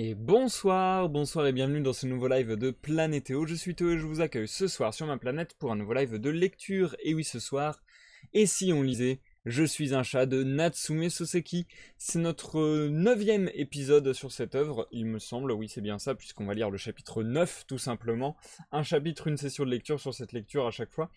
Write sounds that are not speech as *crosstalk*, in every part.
Et bonsoir, bonsoir et bienvenue dans ce nouveau live de Planétéo. Je suis Théo et je vous accueille ce soir sur ma planète pour un nouveau live de lecture. Et oui, ce soir, et si on lisait je suis un chat de Natsume Soseki. C'est notre neuvième épisode sur cette œuvre, il me semble, oui c'est bien ça, puisqu'on va lire le chapitre 9 tout simplement. Un chapitre, une session de lecture sur cette lecture à chaque fois.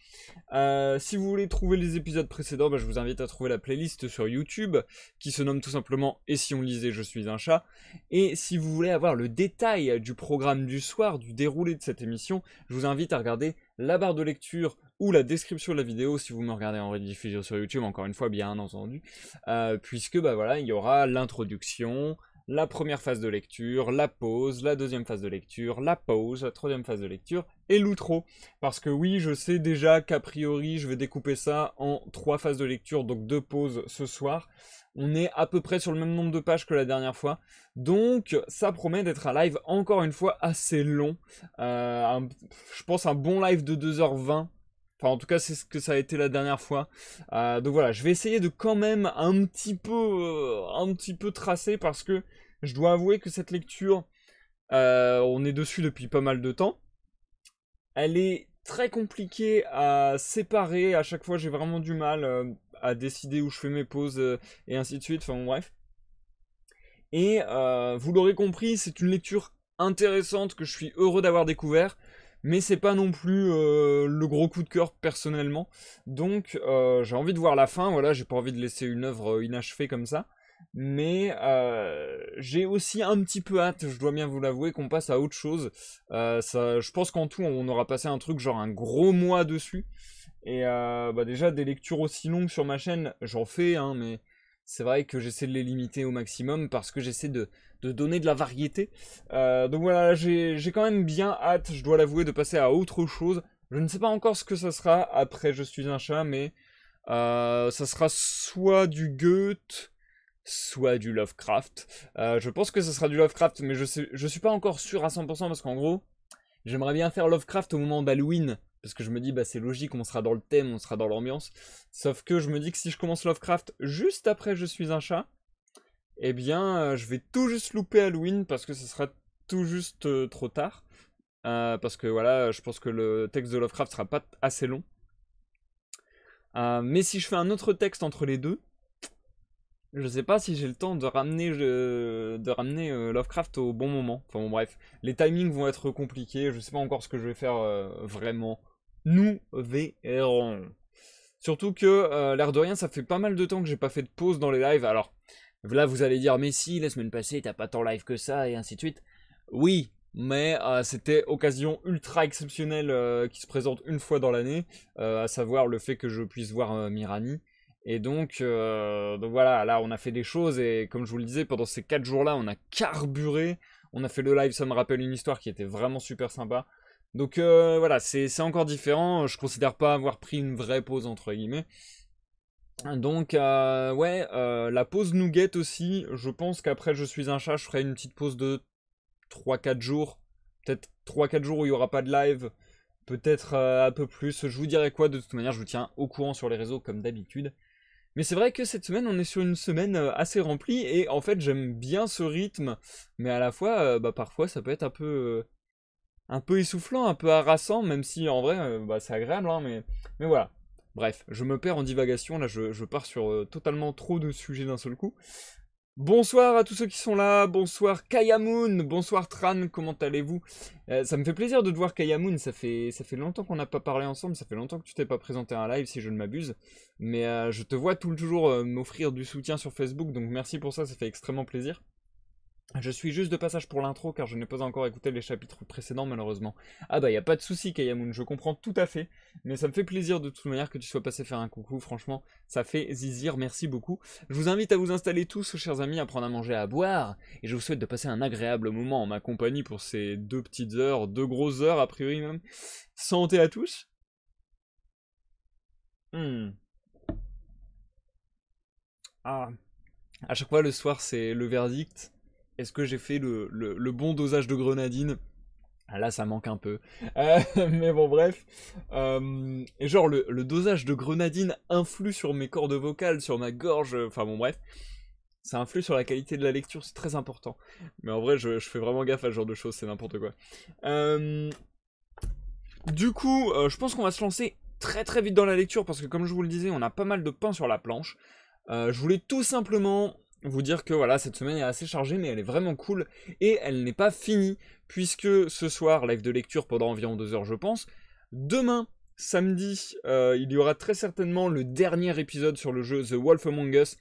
Euh, si vous voulez trouver les épisodes précédents, bah, je vous invite à trouver la playlist sur YouTube, qui se nomme tout simplement Et si on lisait Je suis un chat. Et si vous voulez avoir le détail du programme du soir, du déroulé de cette émission, je vous invite à regarder la barre de lecture ou la description de la vidéo si vous me regardez en rediffusion sur YouTube, encore une fois bien entendu, euh, puisque bah voilà, il y aura l'introduction, la première phase de lecture, la pause, la deuxième phase de lecture, la pause, la troisième phase de lecture et l'outro. Parce que oui, je sais déjà qu'a priori, je vais découper ça en trois phases de lecture, donc deux pauses ce soir. On est à peu près sur le même nombre de pages que la dernière fois. Donc, ça promet d'être un live, encore une fois, assez long. Euh, je pense un bon live de 2h20 Enfin, en tout cas, c'est ce que ça a été la dernière fois. Euh, donc voilà, je vais essayer de quand même un petit peu, euh, un petit peu tracer parce que je dois avouer que cette lecture, euh, on est dessus depuis pas mal de temps. Elle est très compliquée à séparer. À chaque fois, j'ai vraiment du mal à décider où je fais mes pauses et ainsi de suite. Enfin, bref. Et vous l'aurez compris, c'est une lecture intéressante que je suis heureux d'avoir découvert mais c'est pas non plus euh, le gros coup de cœur personnellement. Donc euh, j'ai envie de voir la fin, voilà, j'ai pas envie de laisser une œuvre euh, inachevée comme ça. Mais j'ai aussi un petit peu hâte, je dois bien vous l'avouer, qu'on passe à autre chose. je pense qu'en tout, on aura passé un truc genre un gros mois dessus. Et bah déjà, des lectures aussi longues sur ma chaîne, j'en fais, hein, mais c'est vrai que j'essaie de les limiter au maximum parce que j'essaie de, donner de la variété. Euh, donc voilà, j'ai quand même bien hâte, je dois l'avouer, de passer à autre chose. Je ne sais pas encore ce que ça sera après Je suis un chat, mais euh, ça sera soit du Goethe, soit du Lovecraft. Euh, je pense que ça sera du Lovecraft, mais je ne je suis pas encore sûr à 100% parce qu'en gros, j'aimerais bien faire Lovecraft au moment d'Halloween parce que je me dis bah c'est logique, on sera dans le thème, on sera dans l'ambiance. Sauf que je me dis que si je commence Lovecraft juste après je suis un chat, eh bien euh, je vais tout juste louper Halloween parce que ce sera tout juste euh, trop tard. Euh, parce que voilà, je pense que le texte de Lovecraft sera pas assez long. mais si je fais un autre texte entre les deux, je sais pas si j'ai le temps de ramener, de ramener Lovecraft au bon moment. Enfin bon, bref, les timings vont être compliqués, je sais pas encore ce que je vais faire vraiment. Nous verrons. Surtout que, euh, l'air de rien, ça fait pas mal de temps que j'ai pas fait de pause dans les lives. Alors, là, vous allez dire, mais si, la semaine passée, t'as pas tant live que ça, et ainsi de suite. Oui, mais euh, c'était occasion ultra exceptionnelle euh, qui se présente une fois dans l'année, à savoir le fait que je puisse voir Mirani. Et donc, donc voilà, là on a fait des choses et comme je vous le disais, pendant ces 4 jours-là, on a carburé, on a fait le live, ça me rappelle une histoire qui était vraiment super sympa. Donc euh, voilà, c'est encore différent. Je considère pas avoir pris une vraie pause entre guillemets. Donc euh, ouais, euh, la pause nous guette aussi. Je pense qu'après je suis un chat, je ferai une petite pause de 3-4 jours. Peut-être 3-4 jours où il n'y aura pas de live. Peut-être un peu plus. Je vous dirai quoi. De toute manière, je vous tiens au courant sur les réseaux comme d'habitude. Mais c'est vrai que cette semaine, on est sur une semaine assez remplie et en fait, j'aime bien ce rythme, mais à la fois, bah, parfois, ça peut être un peu, un peu essoufflant, un peu harassant, même si en vrai, euh, bah, c'est agréable, hein, mais, voilà. Bref, je me perds en divagation, là je, pars sur euh, totalement trop de sujets d'un seul coup. Bonsoir à tous ceux qui sont là, bonsoir Kayamoun, bonsoir Tran, comment allez-vous euh, Ça me fait plaisir de te voir Kayamoun, ça fait, ça fait longtemps qu'on n'a pas parlé ensemble, ça fait longtemps que tu t'es pas présenté à un live si je ne m'abuse, mais je te vois tout, toujours m'offrir du soutien sur Facebook, donc merci pour ça, ça fait extrêmement plaisir. Je suis juste de passage pour l'intro car je n'ai pas encore écouté les chapitres précédents malheureusement. Ah bah y'a a pas de souci Kayamoun, je comprends tout à fait, mais ça me fait plaisir de toute manière que tu sois passé faire un coucou, franchement ça fait zizir, merci beaucoup. Je vous invite à vous installer tous chers amis, à prendre à manger, à boire, et je vous souhaite de passer un agréable moment en ma compagnie pour ces deux petites heures, deux grosses heures a priori même. Santé à tous hmm. Ah, à chaque fois le soir c'est le verdict est-ce que j'ai fait le, bon dosage de grenadine ah, Là, ça manque un peu. Euh, *laughs* mais bon, bref. Euh, et genre, le, dosage de grenadine influe sur mes cordes vocales, sur ma gorge. Euh, enfin, bon, bref. Ça influe sur la qualité de la lecture, c'est très important. Mais en vrai, je, fais vraiment gaffe à ce genre de choses, c'est n'importe quoi. du coup, je pense qu'on va se lancer très très vite dans la lecture parce que comme je vous le disais, on a pas mal de pain sur la planche. je voulais tout simplement vous dire que voilà, cette semaine est assez chargée, mais elle est vraiment cool et elle n'est pas finie, puisque ce soir, live de lecture pendant environ deux heures, je pense. Demain, samedi, euh, il y aura très certainement le dernier épisode sur le jeu The Wolf Among Us.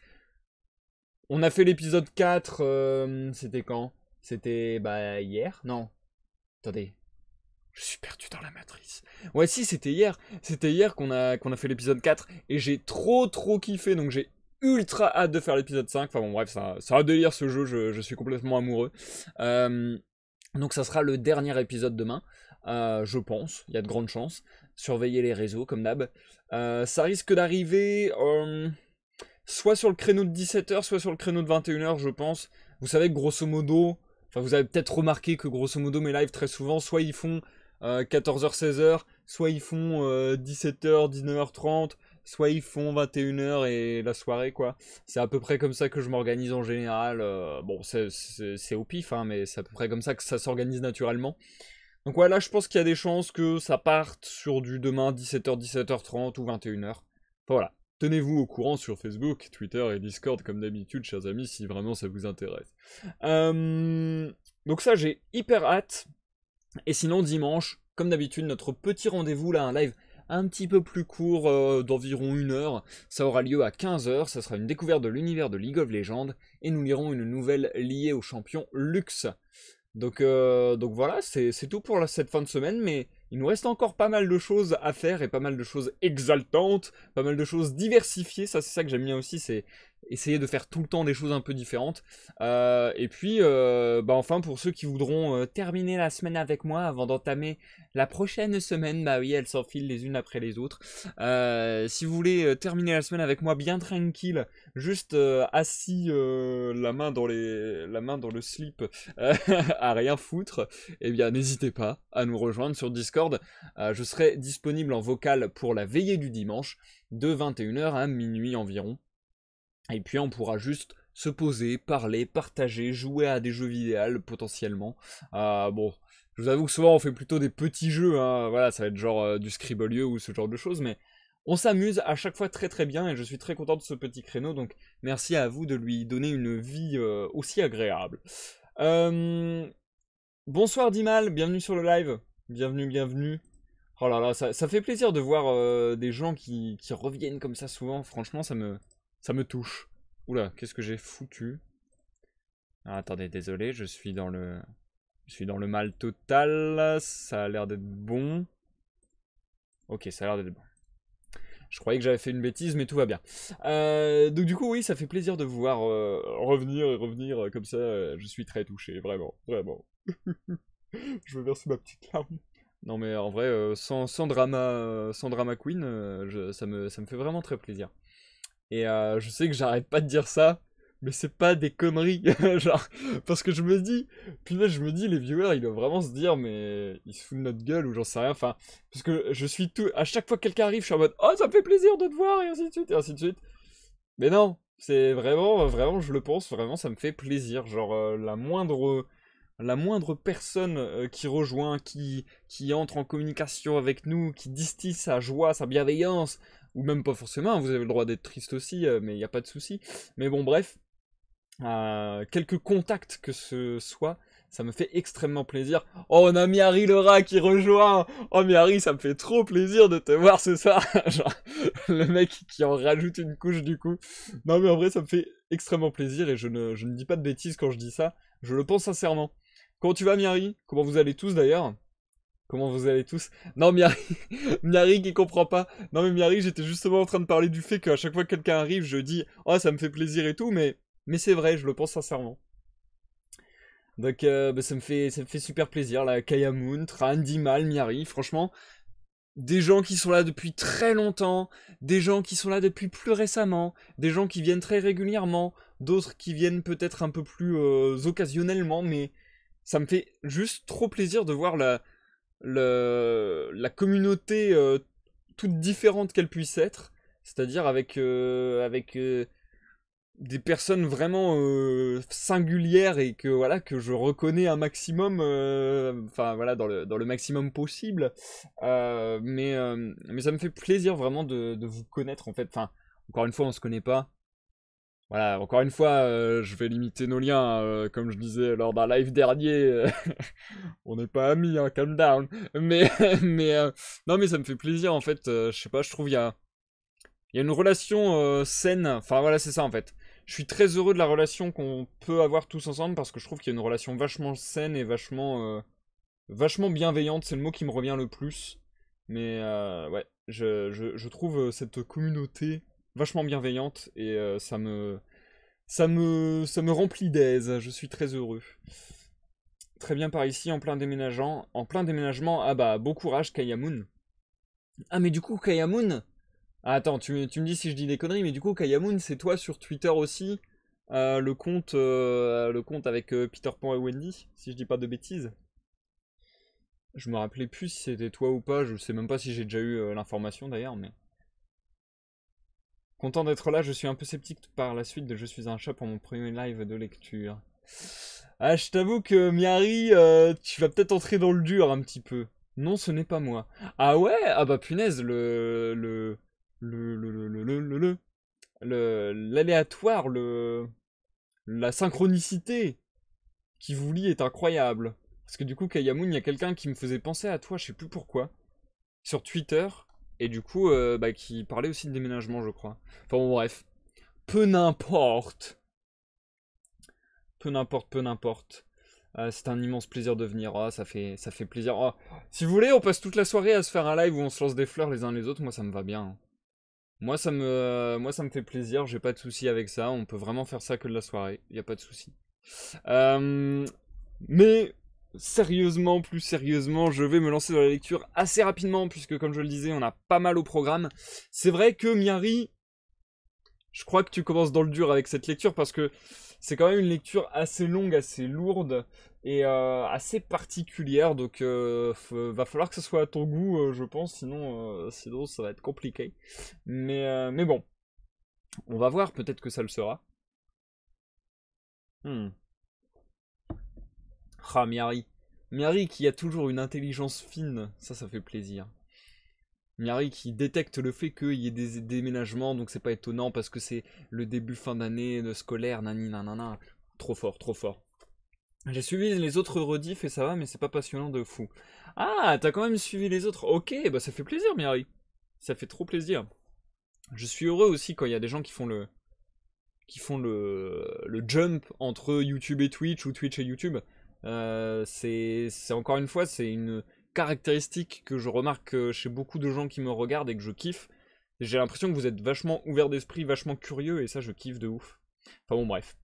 On a fait l'épisode 4, euh, c'était quand C'était bah, hier Non. Attendez, je suis perdu dans la matrice. Ouais, si, c'était hier. C'était hier qu'on a, qu'on a fait l'épisode 4. Et j'ai trop, trop kiffé. Donc j'ai ultra hâte de faire l'épisode 5. Enfin bon, bref, ça un, délire ce jeu, je, suis complètement amoureux. Euh, donc ça sera le dernier épisode demain, euh, je pense, il y a de grandes chances. Surveillez les réseaux comme d'hab. Euh, ça risque d'arriver soit sur le créneau de 17h, soit sur le créneau de 21h, je pense. Vous savez que grosso modo, enfin vous avez peut-être remarqué que grosso modo mes lives très souvent, soit ils font 14h-16h, soit ils font 17h-19h30, soit ils font 21h et la soirée, quoi. C'est à peu près comme ça que je m'organise en général. Euh, bon, c'est au pif, hein, mais c'est à peu près comme ça que ça s'organise naturellement. Donc voilà, je pense qu'il y a des chances que ça parte sur du demain 17h, 17h30 ou 21h. voilà. Tenez-vous au courant sur Facebook, Twitter et Discord comme d'habitude, chers amis, si vraiment ça vous intéresse. Euh, donc ça, j'ai hyper hâte. Et sinon, dimanche, comme d'habitude, notre petit rendez-vous là, un live un petit peu plus court euh, d'environ une heure. Ça aura lieu à 15h, ça sera une découverte de l'univers de League of Legends et nous lirons une nouvelle liée au champion Lux. Donc, euh, donc voilà, c'est tout pour cette fin de semaine, mais il nous reste encore pas mal de choses à faire et pas mal de choses exaltantes, pas mal de choses diversifiées. Ça, c'est ça que j'aime bien aussi, c'est essayer de faire tout le temps des choses un peu différentes. Euh, et puis, euh, bah enfin, pour ceux qui voudront euh, terminer la semaine avec moi avant d'entamer la prochaine semaine, bah oui, elles s'enfilent les unes après les autres. si vous voulez terminer la semaine avec moi bien tranquille, juste assis la, main dans les, la main dans le slip, *laughs* à rien foutre, eh bien, n'hésitez pas à nous rejoindre sur Discord euh, je serai disponible en vocal pour la veillée du dimanche, de 21h à minuit environ. Et puis on pourra juste se poser, parler, partager, jouer à des jeux vidéo potentiellement. Euh, bon, je vous avoue que souvent on fait plutôt des petits jeux, hein. voilà, ça va être genre euh, du scribolieu ou ce genre de choses, mais on s'amuse à chaque fois très très bien et je suis très content de ce petit créneau, donc merci à vous de lui donner une vie aussi agréable. bonsoir Dimal, bienvenue sur le live. Bienvenue, bienvenue. Oh là là, ça, fait plaisir de voir euh, des gens qui, reviennent comme ça souvent. Franchement, ça me, ça me touche. Oula, qu'est-ce que j'ai foutu ah, Attendez, désolé, je suis dans le... Je suis dans le mal total. Ça a l'air d'être bon. Ok, ça a l'air d'être bon. Je croyais que j'avais fait une bêtise, mais tout va bien. Euh, donc du coup, oui, ça fait plaisir de voir euh, revenir et revenir comme ça. Je suis très touché, vraiment, vraiment. *laughs* *laughs* je veux verser ma petite larme. Non mais en vrai, euh, sans, drama, euh, sans drama queen, euh, ça, me, ça me fait vraiment très plaisir. Et je sais que j'arrête pas de dire ça, mais c'est pas des conneries, *laughs* genre, parce que je me dis, puis je me dis, les viewers, ils doivent vraiment se dire, mais ils se foutent de notre gueule ou j'en sais rien, enfin, parce que je suis tout, à chaque fois que quelqu'un arrive, je suis en mode, oh ça me fait plaisir de te voir, et ainsi de suite, et ainsi de suite. Mais non, c'est vraiment, vraiment, je le pense, vraiment, ça me fait plaisir, genre, la moindre la moindre personne euh, qui rejoint, qui, entre en communication avec nous, qui distille sa joie, sa bienveillance, ou même pas forcément, vous avez le droit d'être triste aussi, euh, mais il n'y a pas de souci. Mais bon, bref, euh, quelques contacts que ce soit, ça me fait extrêmement plaisir. Oh, on a Miari le qui rejoint Oh Miari, ça me fait trop plaisir de te voir ce soir *laughs* le mec qui en rajoute une couche du coup. Non mais en vrai, ça me fait extrêmement plaisir et je je ne dis pas de bêtises quand je dis ça. Je le pense sincèrement. Comment tu vas, Miari Comment vous allez tous d'ailleurs Comment vous allez tous Non, Miari, *laughs* Miari qui comprend pas. Non, mais Miari, j'étais justement en train de parler du fait qu'à chaque fois que quelqu'un arrive, je dis Oh, ça me fait plaisir et tout, mais, mais c'est vrai, je le pense sincèrement. Donc, euh, bah, ça, me fait, ça me fait super plaisir, la Kayamoon, Randy, Mal, Miari, franchement, des gens qui sont là depuis très longtemps, des gens qui sont là depuis plus récemment, des gens qui viennent très régulièrement, d'autres qui viennent peut-être un peu plus euh, occasionnellement, mais ça me fait juste trop plaisir de voir la, la, la communauté euh, toute différente qu'elle puisse être, c'est-à-dire avec, euh, avec euh, des personnes vraiment singulières et que, voilà, que je reconnais un maximum, enfin voilà, dans le, maximum possible. mais, mais ça me fait plaisir vraiment de, de vous connaître en fait. Enfin, encore une fois, on ne se connaît pas. Voilà, encore une fois, euh, je vais limiter nos liens, hein, euh, comme je disais lors d'un live dernier. Euh, *laughs* on n'est pas amis, hein, calm down. Mais, *laughs* mais non, mais ça me fait plaisir en fait. je sais pas, je trouve qu'il y a, y a, une relation saine. Enfin voilà, c'est ça en fait. Je suis très heureux de la relation qu'on peut avoir tous ensemble parce que je trouve qu'il y a une relation vachement saine et vachement, vachement bienveillante. C'est le mot qui me revient le plus. Mais ouais, je, je, je trouve cette communauté vachement bienveillante et euh, ça me ça me ça me remplit d'aise. Je suis très heureux. Très bien par ici, en plein déménageant, en plein déménagement. Ah bah bon courage Kayamoun. Ah mais du coup Kayamoun. Ah, attends, tu, me dis si je dis des conneries, mais du coup Kayamoun, c'est toi sur Twitter aussi. Euh, le compte euh, le compte avec Peter Pan et Wendy, si je dis pas de bêtises. Je me rappelais plus si c'était toi ou pas, je sais même pas si j'ai déjà eu l'information d'ailleurs, mais. Content d'être là, je suis un peu sceptique par la suite de Je suis un chat pour mon premier live de lecture. Ah, je t'avoue que Miari, tu vas peut-être entrer dans le dur un petit peu. Non, ce n'est pas moi. Ah ouais Ah bah punaise, le... Le... Le... Le... Le... Le... le, le L'aléatoire, le... La synchronicité qui vous lie est incroyable. Parce que du coup, Kayamoun, il y a quelqu'un qui me faisait penser à toi, je sais plus pourquoi. Sur Twitter, et du coup, euh, bah, qui parlait aussi de déménagement, je crois. Enfin bon, bref. Peu n'importe. Peu n'importe, peu n'importe. Euh, c'est un immense plaisir de venir. Ah, ça, fait, ça fait plaisir. Ah, si vous voulez, on passe toute la soirée à se faire un live où on se lance des fleurs les uns les autres. Moi, ça me va bien. Moi, ça me, euh, moi, ça me fait plaisir. J'ai pas de soucis avec ça. On peut vraiment faire ça que de la soirée. Il n'y a pas de soucis. mais sérieusement, plus sérieusement, je vais me lancer dans la lecture assez rapidement, puisque comme je le disais, on a pas mal au programme. C'est vrai que Miari, je crois que tu commences dans le dur avec cette lecture, parce que c'est quand même une lecture assez longue, assez lourde, et euh, assez particulière, donc euh, va falloir que ce soit à ton goût, euh, je pense, sinon, sinon ça va être compliqué. Mais, mais bon, on va voir, peut-être que ça le sera. Hmm. Ah, Miari. Miari qui a toujours une intelligence fine, ça, ça fait plaisir. Myari qui détecte le fait qu'il y ait des déménagements, donc c'est pas étonnant parce que c'est le début fin d'année euh, scolaire, nani nanana. Trop fort, trop fort. J'ai suivi les autres Rediff et ça va, mais c'est pas passionnant de fou. Ah, t'as quand même suivi les autres. Ok, bah ça fait plaisir, Miari. Ça fait trop plaisir. Je suis heureux aussi quand il y a des gens qui font le qui font le, le jump entre YouTube et Twitch ou Twitch et YouTube. Euh, c'est encore une fois, c'est une caractéristique que je remarque euh, chez beaucoup de gens qui me regardent et que je kiffe. J'ai l'impression que vous êtes vachement ouvert d'esprit, vachement curieux, et ça, je kiffe de ouf. Enfin bon, bref.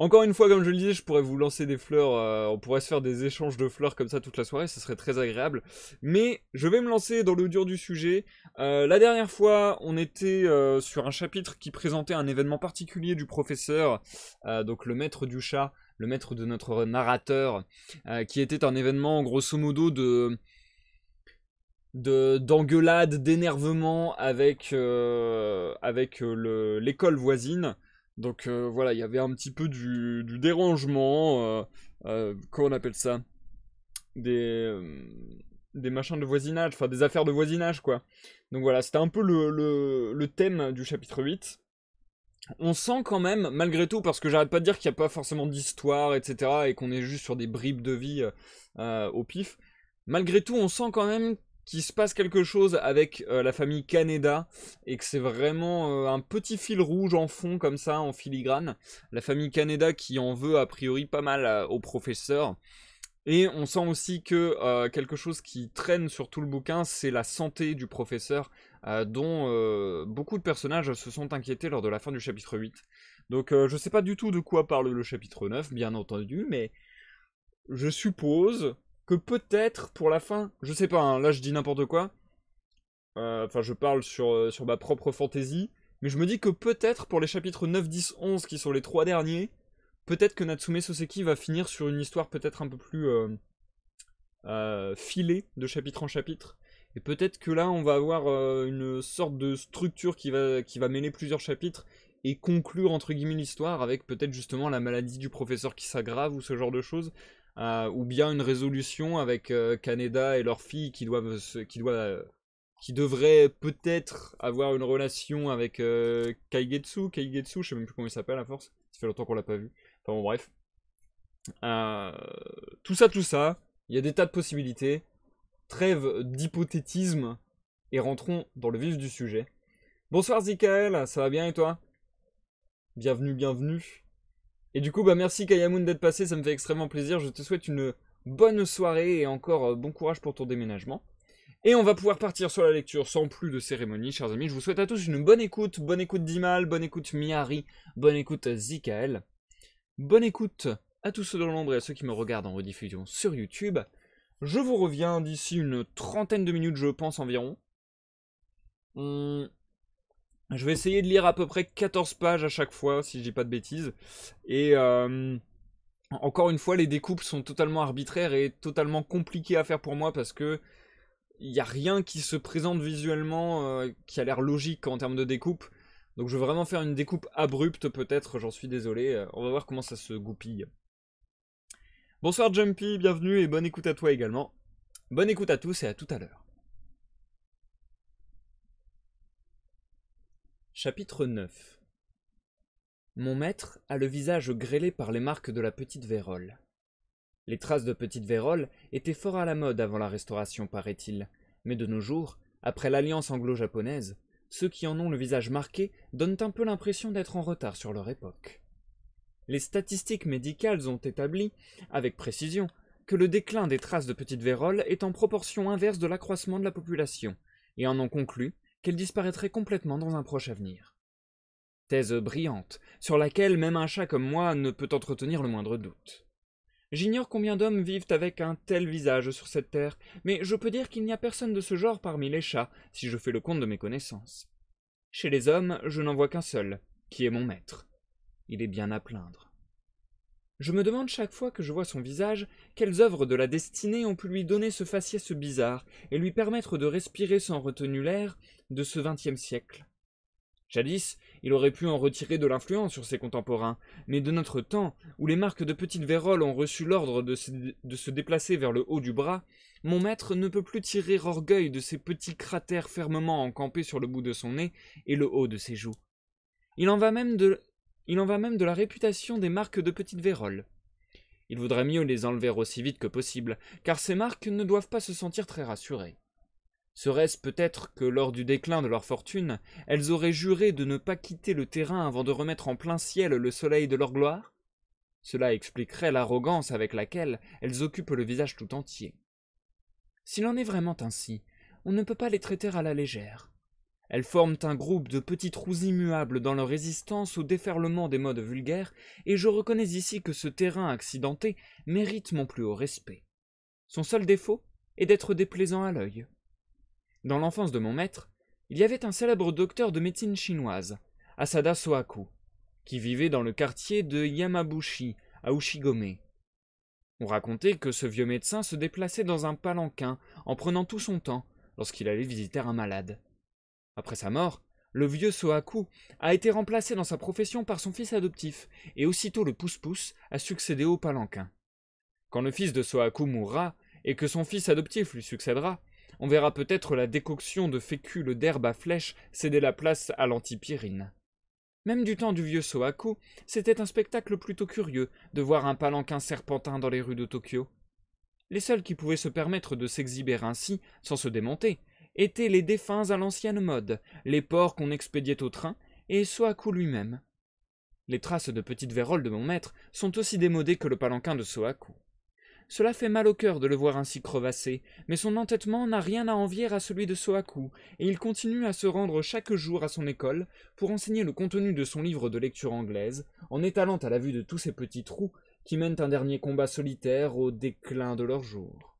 Encore une fois, comme je le disais, je pourrais vous lancer des fleurs, euh, on pourrait se faire des échanges de fleurs comme ça toute la soirée, ça serait très agréable. Mais je vais me lancer dans le dur du sujet. la dernière fois, on était sur un chapitre qui présentait un événement particulier du professeur, donc le maître du chat, le maître de notre narrateur, euh, qui était un événement grosso modo de d'engueulade, d'énervement avec, euh, euh, l'école voisine. Donc voilà, il y avait un petit peu du, dérangement, comment on appelle ça Des des machins de voisinage, enfin des affaires de voisinage quoi. Donc voilà, c'était un peu le, le, thème du chapitre 8 on sent quand même, malgré tout, parce que j'arrête pas de dire qu'il n'y a pas forcément d'histoire, etc., et qu'on est juste sur des bribes de vie euh, euh, au pif, malgré tout, on sent quand même qu'il se passe quelque chose avec euh, la famille Canada, et que c'est vraiment un petit fil rouge en fond, comme ça, en filigrane. La famille Canada qui en veut, a priori, pas mal au professeur. Et on sent aussi que euh, quelque chose qui traîne sur tout le bouquin, c'est la santé du professeur, euh, dont euh, beaucoup de personnages se sont inquiétés lors de la fin du chapitre 8. Donc je ne sais pas du tout de quoi parle le chapitre 9, bien entendu, mais je suppose que peut-être pour la fin, je sais pas, hein, là je dis n'importe quoi, enfin je parle sur, sur ma propre fantaisie, mais je me dis que peut-être pour les chapitres 9, 10, 11 qui sont les trois derniers, peut-être que Natsume Soseki va finir sur une histoire peut-être un peu plus euh, euh, filée de chapitre en chapitre. Et peut-être que là, on va avoir euh, une sorte de structure qui va, qui va mêler plusieurs chapitres et conclure entre guillemets l'histoire avec peut-être justement la maladie du professeur qui s'aggrave ou ce genre de choses, ou bien une résolution avec Kaneda et leur fille qui doivent qui doit qui devraient peut-être avoir une relation avec Kaigetsu, Kaigetsu, je sais même plus comment il s'appelle à force, ça fait longtemps qu'on l'a pas vu bon, bref. Euh, tout ça, tout ça, il y a des tas de possibilités. Trêve d'hypothétisme et rentrons dans le vif du sujet. Bonsoir Zikael, ça va bien et toi Bienvenue, bienvenue. Et du coup, bah merci Kayamoun d'être passé, ça me fait extrêmement plaisir. Je te souhaite une bonne soirée et encore euh, bon courage pour ton déménagement. Et on va pouvoir partir sur la lecture sans plus de cérémonie, chers amis. Je vous souhaite à tous une bonne écoute, bonne écoute d'Imal, bonne écoute Miari, bonne écoute Zikael. Bonne écoute à tous ceux dans l'ombre et à ceux qui me regardent en rediffusion sur YouTube. Je vous reviens d'ici une trentaine de minutes, je pense environ. Hmm. je vais essayer de lire à peu près 14 pages à chaque fois, si je pas de bêtises. Et euh, encore une fois, les découpes sont totalement arbitraires et totalement compliquées à faire pour moi parce que il n'y a rien qui se présente visuellement euh, qui a l'air logique en termes de découpe. Donc je veux vraiment faire une découpe abrupte peut-être, j'en suis désolé. Euh, on va voir comment ça se goupille. Bonsoir Jumpy, bienvenue et bonne écoute à toi également. Bonne écoute à tous et à tout à l'heure. Chapitre 9 Mon maître a le visage grêlé par les marques de la petite vérole. Les traces de petite vérole étaient fort à la mode avant la restauration, paraît-il, mais de nos jours, après l'alliance anglo-japonaise, ceux qui en ont le visage marqué donnent un peu l'impression d'être en retard sur leur époque. Les statistiques médicales ont établi, avec précision, que le déclin des traces de petite véroles est en proportion inverse de l'accroissement de la population, et en ont conclu qu'elle disparaîtrait complètement dans un proche avenir. Thèse brillante, sur laquelle même un chat comme moi ne peut entretenir le moindre doute. J'ignore combien d'hommes vivent avec un tel visage sur cette terre, mais je peux dire qu'il n'y a personne de ce genre parmi les chats, si je fais le compte de mes connaissances. Chez les hommes, je n'en vois qu'un seul, qui est mon maître. Il est bien à plaindre. Je me demande chaque fois que je vois son visage, quelles œuvres de la destinée ont pu lui donner ce faciès bizarre, et lui permettre de respirer sans retenue l'air de ce vingtième siècle. Jadis, il aurait pu en retirer de l'influence sur ses contemporains, mais de notre temps, où les marques de petites véroles ont reçu l'ordre de, se déplacer vers le haut du bras, mon maître ne peut plus tirer orgueil de ces petits cratères fermement encampés sur le bout de son nez et le haut de ses joues. Il en va même de, il en va même de la réputation des marques de petites véroles. Il vaudrait mieux les enlever aussi vite que possible, car ces marques ne doivent pas se sentir très rassurées. Serait-ce peut-être que lors du déclin de leur fortune, elles auraient juré de ne pas quitter le terrain avant de remettre en plein ciel le soleil de leur gloire Cela expliquerait l'arrogance avec laquelle elles occupent le visage tout entier. S'il en est vraiment ainsi, on ne peut pas les traiter à la légère. Elles forment un groupe de petits trous immuables dans leur résistance au déferlement des modes vulgaires, et je reconnais ici que ce terrain accidenté mérite mon plus haut respect. Son seul défaut est d'être déplaisant à l'œil. Dans l'enfance de mon maître, il y avait un célèbre docteur de médecine chinoise, Asada Soaku, qui vivait dans le quartier de Yamabushi, à Ushigome. On racontait que ce vieux médecin se déplaçait dans un palanquin en prenant tout son temps lorsqu'il allait visiter un malade. Après sa mort, le vieux Soaku a été remplacé dans sa profession par son fils adoptif, et aussitôt le pousse-pousse a succédé au palanquin. Quand le fils de Soaku mourra, et que son fils adoptif lui succédera, on verra peut-être la décoction de fécules d'herbe à flèche céder la place à l'antipyrine. Même du temps du vieux Soaku, c'était un spectacle plutôt curieux de voir un palanquin serpentin dans les rues de Tokyo. Les seuls qui pouvaient se permettre de s'exhiber ainsi, sans se démonter, étaient les défunts à l'ancienne mode, les porcs qu'on expédiait au train, et Sohaku lui-même. Les traces de petites véroles de mon maître sont aussi démodées que le palanquin de Sohaku. Cela fait mal au cœur de le voir ainsi crevassé, mais son entêtement n'a rien à envier à celui de Soaku, et il continue à se rendre chaque jour à son école pour enseigner le contenu de son livre de lecture anglaise, en étalant à la vue de tous ces petits trous qui mènent un dernier combat solitaire au déclin de leurs jours.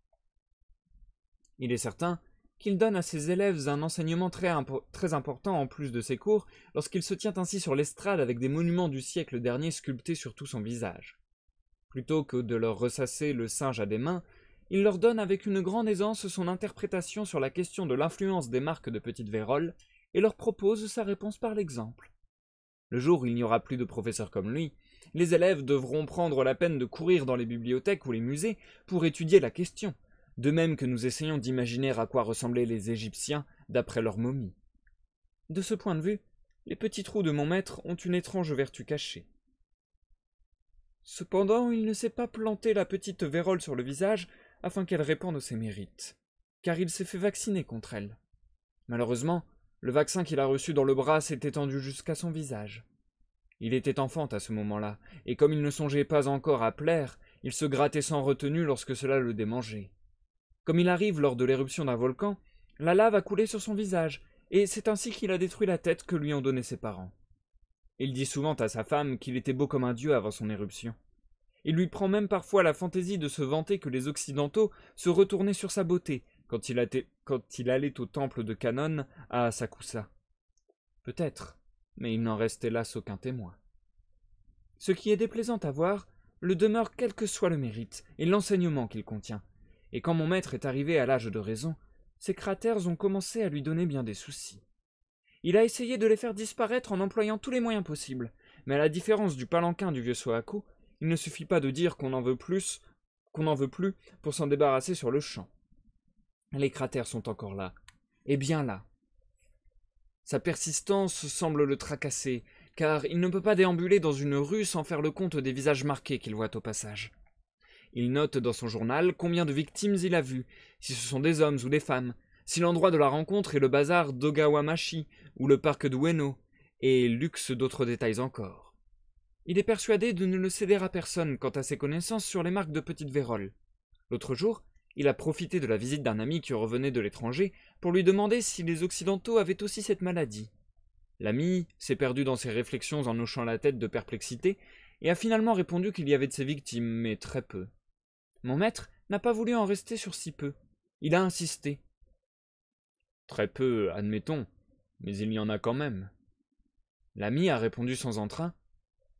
Il est certain qu'il donne à ses élèves un enseignement très, très important en plus de ses cours, lorsqu'il se tient ainsi sur l'estrade avec des monuments du siècle dernier sculptés sur tout son visage. Plutôt que de leur ressasser le singe à des mains, il leur donne avec une grande aisance son interprétation sur la question de l'influence des marques de Petite Vérole et leur propose sa réponse par l'exemple. Le jour où il n'y aura plus de professeurs comme lui, les élèves devront prendre la peine de courir dans les bibliothèques ou les musées pour étudier la question, de même que nous essayons d'imaginer à quoi ressemblaient les Égyptiens d'après leurs momies. De ce point de vue, les petits trous de mon maître ont une étrange vertu cachée. Cependant, il ne s'est pas planté la petite vérole sur le visage afin qu'elle répande ses mérites, car il s'est fait vacciner contre elle. Malheureusement, le vaccin qu'il a reçu dans le bras s'est étendu jusqu'à son visage. Il était enfant à ce moment-là, et comme il ne songeait pas encore à plaire, il se grattait sans retenue lorsque cela le démangeait. Comme il arrive lors de l'éruption d'un volcan, la lave a coulé sur son visage, et c'est ainsi qu'il a détruit la tête que lui ont donnée ses parents. Il dit souvent à sa femme qu'il était beau comme un dieu avant son éruption. Il lui prend même parfois la fantaisie de se vanter que les Occidentaux se retournaient sur sa beauté quand il, allait au temple de Canon à Asakusa. Peut-être, mais il n'en restait là aucun témoin. Ce qui est déplaisant à voir le demeure quel que soit le mérite et l'enseignement qu'il contient. Et quand mon maître est arrivé à l'âge de raison, ses cratères ont commencé à lui donner bien des soucis. Il a essayé de les faire disparaître en employant tous les moyens possibles, mais à la différence du palanquin du vieux Soako, il ne suffit pas de dire qu'on en veut plus, qu'on n'en veut plus, pour s'en débarrasser sur le champ. Les cratères sont encore là, et bien là. Sa persistance semble le tracasser, car il ne peut pas déambuler dans une rue sans faire le compte des visages marqués qu'il voit au passage. Il note dans son journal combien de victimes il a vues, si ce sont des hommes ou des femmes, si l'endroit de la rencontre est le bazar Dogawamachi ou le parc d'Ueno, et luxe d'autres détails encore. Il est persuadé de ne le céder à personne quant à ses connaissances sur les marques de Petite Vérole. L'autre jour, il a profité de la visite d'un ami qui revenait de l'étranger pour lui demander si les Occidentaux avaient aussi cette maladie. L'ami s'est perdu dans ses réflexions en hochant la tête de perplexité et a finalement répondu qu'il y avait de ses victimes, mais très peu. Mon maître n'a pas voulu en rester sur si peu. Il a insisté, Très peu, admettons, mais il y en a quand même. L'ami a répondu sans entrain.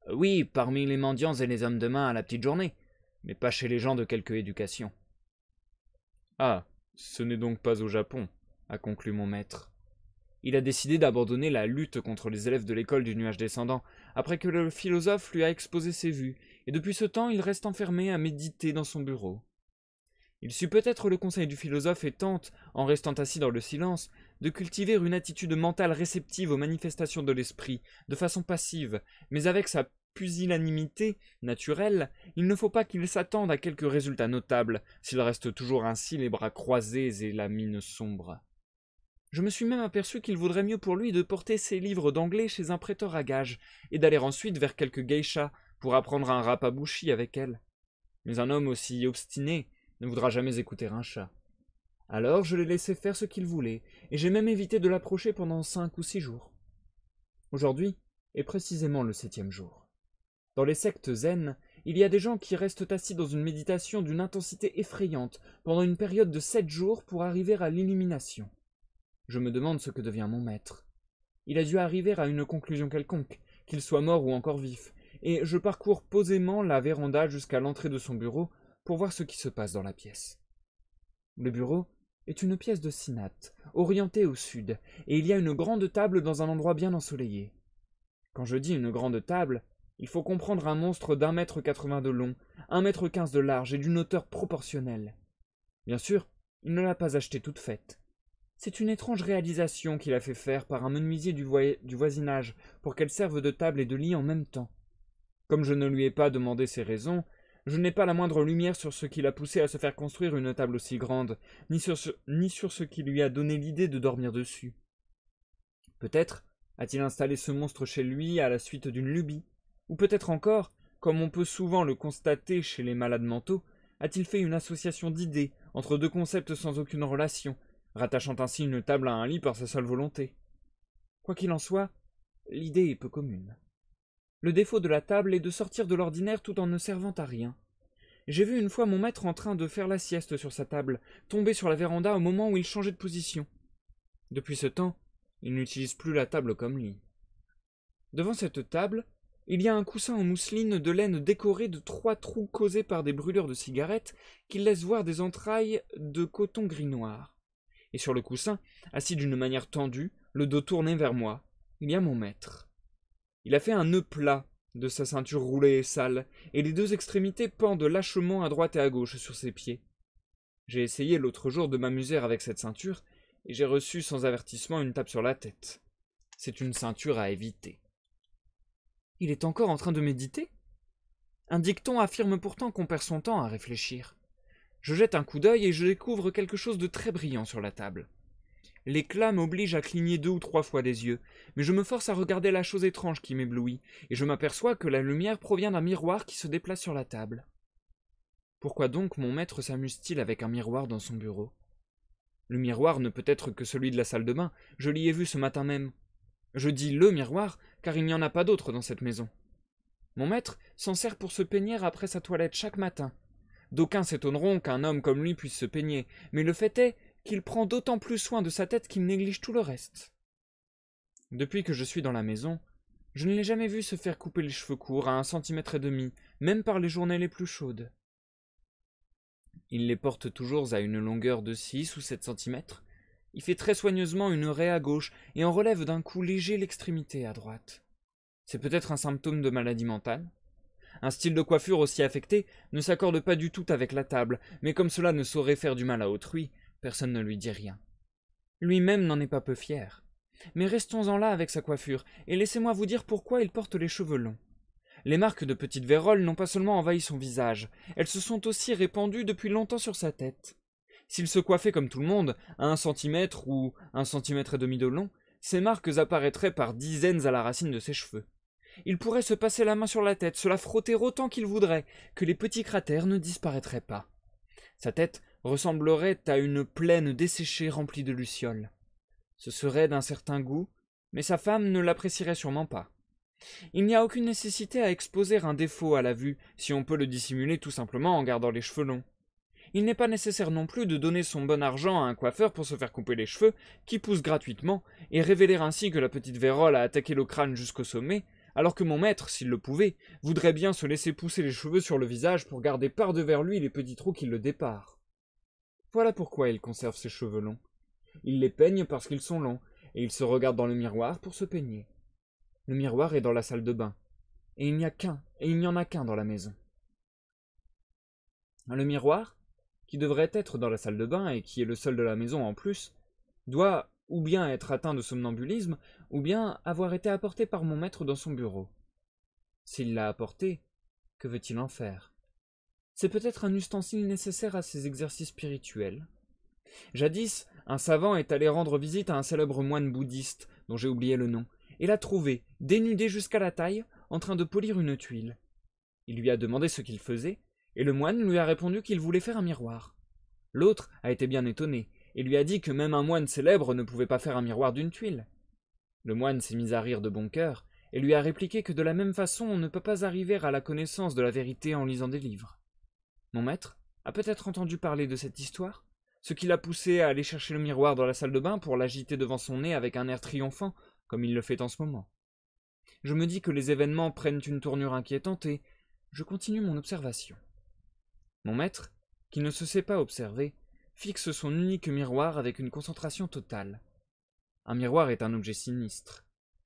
Euh, oui, parmi les mendiants et les hommes de main à la petite journée, mais pas chez les gens de quelque éducation. Ah, ce n'est donc pas au Japon, a conclu mon maître. Il a décidé d'abandonner la lutte contre les élèves de l'école du nuage descendant, après que le philosophe lui a exposé ses vues, et depuis ce temps il reste enfermé à méditer dans son bureau. Il suit peut-être le conseil du philosophe et tente, en restant assis dans le silence, de cultiver une attitude mentale réceptive aux manifestations de l'esprit, de façon passive, mais avec sa pusillanimité naturelle, il ne faut pas qu'il s'attende à quelque résultat notable s'il reste toujours ainsi les bras croisés et la mine sombre. Je me suis même aperçu qu'il vaudrait mieux pour lui de porter ses livres d'anglais chez un prêteur à gages et d'aller ensuite vers quelques geisha pour apprendre un rapabushi avec elle. Mais un homme aussi obstiné ne voudra jamais écouter un chat. Alors je l'ai laissé faire ce qu'il voulait, et j'ai même évité de l'approcher pendant cinq ou six jours. Aujourd'hui est précisément le septième jour. Dans les sectes zen, il y a des gens qui restent assis dans une méditation d'une intensité effrayante pendant une période de sept jours pour arriver à l'illumination. Je me demande ce que devient mon maître. Il a dû arriver à une conclusion quelconque, qu'il soit mort ou encore vif, et je parcours posément la véranda jusqu'à l'entrée de son bureau pour voir ce qui se passe dans la pièce. Le bureau est une pièce de cinate, orientée au sud, et il y a une grande table dans un endroit bien ensoleillé. Quand je dis une grande table, il faut comprendre un monstre d'un mètre quatre-vingts de long, un mètre quinze de large et d'une hauteur proportionnelle. Bien sûr, il ne l'a pas achetée toute faite. C'est une étrange réalisation qu'il a fait faire par un menuisier du voisinage pour qu'elle serve de table et de lit en même temps. Comme je ne lui ai pas demandé ses raisons, je n'ai pas la moindre lumière sur ce qui l'a poussé à se faire construire une table aussi grande, ni sur ce, ni sur ce qui lui a donné l'idée de dormir dessus. Peut-être a-t-il installé ce monstre chez lui à la suite d'une lubie, ou peut-être encore, comme on peut souvent le constater chez les malades mentaux, a-t-il fait une association d'idées entre deux concepts sans aucune relation, rattachant ainsi une table à un lit par sa seule volonté. Quoi qu'il en soit, l'idée est peu commune. Le défaut de la table est de sortir de l'ordinaire tout en ne servant à rien. J'ai vu une fois mon maître en train de faire la sieste sur sa table, tomber sur la véranda au moment où il changeait de position. Depuis ce temps, il n'utilise plus la table comme lit. Devant cette table, il y a un coussin en mousseline de laine décoré de trois trous causés par des brûlures de cigarettes qui laissent voir des entrailles de coton gris noir. Et sur le coussin, assis d'une manière tendue, le dos tourné vers moi, il y a mon maître. Il a fait un nœud plat de sa ceinture roulée et sale, et les deux extrémités pendent lâchement à droite et à gauche sur ses pieds. J'ai essayé l'autre jour de m'amuser avec cette ceinture, et j'ai reçu sans avertissement une tape sur la tête. C'est une ceinture à éviter. Il est encore en train de méditer Un dicton affirme pourtant qu'on perd son temps à réfléchir. Je jette un coup d'œil et je découvre quelque chose de très brillant sur la table. L'éclat m'oblige à cligner deux ou trois fois des yeux, mais je me force à regarder la chose étrange qui m'éblouit, et je m'aperçois que la lumière provient d'un miroir qui se déplace sur la table. Pourquoi donc mon maître s'amuse-t-il avec un miroir dans son bureau Le miroir ne peut être que celui de la salle de bain, je l'y ai vu ce matin même. Je dis le miroir, car il n'y en a pas d'autre dans cette maison. Mon maître s'en sert pour se peigner après sa toilette chaque matin. D'aucuns s'étonneront qu'un homme comme lui puisse se peigner, mais le fait est qu'il prend d'autant plus soin de sa tête qu'il néglige tout le reste. Depuis que je suis dans la maison, je ne l'ai jamais vu se faire couper les cheveux courts à un centimètre et demi, même par les journées les plus chaudes. Il les porte toujours à une longueur de six ou sept centimètres, il fait très soigneusement une raie à gauche et en relève d'un coup léger l'extrémité à droite. C'est peut-être un symptôme de maladie mentale. Un style de coiffure aussi affecté ne s'accorde pas du tout avec la table, mais comme cela ne saurait faire du mal à autrui, Personne ne lui dit rien. Lui-même n'en est pas peu fier. Mais restons-en là avec sa coiffure, et laissez-moi vous dire pourquoi il porte les cheveux longs. Les marques de petite véroles n'ont pas seulement envahi son visage, elles se sont aussi répandues depuis longtemps sur sa tête. S'il se coiffait comme tout le monde, à un centimètre ou un centimètre et demi de long, ces marques apparaîtraient par dizaines à la racine de ses cheveux. Il pourrait se passer la main sur la tête, se la frotter autant qu'il voudrait, que les petits cratères ne disparaîtraient pas. Sa tête ressemblerait à une plaine desséchée remplie de lucioles. Ce serait d'un certain goût, mais sa femme ne l'apprécierait sûrement pas. Il n'y a aucune nécessité à exposer un défaut à la vue si on peut le dissimuler tout simplement en gardant les cheveux longs. Il n'est pas nécessaire non plus de donner son bon argent à un coiffeur pour se faire couper les cheveux, qui pousse gratuitement, et révéler ainsi que la petite vérole a attaqué le crâne jusqu'au sommet, alors que mon maître, s'il le pouvait, voudrait bien se laisser pousser les cheveux sur le visage pour garder par-devers lui les petits trous qui le déparent. Voilà pourquoi il conserve ses cheveux longs. Il les peigne parce qu'ils sont longs, et il se regarde dans le miroir pour se peigner. Le miroir est dans la salle de bain, et il n'y a qu'un, et il n'y en a qu'un dans la maison. Le miroir, qui devrait être dans la salle de bain et qui est le seul de la maison en plus, doit ou bien être atteint de somnambulisme, ou bien avoir été apporté par mon maître dans son bureau. S'il l'a apporté, que veut-il en faire c'est peut-être un ustensile nécessaire à ces exercices spirituels. Jadis, un savant est allé rendre visite à un célèbre moine bouddhiste, dont j'ai oublié le nom, et l'a trouvé, dénudé jusqu'à la taille, en train de polir une tuile. Il lui a demandé ce qu'il faisait, et le moine lui a répondu qu'il voulait faire un miroir. L'autre a été bien étonné, et lui a dit que même un moine célèbre ne pouvait pas faire un miroir d'une tuile. Le moine s'est mis à rire de bon cœur, et lui a répliqué que de la même façon on ne peut pas arriver à la connaissance de la vérité en lisant des livres. Mon maître a peut-être entendu parler de cette histoire, ce qui l'a poussé à aller chercher le miroir dans la salle de bain pour l'agiter devant son nez avec un air triomphant, comme il le fait en ce moment. Je me dis que les événements prennent une tournure inquiétante et je continue mon observation. Mon maître, qui ne se sait pas observer, fixe son unique miroir avec une concentration totale. Un miroir est un objet sinistre.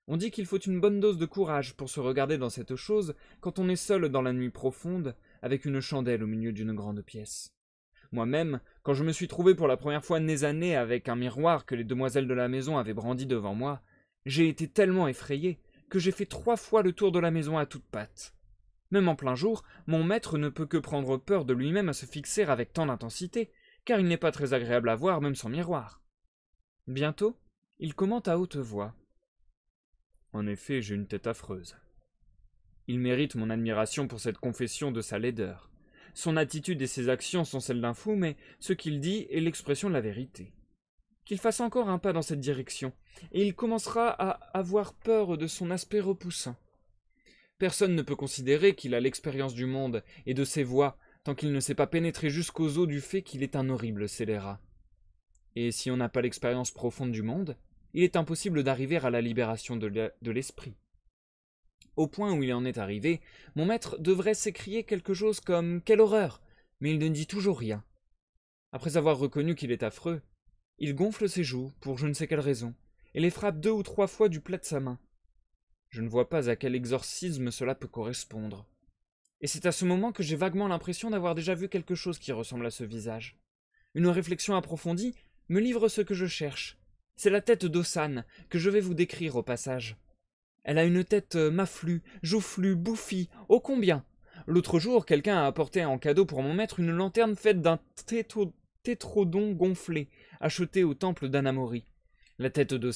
On dit qu'il faut une bonne dose de courage pour se regarder dans cette chose quand on est seul dans la nuit profonde avec une chandelle au milieu d'une grande pièce. Moi-même, quand je me suis trouvé pour la première fois nez avec un miroir que les demoiselles de la maison avaient brandi devant moi, j'ai été tellement effrayé que j'ai fait trois fois le tour de la maison à toutes pattes. Même en plein jour, mon maître ne peut que prendre peur de lui-même à se fixer avec tant d'intensité, car il n'est pas très agréable à voir même sans miroir. Bientôt, il commente à haute voix. En effet, j'ai une tête affreuse. Il mérite mon admiration pour cette confession de sa laideur. Son attitude et ses actions sont celles d'un fou, mais ce qu'il dit est l'expression de la vérité. Qu'il fasse encore un pas dans cette direction, et il commencera à avoir peur de son aspect repoussant. Personne ne peut considérer qu'il a l'expérience du monde et de ses voies tant qu'il ne s'est pas pénétré jusqu'aux os du fait qu'il est un horrible scélérat. Et si on n'a pas l'expérience profonde du monde, il est impossible d'arriver à la libération de l'esprit au point où il en est arrivé, mon maître devrait s'écrier quelque chose comme Quelle horreur Mais il ne dit toujours rien. Après avoir reconnu qu'il est affreux, il gonfle ses joues, pour je ne sais quelle raison, et les frappe deux ou trois fois du plat de sa main. Je ne vois pas à quel exorcisme cela peut correspondre. Et c'est à ce moment que j'ai vaguement l'impression d'avoir déjà vu quelque chose qui ressemble à ce visage. Une réflexion approfondie me livre ce que je cherche. C'est la tête d'Ossane, que je vais vous décrire au passage. Elle a une tête euh, maflue, joufflue, bouffie, ô oh, combien L'autre jour, quelqu'un a apporté en cadeau pour mon maître une lanterne faite d'un tétrodon gonflé, acheté au temple d'Anamori. La tête de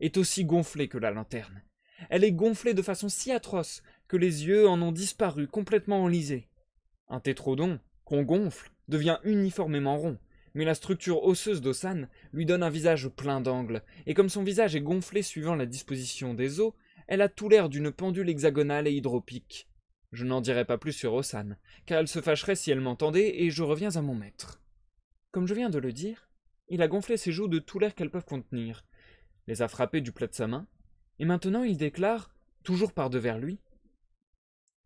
est aussi gonflée que la lanterne. Elle est gonflée de façon si atroce que les yeux en ont disparu, complètement enlisés. Un tétrodon, qu'on gonfle, devient uniformément rond, mais la structure osseuse d'Osan lui donne un visage plein d'angles, et comme son visage est gonflé suivant la disposition des os, elle a tout l'air d'une pendule hexagonale et hydropique. Je n'en dirai pas plus sur Osan, car elle se fâcherait si elle m'entendait, et je reviens à mon maître. Comme je viens de le dire, il a gonflé ses joues de tout l'air qu'elles peuvent contenir, les a frappées du plat de sa main, et maintenant il déclare, toujours par-devers lui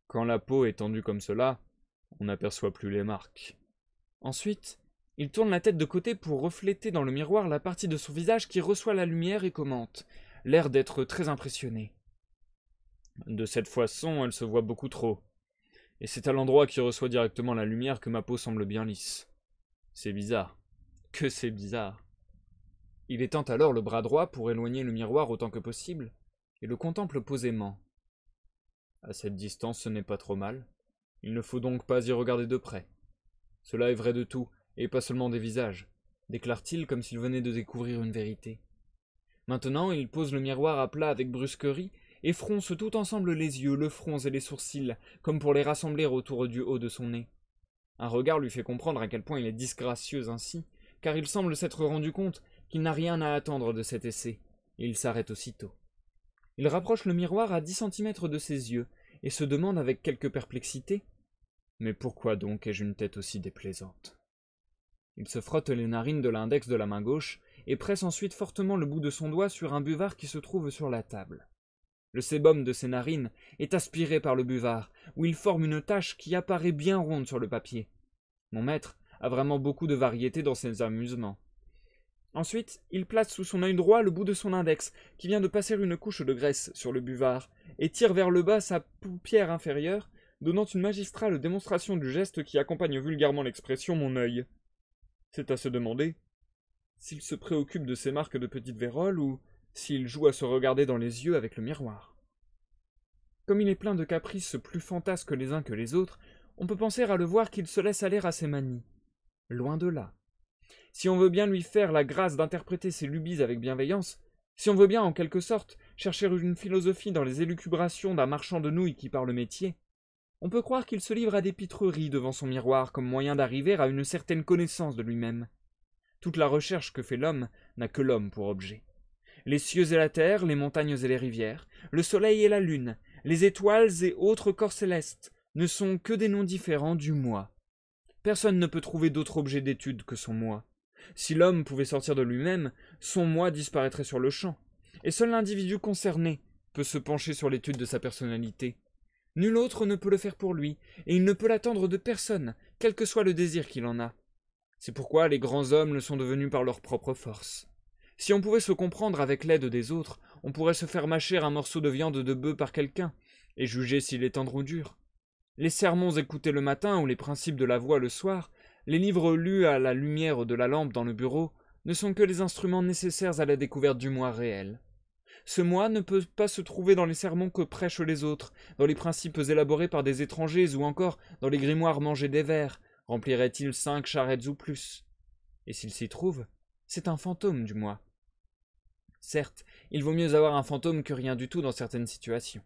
Quand la peau est tendue comme cela, on n'aperçoit plus les marques. Ensuite, il tourne la tête de côté pour refléter dans le miroir la partie de son visage qui reçoit la lumière et commente, l'air d'être très impressionné. De cette façon, elle se voit beaucoup trop. Et c'est à l'endroit qui reçoit directement la lumière que ma peau semble bien lisse. C'est bizarre. Que c'est bizarre. Il étend alors le bras droit pour éloigner le miroir autant que possible, et le contemple posément. À cette distance, ce n'est pas trop mal. Il ne faut donc pas y regarder de près. Cela est vrai de tout, et pas seulement des visages, déclare-t-il comme s'il venait de découvrir une vérité. Maintenant, il pose le miroir à plat avec brusquerie et fronce tout ensemble les yeux, le front et les sourcils, comme pour les rassembler autour du haut de son nez. Un regard lui fait comprendre à quel point il est disgracieux ainsi, car il semble s'être rendu compte qu'il n'a rien à attendre de cet essai, et il s'arrête aussitôt. Il rapproche le miroir à dix centimètres de ses yeux, et se demande avec quelque perplexité. Mais pourquoi donc ai-je une tête aussi déplaisante? Il se frotte les narines de l'index de la main gauche, et presse ensuite fortement le bout de son doigt sur un buvard qui se trouve sur la table. Le sébum de ses narines est aspiré par le buvard, où il forme une tache qui apparaît bien ronde sur le papier. Mon maître a vraiment beaucoup de variété dans ses amusements. Ensuite, il place sous son œil droit le bout de son index, qui vient de passer une couche de graisse sur le buvard, et tire vers le bas sa paupière inférieure, donnant une magistrale démonstration du geste qui accompagne vulgairement l'expression mon œil. C'est à se demander s'il se préoccupe de ces marques de petite vérole ou s'il joue à se regarder dans les yeux avec le miroir. Comme il est plein de caprices plus fantasques les uns que les autres, on peut penser à le voir qu'il se laisse aller à ses manies. Loin de là. Si on veut bien lui faire la grâce d'interpréter ses lubies avec bienveillance, si on veut bien, en quelque sorte, chercher une philosophie dans les élucubrations d'un marchand de nouilles qui parle métier, on peut croire qu'il se livre à des pitreries devant son miroir comme moyen d'arriver à une certaine connaissance de lui-même. Toute la recherche que fait l'homme n'a que l'homme pour objet les cieux et la terre, les montagnes et les rivières, le soleil et la lune, les étoiles et autres corps célestes ne sont que des noms différents du moi. Personne ne peut trouver d'autre objet d'étude que son moi. Si l'homme pouvait sortir de lui-même, son moi disparaîtrait sur le champ, et seul l'individu concerné peut se pencher sur l'étude de sa personnalité. Nul autre ne peut le faire pour lui, et il ne peut l'attendre de personne, quel que soit le désir qu'il en a. C'est pourquoi les grands hommes le sont devenus par leur propre force. Si on pouvait se comprendre avec l'aide des autres, on pourrait se faire mâcher un morceau de viande de bœuf par quelqu'un, et juger s'il est tendre ou dur. Les sermons écoutés le matin ou les principes de la voix le soir, les livres lus à la lumière de la lampe dans le bureau, ne sont que les instruments nécessaires à la découverte du moi réel. Ce moi ne peut pas se trouver dans les sermons que prêchent les autres, dans les principes élaborés par des étrangers ou encore dans les grimoires mangés des vers, remplirait-il cinq charrettes ou plus. Et s'il s'y trouve, c'est un fantôme du moi, Certes, il vaut mieux avoir un fantôme que rien du tout dans certaines situations.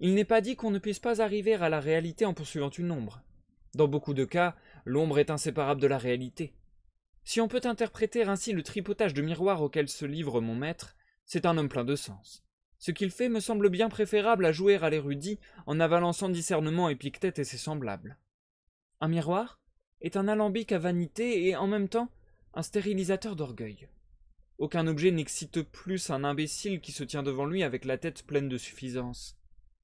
Il n'est pas dit qu'on ne puisse pas arriver à la réalité en poursuivant une ombre. Dans beaucoup de cas, l'ombre est inséparable de la réalité. Si on peut interpréter ainsi le tripotage de miroir auquel se livre mon maître, c'est un homme plein de sens. Ce qu'il fait me semble bien préférable à jouer à l'érudit en avalant sans discernement Épictète et ses semblables. Un miroir est un alambic à vanité et en même temps un stérilisateur d'orgueil. Aucun objet n'excite plus un imbécile qui se tient devant lui avec la tête pleine de suffisance.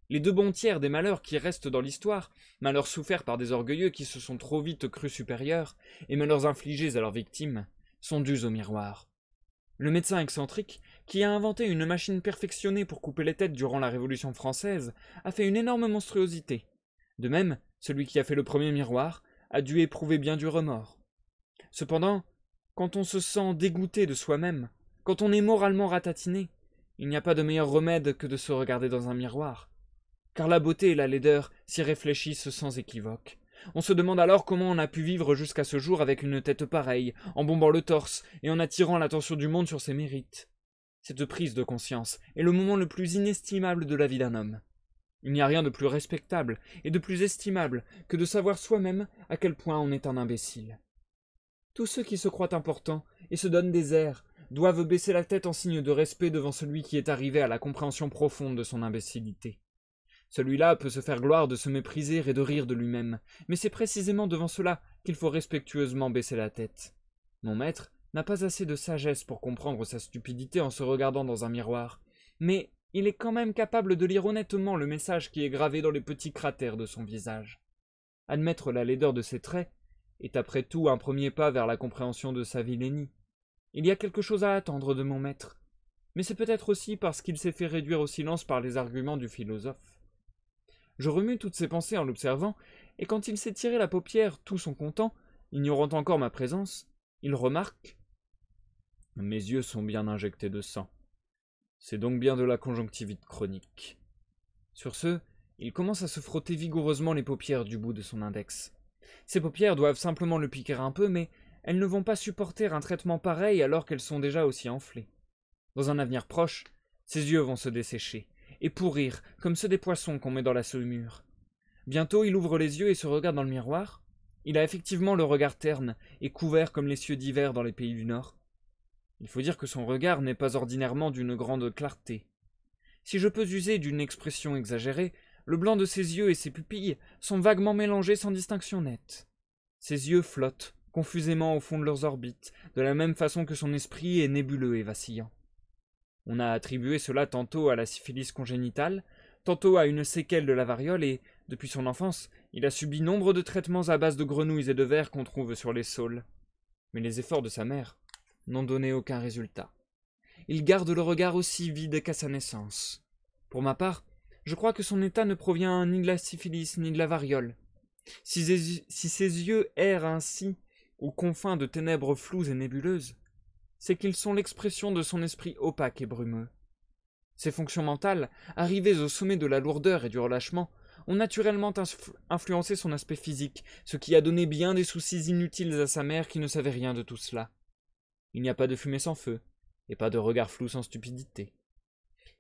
Les deux bons tiers des malheurs qui restent dans l'histoire, malheurs soufferts par des orgueilleux qui se sont trop vite crus supérieurs, et malheurs infligés à leurs victimes, sont dus au miroir. Le médecin excentrique, qui a inventé une machine perfectionnée pour couper les têtes durant la Révolution française, a fait une énorme monstruosité. De même, celui qui a fait le premier miroir a dû éprouver bien du remords. Cependant, quand on se sent dégoûté de soi-même, quand on est moralement ratatiné, il n'y a pas de meilleur remède que de se regarder dans un miroir. Car la beauté et la laideur s'y réfléchissent sans équivoque. On se demande alors comment on a pu vivre jusqu'à ce jour avec une tête pareille, en bombant le torse et en attirant l'attention du monde sur ses mérites. Cette prise de conscience est le moment le plus inestimable de la vie d'un homme. Il n'y a rien de plus respectable et de plus estimable que de savoir soi-même à quel point on est un imbécile. Tous ceux qui se croient importants et se donnent des airs doivent baisser la tête en signe de respect devant celui qui est arrivé à la compréhension profonde de son imbécilité. Celui-là peut se faire gloire de se mépriser et de rire de lui-même, mais c'est précisément devant cela qu'il faut respectueusement baisser la tête. Mon maître n'a pas assez de sagesse pour comprendre sa stupidité en se regardant dans un miroir, mais il est quand même capable de lire honnêtement le message qui est gravé dans les petits cratères de son visage. Admettre la laideur de ses traits est après tout un premier pas vers la compréhension de sa vilénie. Il y a quelque chose à attendre de mon maître. Mais c'est peut-être aussi parce qu'il s'est fait réduire au silence par les arguments du philosophe. Je remue toutes ses pensées en l'observant, et quand il s'est tiré la paupière, tout son content, ignorant encore ma présence, il remarque Mes yeux sont bien injectés de sang. C'est donc bien de la conjonctivite chronique. Sur ce, il commence à se frotter vigoureusement les paupières du bout de son index. Ses paupières doivent simplement le piquer un peu, mais elles ne vont pas supporter un traitement pareil alors qu'elles sont déjà aussi enflées. Dans un avenir proche, ses yeux vont se dessécher, et pourrir, comme ceux des poissons qu'on met dans la saumure. Bientôt, il ouvre les yeux et se regarde dans le miroir. Il a effectivement le regard terne et couvert comme les cieux d'hiver dans les pays du Nord. Il faut dire que son regard n'est pas ordinairement d'une grande clarté. Si je peux user d'une expression exagérée, le blanc de ses yeux et ses pupilles sont vaguement mélangés sans distinction nette. Ses yeux flottent, confusément au fond de leurs orbites, de la même façon que son esprit est nébuleux et vacillant. On a attribué cela tantôt à la syphilis congénitale, tantôt à une séquelle de la variole et, depuis son enfance, il a subi nombre de traitements à base de grenouilles et de vers qu'on trouve sur les saules. Mais les efforts de sa mère n'ont donné aucun résultat. Il garde le regard aussi vide qu'à sa naissance. Pour ma part, je crois que son état ne provient ni de la syphilis, ni de la variole. Si ses, yeux errent ainsi, aux confins de ténèbres floues et nébuleuses, c'est qu'ils sont l'expression de son esprit opaque et brumeux. Ses fonctions mentales, arrivées au sommet de la lourdeur et du relâchement, ont naturellement influencé son aspect physique, ce qui a donné bien des soucis inutiles à sa mère qui ne savait rien de tout cela. Il n'y a pas de fumée sans feu, et pas de regard flou sans stupidité.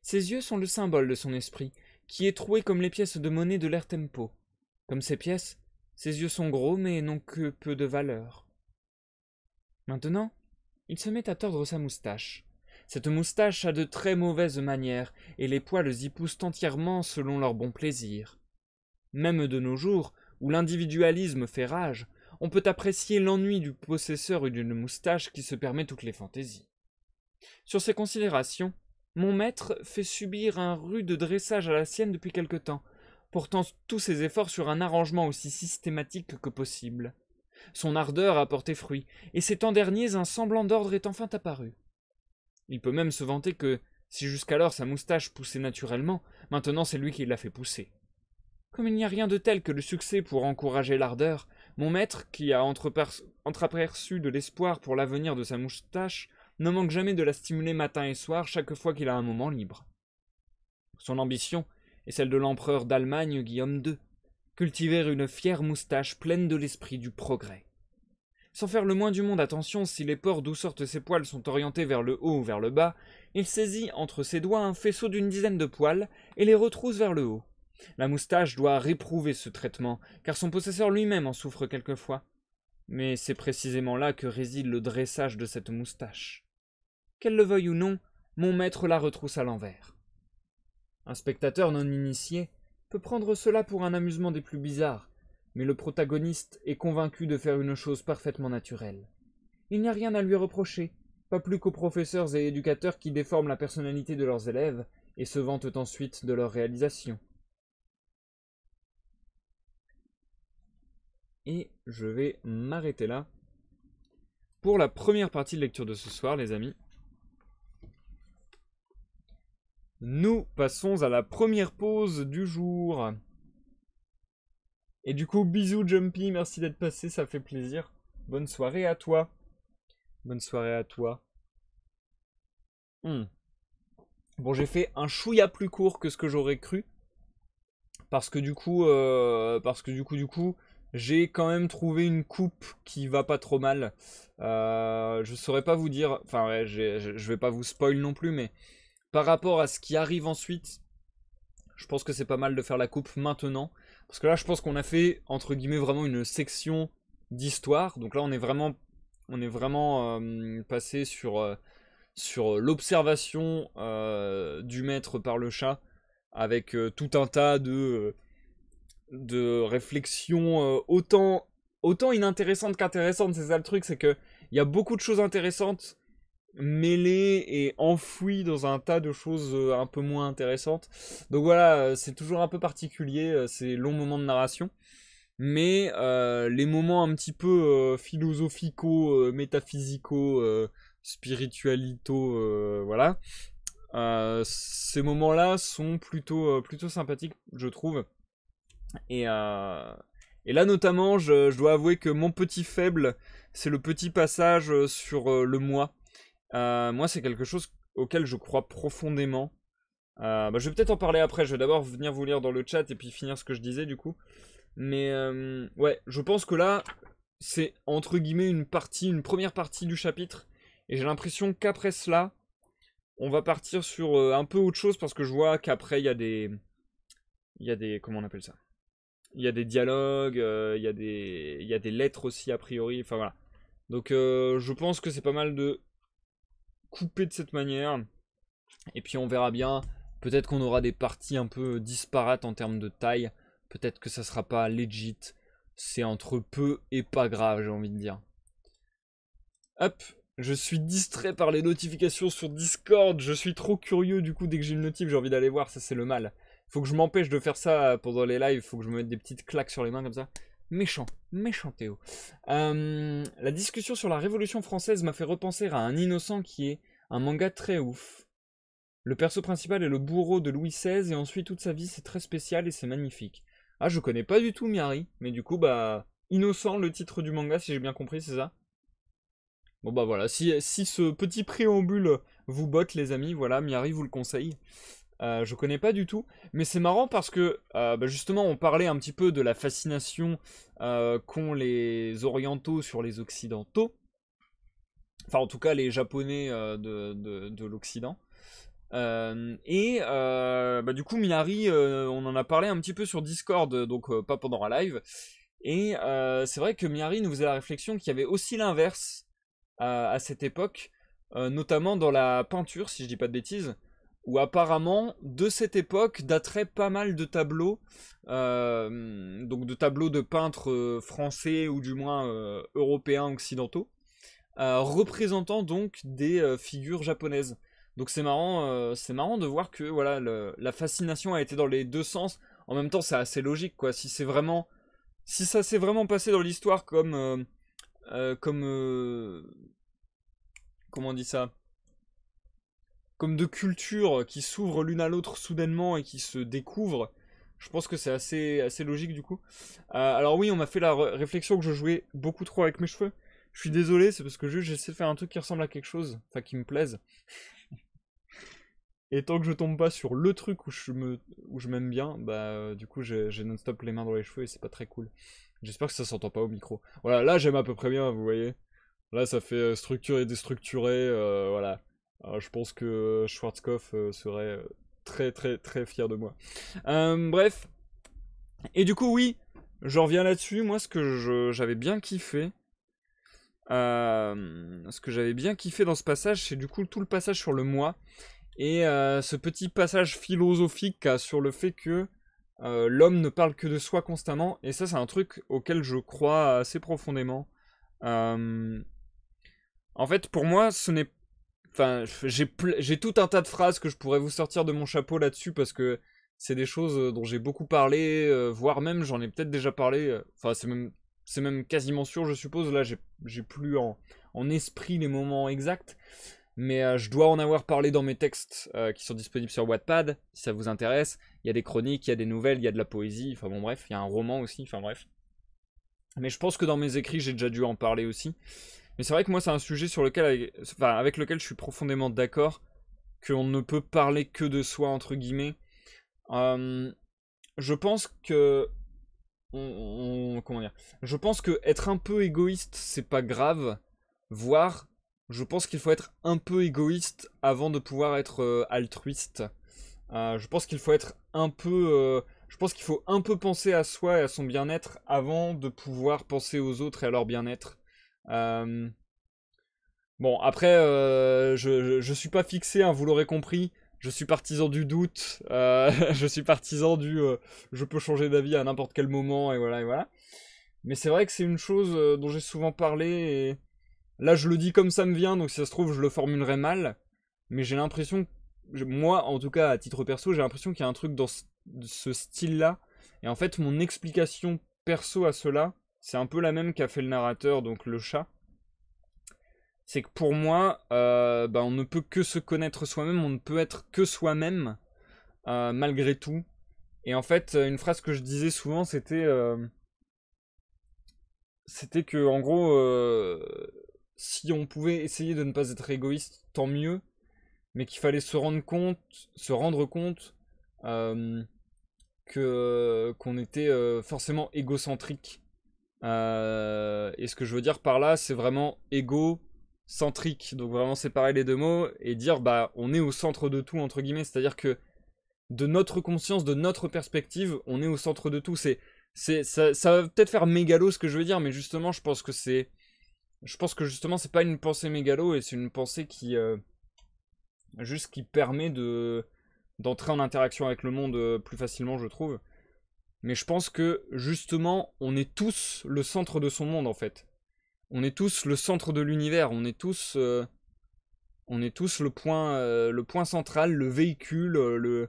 Ses yeux sont le symbole de son esprit, qui est troué comme les pièces de monnaie de l'air tempo. Comme ces pièces, ses yeux sont gros mais n'ont que peu de valeur. Maintenant, il se met à tordre sa moustache. Cette moustache a de très mauvaises manières, et les poils y poussent entièrement selon leur bon plaisir. Même de nos jours, où l'individualisme fait rage, on peut apprécier l'ennui du possesseur d'une moustache qui se permet toutes les fantaisies. Sur ces considérations, mon maître fait subir un rude dressage à la sienne depuis quelque temps, portant tous ses efforts sur un arrangement aussi systématique que possible. Son ardeur a porté fruit, et ces temps derniers un semblant d'ordre est enfin apparu. Il peut même se vanter que, si jusqu'alors sa moustache poussait naturellement, maintenant c'est lui qui l'a fait pousser. Comme il n'y a rien de tel que le succès pour encourager l'ardeur, mon maître, qui a entreaperçu de l'espoir pour l'avenir de sa moustache, ne manque jamais de la stimuler matin et soir chaque fois qu'il a un moment libre. Son ambition est celle de l'empereur d'Allemagne Guillaume II, cultiver une fière moustache pleine de l'esprit du progrès. Sans faire le moins du monde attention, si les pores d'où sortent ses poils sont orientés vers le haut ou vers le bas, il saisit entre ses doigts un faisceau d'une dizaine de poils et les retrousse vers le haut. La moustache doit réprouver ce traitement, car son possesseur lui-même en souffre quelquefois. Mais c'est précisément là que réside le dressage de cette moustache. Qu'elle le veuille ou non, mon maître la retrousse à l'envers. Un spectateur non initié peut prendre cela pour un amusement des plus bizarres, mais le protagoniste est convaincu de faire une chose parfaitement naturelle. Il n'y a rien à lui reprocher, pas plus qu'aux professeurs et éducateurs qui déforment la personnalité de leurs élèves et se vantent ensuite de leur réalisation. Et je vais m'arrêter là pour la première partie de lecture de ce soir, les amis. Nous passons à la première pause du jour. Et du coup, bisous Jumpy, merci d'être passé, ça fait plaisir. Bonne soirée à toi. Bonne soirée à toi. Hmm. Bon, j'ai fait un chouïa plus court que ce que j'aurais cru. Parce que du coup, euh, parce que du coup, du coup, j'ai quand même trouvé une coupe qui va pas trop mal. Je euh, je saurais pas vous dire, enfin ouais, je vais pas vous spoil non plus, mais par rapport à ce qui arrive ensuite, je pense que c'est pas mal de faire la coupe maintenant. Parce que là, je pense qu'on a fait, entre guillemets, vraiment une section d'histoire. Donc là, on est vraiment, on est vraiment euh, passé sur, euh, sur l'observation du maître par le chat, avec tout un tas de de réflexion euh, autant, autant inintéressante qu'intéressante. C'est ça le truc, c'est que il y a beaucoup de choses intéressantes mêlées et enfouies dans un tas de choses euh, un peu moins intéressantes. Donc voilà, euh, c'est toujours un peu particulier ces longs moments de narration. Mais les moments un petit peu philosophico, métaphysico, spiritualito, voilà. ces moments-là sont plutôt, plutôt sympathiques, je trouve. Euh, et, là notamment, je, dois avouer que mon petit faible, c'est le petit passage euh, sur euh, le moi. moi, c'est quelque chose auquel je crois profondément. Bah, je vais peut-être en parler après, je vais d'abord venir vous lire dans le chat et puis finir ce que je disais du coup. Mais ouais, je pense que là, c'est entre guillemets une partie, une première partie du chapitre. Et j'ai l'impression qu'après cela, on va partir sur un peu autre chose parce que je vois qu'après, il y a des... Il y a des... Comment on appelle ça il y a des dialogues, euh, il, y a des, il y a des lettres aussi a priori. Enfin voilà. Donc euh, je pense que c'est pas mal de couper de cette manière. Et puis on verra bien. Peut-être qu'on aura des parties un peu disparates en termes de taille. Peut-être que ça sera pas legit. C'est entre peu et pas grave, j'ai envie de dire. Hop, je suis distrait par les notifications sur Discord. Je suis trop curieux du coup dès que j'ai une notif, j'ai envie d'aller voir. Ça c'est le mal. Faut que je m'empêche de faire ça pendant les lives, faut que je me mette des petites claques sur les mains comme ça. Méchant, méchant Théo. Euh, la discussion sur la Révolution française m'a fait repenser à Un innocent qui est un manga très ouf. Le perso principal est le bourreau de Louis XVI et ensuite toute sa vie c'est très spécial et c'est magnifique. Ah je connais pas du tout Miari, mais du coup bah innocent le titre du manga si j'ai bien compris c'est ça. Bon bah voilà, si, si ce petit préambule vous botte les amis, voilà Miari vous le conseille. Euh, je connais pas du tout, mais c'est marrant parce que euh, bah, justement on parlait un petit peu de la fascination euh, qu'ont les orientaux sur les occidentaux, enfin en tout cas les japonais de, l'Occident. et bah, du coup Minari, on en a parlé un petit peu sur Discord, donc pas pendant un live. Et c'est vrai que Minari nous faisait la réflexion qu'il y avait aussi l'inverse à cette époque, notamment dans la peinture, si je dis pas de bêtises où apparemment de cette époque dateraient pas mal de tableaux, euh, donc de tableaux de peintres euh, français ou du moins euh, européens occidentaux, représentant donc des figures japonaises. Donc c'est marrant, c'est marrant de voir que voilà la fascination a été dans les deux sens. En même temps, c'est assez logique quoi. Si c'est vraiment, si ça s'est vraiment passé dans l'histoire comme, comme, comment on dit ça? comme de cultures qui s'ouvrent l'une à l'autre soudainement et qui se découvrent. Je pense que c'est assez, assez logique du coup. Euh, alors oui, on m'a fait la réflexion que je jouais beaucoup trop avec mes cheveux. Je suis désolé, c'est parce que juste j'essaie de faire un truc qui ressemble à quelque chose, enfin qui me plaise. Et tant que je tombe pas sur le truc où je me, je m'aime bien, bah euh, du coup j'ai non-stop les mains dans les cheveux et c'est pas très cool. J'espère que ça s'entend pas au micro. Voilà, là j'aime à peu près bien, vous voyez. Là ça fait euh, structuré, déstructuré, euh, voilà. Euh, je pense que Schwarzkopf euh, serait euh, très très très fier de moi. bref. Et du coup, oui, je reviens là-dessus. Moi, ce que j'avais bien kiffé, ce que j'avais bien kiffé dans ce passage, c'est du coup tout le passage sur le moi et ce petit passage philosophique sur le fait que l'homme ne parle que de soi constamment. Et ça, c'est un truc auquel je crois assez profondément. en fait, pour moi, ce n'est Enfin, j'ai tout un tas de phrases que je pourrais vous sortir de mon chapeau là-dessus parce que c'est des choses euh, dont j'ai beaucoup parlé, euh, voire même j'en ai peut-être déjà parlé. Euh, enfin, c'est même, c'est même quasiment sûr, je suppose. Là, j'ai plus en, esprit les moments exacts. Mais je dois en avoir parlé dans mes textes qui sont disponibles sur Wattpad, si ça vous intéresse. Il y a des chroniques, il y a des nouvelles, il y a de la poésie. Enfin bon, bref, il y a un roman aussi. Enfin bref. Mais je pense que dans mes écrits, j'ai déjà dû en parler aussi. Mais c'est vrai que moi, c'est un sujet sur lequel, avec, lequel je suis profondément d'accord, qu'on ne peut parler que de soi, entre guillemets. Hum, je pense que. comment dire Je pense que être un peu égoïste, c'est pas grave. Voire, je pense qu'il faut être un peu égoïste avant de pouvoir être euh, altruiste. Euh, je pense qu'il faut être un peu. Euh, je pense qu'il faut un peu penser à soi et à son bien-être avant de pouvoir penser aux autres et à leur bien-être. Euh, bon, après, euh, je, je, suis pas fixé, hein, vous l'aurez compris. Je suis partisan du doute. Euh, *laughs* je suis partisan du je peux changer d'avis à n'importe quel moment, et voilà, et voilà. Mais c'est vrai que c'est une chose dont j'ai souvent parlé, et là, je le dis comme ça me vient, donc si ça se trouve, je le formulerai mal. Mais j'ai l'impression, moi, en tout cas, à titre perso, j'ai l'impression qu'il y a un truc dans ce style-là. Et en fait, mon explication perso à cela, c'est un peu la même qu'a fait le narrateur, donc le chat. C'est que pour moi, euh, bah, on ne peut que se connaître soi-même, on ne peut être que soi-même, euh, malgré tout. Et en fait, une phrase que je disais souvent, c'était. Euh, c'était que, en gros, euh, si on pouvait essayer de ne pas être égoïste, tant mieux. Mais qu'il fallait se rendre compte, se rendre compte que qu'on était forcément égocentrique euh, et ce que je veux dire par là, c'est vraiment égocentrique. Donc vraiment séparer les deux mots et dire bah on est au centre de tout entre guillemets. C'est-à-dire que de notre conscience, de notre perspective, on est au centre de tout. C'est, c'est, ça, va peut-être faire mégalo ce que je veux dire, mais justement, je pense que c'est, je pense que justement, c'est pas une pensée mégalo et c'est une pensée qui, euh, juste qui permet de d'entrer en interaction avec le monde euh, plus facilement, je trouve. Mais je pense que justement, on est tous le centre de son monde en fait. On est tous le centre de l'univers. On est tous, euh, on est tous le point, euh, le point central, le véhicule, euh,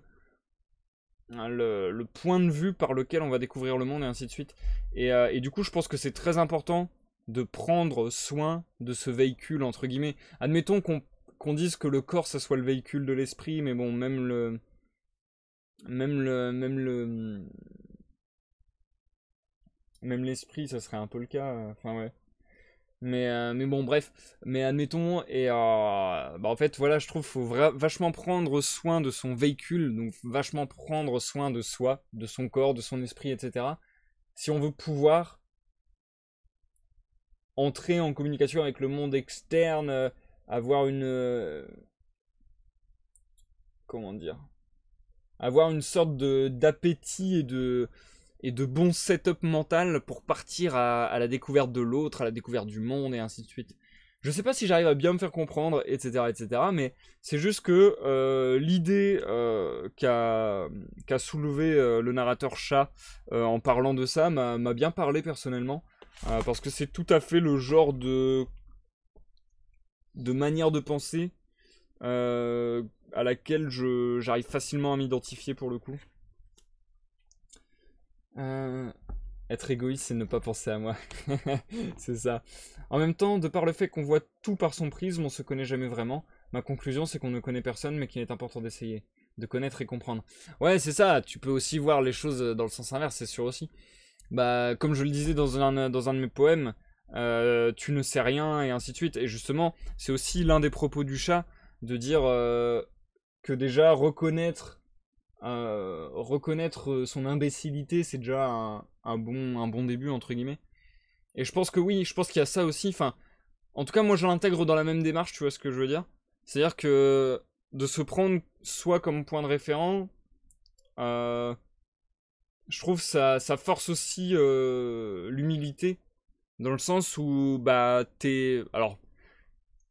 hein, le, le, point de vue par lequel on va découvrir le monde et ainsi de suite. Et, du coup, je pense que c'est très important de prendre soin de ce véhicule entre guillemets. Admettons qu'on qu'on dise que le corps, ça soit le véhicule de l'esprit, mais bon, même le, même le, même le, même l'esprit, ça serait un peu le cas. Euh, enfin, ouais. Mais, euh, mais bon, bref. Mais admettons, et euh, bah, en fait, voilà, je trouve faut vachement prendre soin de son véhicule, donc vachement prendre soin de soi, de son corps, de son esprit, etc. Si on veut pouvoir entrer en communication avec le monde externe, avoir une. comment dire Avoir une sorte d'appétit et de et de bons set setup mental pour partir à, la découverte de l'autre, à la découverte du monde et ainsi de suite. Je sais pas si j'arrive à bien me faire comprendre, etc., etc. Mais c'est juste que euh, l'idée euh, qu'a soulevé euh, le narrateur chat en parlant de ça m'a bien parlé personnellement, parce que c'est tout à fait le genre de de manière de penser à laquelle j'arrive facilement à m'identifier pour le coup. Euh, être égoïste, c'est ne pas penser à moi. *laughs* c'est ça. En même temps, de par le fait qu'on voit tout par son prisme, on se connaît jamais vraiment. Ma conclusion, c'est qu'on ne connaît personne, mais qu'il est important d'essayer, de connaître et comprendre. Ouais, c'est ça. Tu peux aussi voir les choses euh, dans le sens inverse, c'est sûr aussi. Bah, comme je le disais dans un, euh, dans un de mes poèmes, tu ne sais rien et ainsi de suite. Et justement, c'est aussi l'un des propos du chat de dire que déjà reconnaître euh, reconnaître euh, son imbécilité, c'est déjà un, bon, un bon début, entre guillemets. Et je pense que oui, je pense qu'il y a ça aussi. Enfin, en tout cas, moi, je l'intègre dans la même démarche, tu vois ce que je veux dire C'est-à-dire que de se prendre soi comme point de référent, euh, je trouve ça, ça force aussi l'humilité. Dans le sens où, bah, t'es. Alors,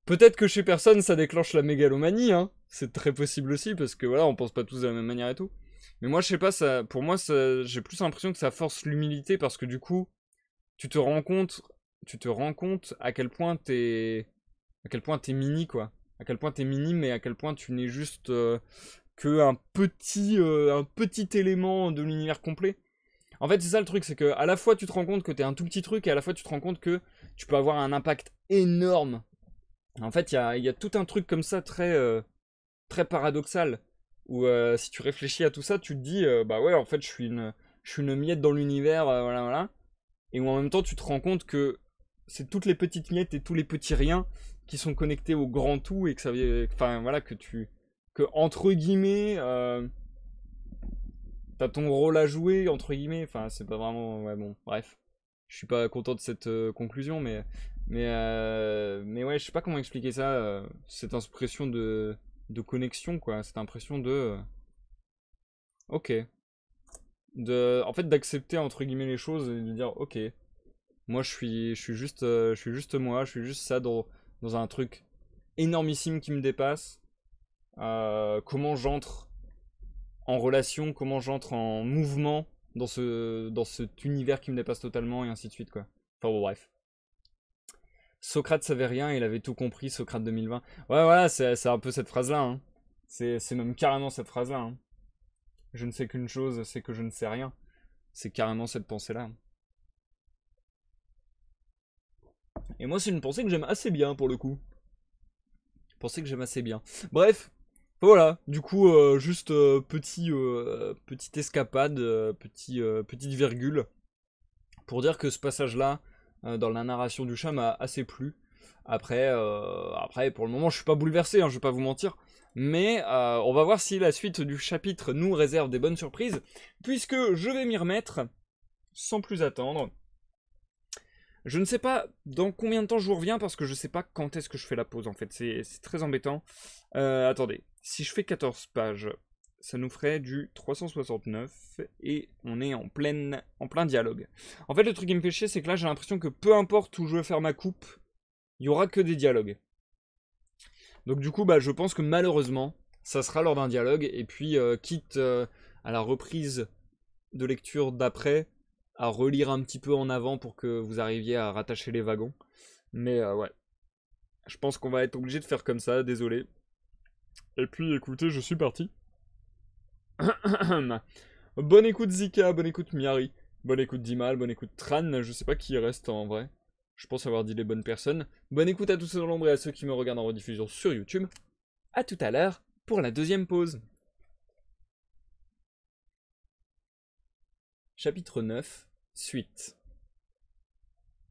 peut-être que chez personne, ça déclenche la mégalomanie, hein c'est très possible aussi parce que voilà, on pense pas tous de la même manière et tout. Mais moi, je sais pas, ça, pour moi, ça, j'ai plus l'impression que ça force l'humilité parce que du coup, tu te rends compte, tu te rends compte à quel point t'es, à quel point t'es mini quoi, à quel point t'es mini, mais à quel point tu n'es juste euh, que un petit, euh, un petit élément de l'univers complet. En fait, c'est ça le truc, c'est que à la fois tu te rends compte que t'es un tout petit truc et à la fois tu te rends compte que tu peux avoir un impact énorme. En fait, il y a, tout un truc comme ça très. Euh, très paradoxal. Où euh, si tu réfléchis à tout ça, tu te dis, euh, bah ouais, en fait, je suis une, suis une miette dans l'univers, euh, voilà, voilà. Et où en même temps, tu te rends compte que c'est toutes les petites miettes et tous les petits riens qui sont connectés au grand tout et que ça, enfin voilà, que tu, que entre guillemets, t'as ton rôle à jouer entre guillemets. Enfin, c'est pas vraiment, ouais, bon, bref. Je suis pas content de cette conclusion, mais mais, mais ouais, je sais pas comment expliquer ça, cette impression de, de connexion, quoi. Cette impression de... Euh, ok. De, en fait, d'accepter, entre guillemets, les choses et de dire, ok, moi, je suis, je suis, juste, euh, je suis juste moi, je suis juste ça dans, un truc énormissime qui me dépasse. Euh, comment j'entre en relation, comment j'entre en mouvement dans, ce, dans cet univers qui me dépasse totalement, et ainsi de suite, quoi. Enfin, bon, bref. Socrate savait rien, il avait tout compris, Socrate 2020. Ouais, voilà, c'est un peu cette phrase-là. Hein. C'est même carrément cette phrase-là. Hein. Je ne sais qu'une chose, c'est que je ne sais rien. C'est carrément cette pensée-là. Hein. Et moi, c'est une pensée que j'aime assez bien, pour le coup. Pensée que j'aime assez bien. Bref, voilà, du coup, euh, juste euh, petit, euh, petite escapade, petit, petite virgule, pour dire que ce passage-là, euh, dans la narration du chat m'a assez plu. Après, euh, après, pour le moment, je suis pas bouleversé, je hein, je vais pas vous mentir. Mais euh, on va voir si la suite du chapitre nous réserve des bonnes surprises, puisque je vais m'y remettre sans plus attendre. Je ne sais pas dans combien de temps je vous reviens, parce que je sais pas quand est-ce que je fais la pause, en fait. C'est très embêtant. attendez, si je fais 14 pages, ça nous ferait du 369 et on est en, pleine, en plein dialogue. En fait, le truc qui me fait chier, c'est que là, j'ai l'impression que peu importe où je veux faire ma coupe, il n'y aura que des dialogues. Donc du coup, bah, je pense que malheureusement, ça sera lors d'un dialogue et puis euh, quitte euh, à la reprise de lecture d'après, à relire un petit peu en avant pour que vous arriviez à rattacher les wagons. Mais euh, ouais, je pense qu'on va être obligé de faire comme ça, désolé. Et puis écoutez, je suis parti. *coughs* bonne écoute Zika, bonne écoute Miari, bonne écoute Dimal, bonne écoute Tran, je sais pas qui reste en vrai. Je pense avoir dit les bonnes personnes. Bonne écoute à tous ceux dans l'ombre et à ceux qui me regardent en rediffusion sur YouTube. A tout à l'heure pour la deuxième pause. Chapitre 9 Suite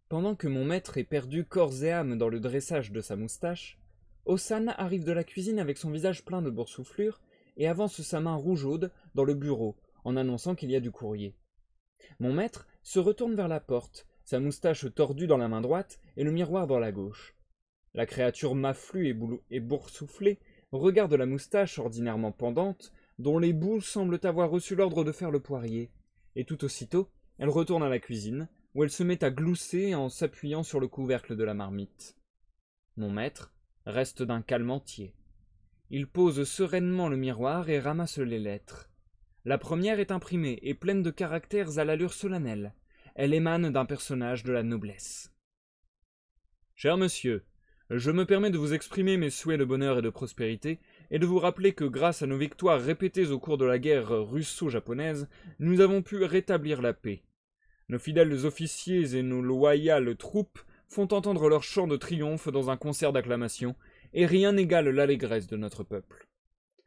Pendant que mon maître est perdu corps et âme dans le dressage de sa moustache, Osan arrive de la cuisine avec son visage plein de boursouflures et avance sa main rougeaude dans le bureau, en annonçant qu'il y a du courrier. Mon maître se retourne vers la porte, sa moustache tordue dans la main droite et le miroir dans la gauche. La créature maflue et, et boursouflée regarde la moustache ordinairement pendante, dont les boules semblent avoir reçu l'ordre de faire le poirier, et tout aussitôt, elle retourne à la cuisine, où elle se met à glousser en s'appuyant sur le couvercle de la marmite. Mon maître reste d'un calme entier. Il pose sereinement le miroir et ramasse les lettres. La première est imprimée et pleine de caractères à l'allure solennelle. Elle émane d'un personnage de la noblesse. Cher monsieur, je me permets de vous exprimer mes souhaits de bonheur et de prospérité, et de vous rappeler que grâce à nos victoires répétées au cours de la guerre russo-japonaise, nous avons pu rétablir la paix. Nos fidèles officiers et nos loyales troupes font entendre leurs chant de triomphe dans un concert d'acclamations, et rien n'égale l'allégresse de notre peuple.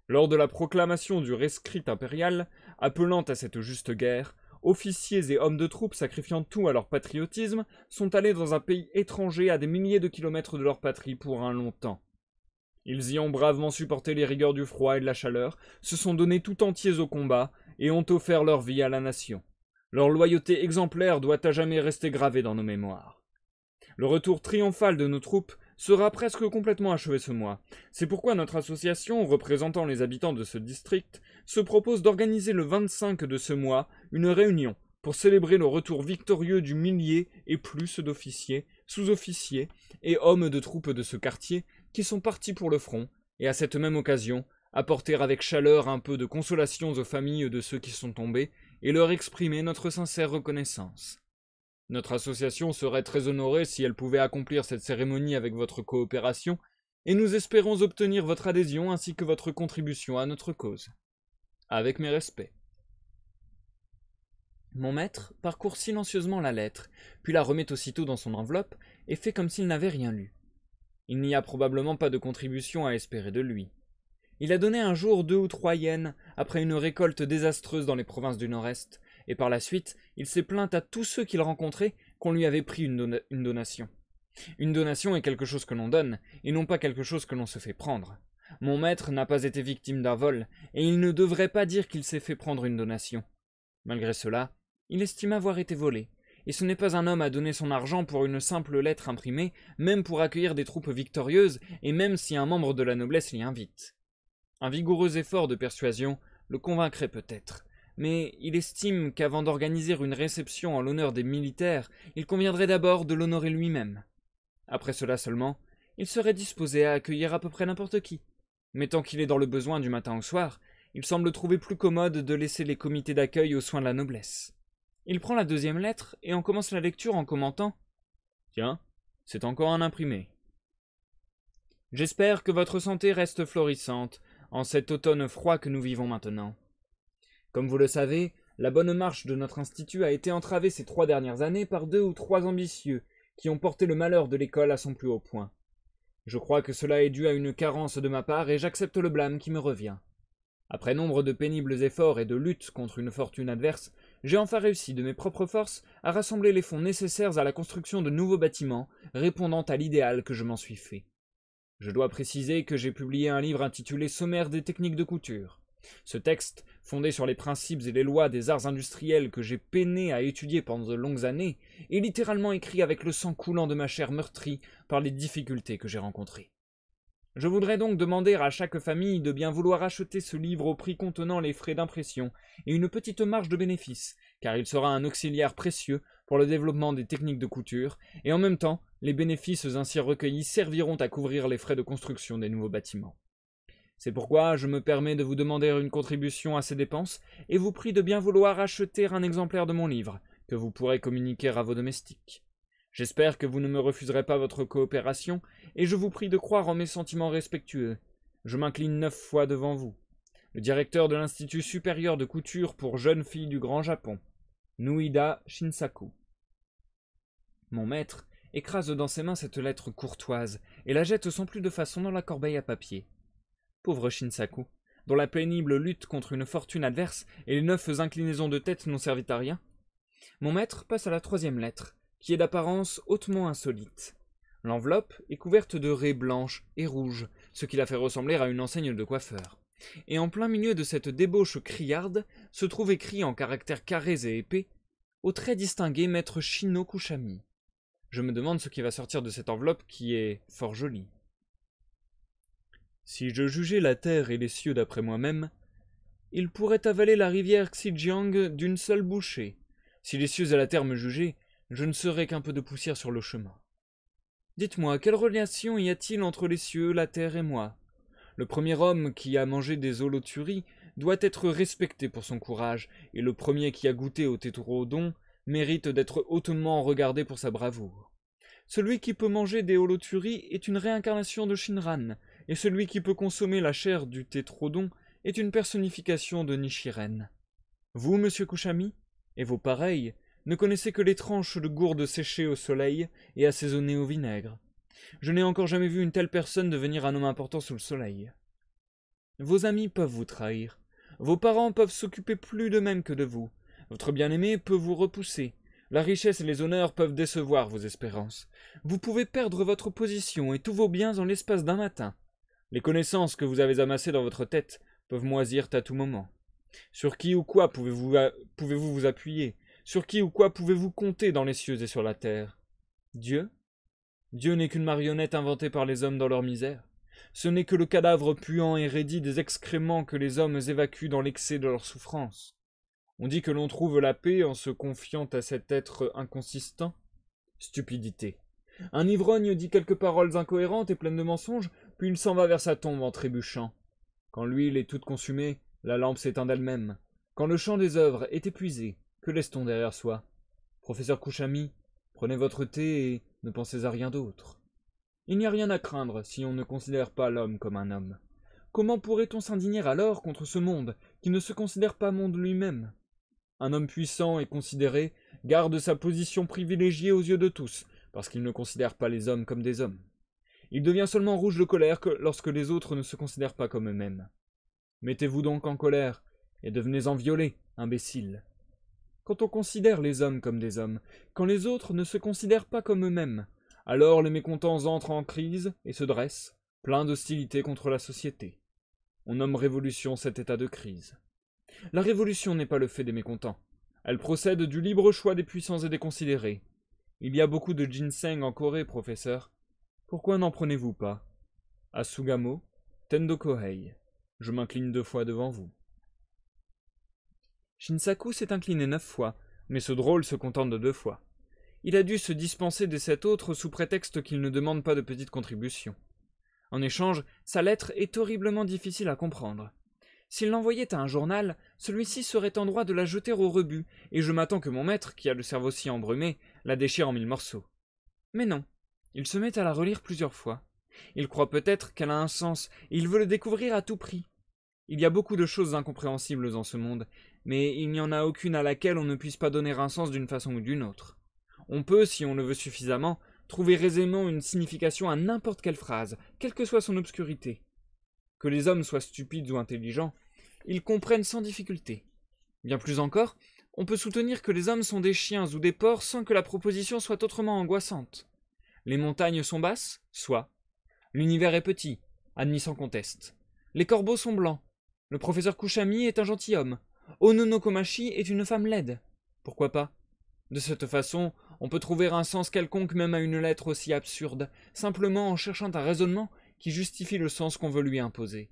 Lors de la proclamation du rescrit impérial, appelant à cette juste guerre, officiers et hommes de troupes sacrifiant tout à leur patriotisme sont allés dans un pays étranger à des milliers de kilomètres de leur patrie pour un long temps. Ils y ont bravement supporté les rigueurs du froid et de la chaleur, se sont donnés tout entiers au combat, et ont offert leur vie à la nation. Leur loyauté exemplaire doit à jamais rester gravée dans nos mémoires. Le retour triomphal de nos troupes sera presque complètement achevé ce mois. C'est pourquoi notre association, représentant les habitants de ce district, se propose d'organiser le 25 de ce mois une réunion pour célébrer le retour victorieux du millier et plus d'officiers, sous-officiers et hommes de troupes de ce quartier qui sont partis pour le front, et à cette même occasion, apporter avec chaleur un peu de consolations aux familles de ceux qui sont tombés, et leur exprimer notre sincère reconnaissance. Notre association serait très honorée si elle pouvait accomplir cette cérémonie avec votre coopération, et nous espérons obtenir votre adhésion ainsi que votre contribution à notre cause. Avec mes respects. Mon maître parcourt silencieusement la lettre, puis la remet aussitôt dans son enveloppe et fait comme s'il n'avait rien lu. Il n'y a probablement pas de contribution à espérer de lui. Il a donné un jour deux ou trois yens après une récolte désastreuse dans les provinces du Nord-Est, et par la suite, il s'est plaint à tous ceux qu'il rencontrait qu'on lui avait pris une, donation. Une donation est quelque chose que l'on donne, et non pas quelque chose que l'on se fait prendre. Mon maître n'a pas été victime d'un vol, et il ne devrait pas dire qu'il s'est fait prendre une donation. Malgré cela, il estime avoir été volé, et ce n'est pas un homme à donner son argent pour une simple lettre imprimée, même pour accueillir des troupes victorieuses, et même si un membre de la noblesse l'y invite. Un vigoureux effort de persuasion le convaincrait peut-être mais il estime qu'avant d'organiser une réception en l'honneur des militaires, il conviendrait d'abord de l'honorer lui-même. Après cela seulement, il serait disposé à accueillir à peu près n'importe qui. Mais tant qu'il est dans le besoin du matin au soir, il semble trouver plus commode de laisser les comités d'accueil aux soins de la noblesse. Il prend la deuxième lettre et en commence la lecture en commentant Tiens, c'est encore un imprimé. J'espère que votre santé reste florissante en cet automne froid que nous vivons maintenant. Comme vous le savez, la bonne marche de notre institut a été entravée ces trois dernières années par deux ou trois ambitieux qui ont porté le malheur de l'école à son plus haut point. Je crois que cela est dû à une carence de ma part et j'accepte le blâme qui me revient. Après nombre de pénibles efforts et de luttes contre une fortune adverse, j'ai enfin réussi de mes propres forces à rassembler les fonds nécessaires à la construction de nouveaux bâtiments répondant à l'idéal que je m'en suis fait. Je dois préciser que j'ai publié un livre intitulé Sommaire des techniques de couture. Ce texte fondé sur les principes et les lois des arts industriels que j'ai peiné à étudier pendant de longues années, et littéralement écrit avec le sang coulant de ma chair meurtrie par les difficultés que j'ai rencontrées. Je voudrais donc demander à chaque famille de bien vouloir acheter ce livre au prix contenant les frais d'impression et une petite marge de bénéfice, car il sera un auxiliaire précieux pour le développement des techniques de couture, et en même temps, les bénéfices ainsi recueillis serviront à couvrir les frais de construction des nouveaux bâtiments. C'est pourquoi je me permets de vous demander une contribution à ces dépenses et vous prie de bien vouloir acheter un exemplaire de mon livre, que vous pourrez communiquer à vos domestiques. J'espère que vous ne me refuserez pas votre coopération, et je vous prie de croire en mes sentiments respectueux. Je m'incline neuf fois devant vous. Le directeur de l'Institut supérieur de couture pour jeunes filles du Grand Japon, Nuida Shinsaku. Mon maître écrase dans ses mains cette lettre courtoise et la jette sans plus de façon dans la corbeille à papier. Pauvre Shinsaku, dont la pénible lutte contre une fortune adverse et les neuf inclinaisons de tête n'ont servi à rien. Mon maître passe à la troisième lettre, qui est d'apparence hautement insolite. L'enveloppe est couverte de raies blanches et rouges, ce qui la fait ressembler à une enseigne de coiffeur. Et en plein milieu de cette débauche criarde se trouve écrit en caractères carrés et épais au très distingué maître Shino Je me demande ce qui va sortir de cette enveloppe qui est fort jolie. Si je jugeais la terre et les cieux d'après moi-même, il pourrait avaler la rivière Xijiang d'une seule bouchée. Si les cieux et la terre me jugeaient, je ne serais qu'un peu de poussière sur le chemin. Dites-moi, quelle relation y a-t-il entre les cieux, la terre et moi Le premier homme qui a mangé des holoturies doit être respecté pour son courage, et le premier qui a goûté au tétrodon mérite d'être hautement regardé pour sa bravoure. Celui qui peut manger des holoturies est une réincarnation de Shinran, et celui qui peut consommer la chair du tétrodon est une personnification de Nichiren. Vous, monsieur Kouchami, et vos pareils, ne connaissez que les tranches de gourdes séchées au soleil et assaisonnées au vinaigre. Je n'ai encore jamais vu une telle personne devenir un homme important sous le soleil. Vos amis peuvent vous trahir. Vos parents peuvent s'occuper plus d'eux-mêmes que de vous. Votre bien-aimé peut vous repousser. La richesse et les honneurs peuvent décevoir vos espérances. Vous pouvez perdre votre position et tous vos biens en l'espace d'un matin. Les connaissances que vous avez amassées dans votre tête peuvent moisir à tout moment. Sur qui ou quoi pouvez-vous pouvez -vous, vous appuyer Sur qui ou quoi pouvez-vous compter dans les cieux et sur la terre Dieu Dieu n'est qu'une marionnette inventée par les hommes dans leur misère. Ce n'est que le cadavre puant et raidi des excréments que les hommes évacuent dans l'excès de leur souffrance. On dit que l'on trouve la paix en se confiant à cet être inconsistant. Stupidité. Un ivrogne dit quelques paroles incohérentes et pleines de mensonges, il s'en va vers sa tombe en trébuchant. Quand l'huile est toute consumée, la lampe s'éteint d'elle-même. Quand le champ des œuvres est épuisé, que laisse-t-on derrière soi Professeur Kouchami, prenez votre thé et ne pensez à rien d'autre. Il n'y a rien à craindre si on ne considère pas l'homme comme un homme. Comment pourrait-on s'indigner alors contre ce monde qui ne se considère pas monde lui-même Un homme puissant et considéré garde sa position privilégiée aux yeux de tous parce qu'il ne considère pas les hommes comme des hommes. Il devient seulement rouge de colère que lorsque les autres ne se considèrent pas comme eux-mêmes. Mettez-vous donc en colère, et devenez-en violés, imbéciles. Quand on considère les hommes comme des hommes, quand les autres ne se considèrent pas comme eux-mêmes, alors les mécontents entrent en crise et se dressent, pleins d'hostilité contre la société. On nomme révolution cet état de crise. La révolution n'est pas le fait des mécontents. Elle procède du libre choix des puissants et des considérés. Il y a beaucoup de ginseng en Corée, professeur, pourquoi n'en prenez-vous pas À Sugamo, Tendo Je m'incline deux fois devant vous. Shinsaku s'est incliné neuf fois, mais ce drôle se contente de deux fois. Il a dû se dispenser des sept autres sous prétexte qu'il ne demande pas de petites contributions. En échange, sa lettre est horriblement difficile à comprendre. S'il l'envoyait à un journal, celui-ci serait en droit de la jeter au rebut, et je m'attends que mon maître, qui a le cerveau si embrumé, la déchire en mille morceaux. Mais non, il se met à la relire plusieurs fois. Il croit peut-être qu'elle a un sens, et il veut le découvrir à tout prix. Il y a beaucoup de choses incompréhensibles dans ce monde, mais il n'y en a aucune à laquelle on ne puisse pas donner un sens d'une façon ou d'une autre. On peut, si on le veut suffisamment, trouver aisément une signification à n'importe quelle phrase, quelle que soit son obscurité. Que les hommes soient stupides ou intelligents, ils comprennent sans difficulté. Bien plus encore, on peut soutenir que les hommes sont des chiens ou des porcs sans que la proposition soit autrement angoissante. Les montagnes sont basses Soit. L'univers est petit, admis sans conteste. Les corbeaux sont blancs. Le professeur Kushami est un gentilhomme. Onono Komachi est une femme laide. Pourquoi pas De cette façon, on peut trouver un sens quelconque même à une lettre aussi absurde, simplement en cherchant un raisonnement qui justifie le sens qu'on veut lui imposer.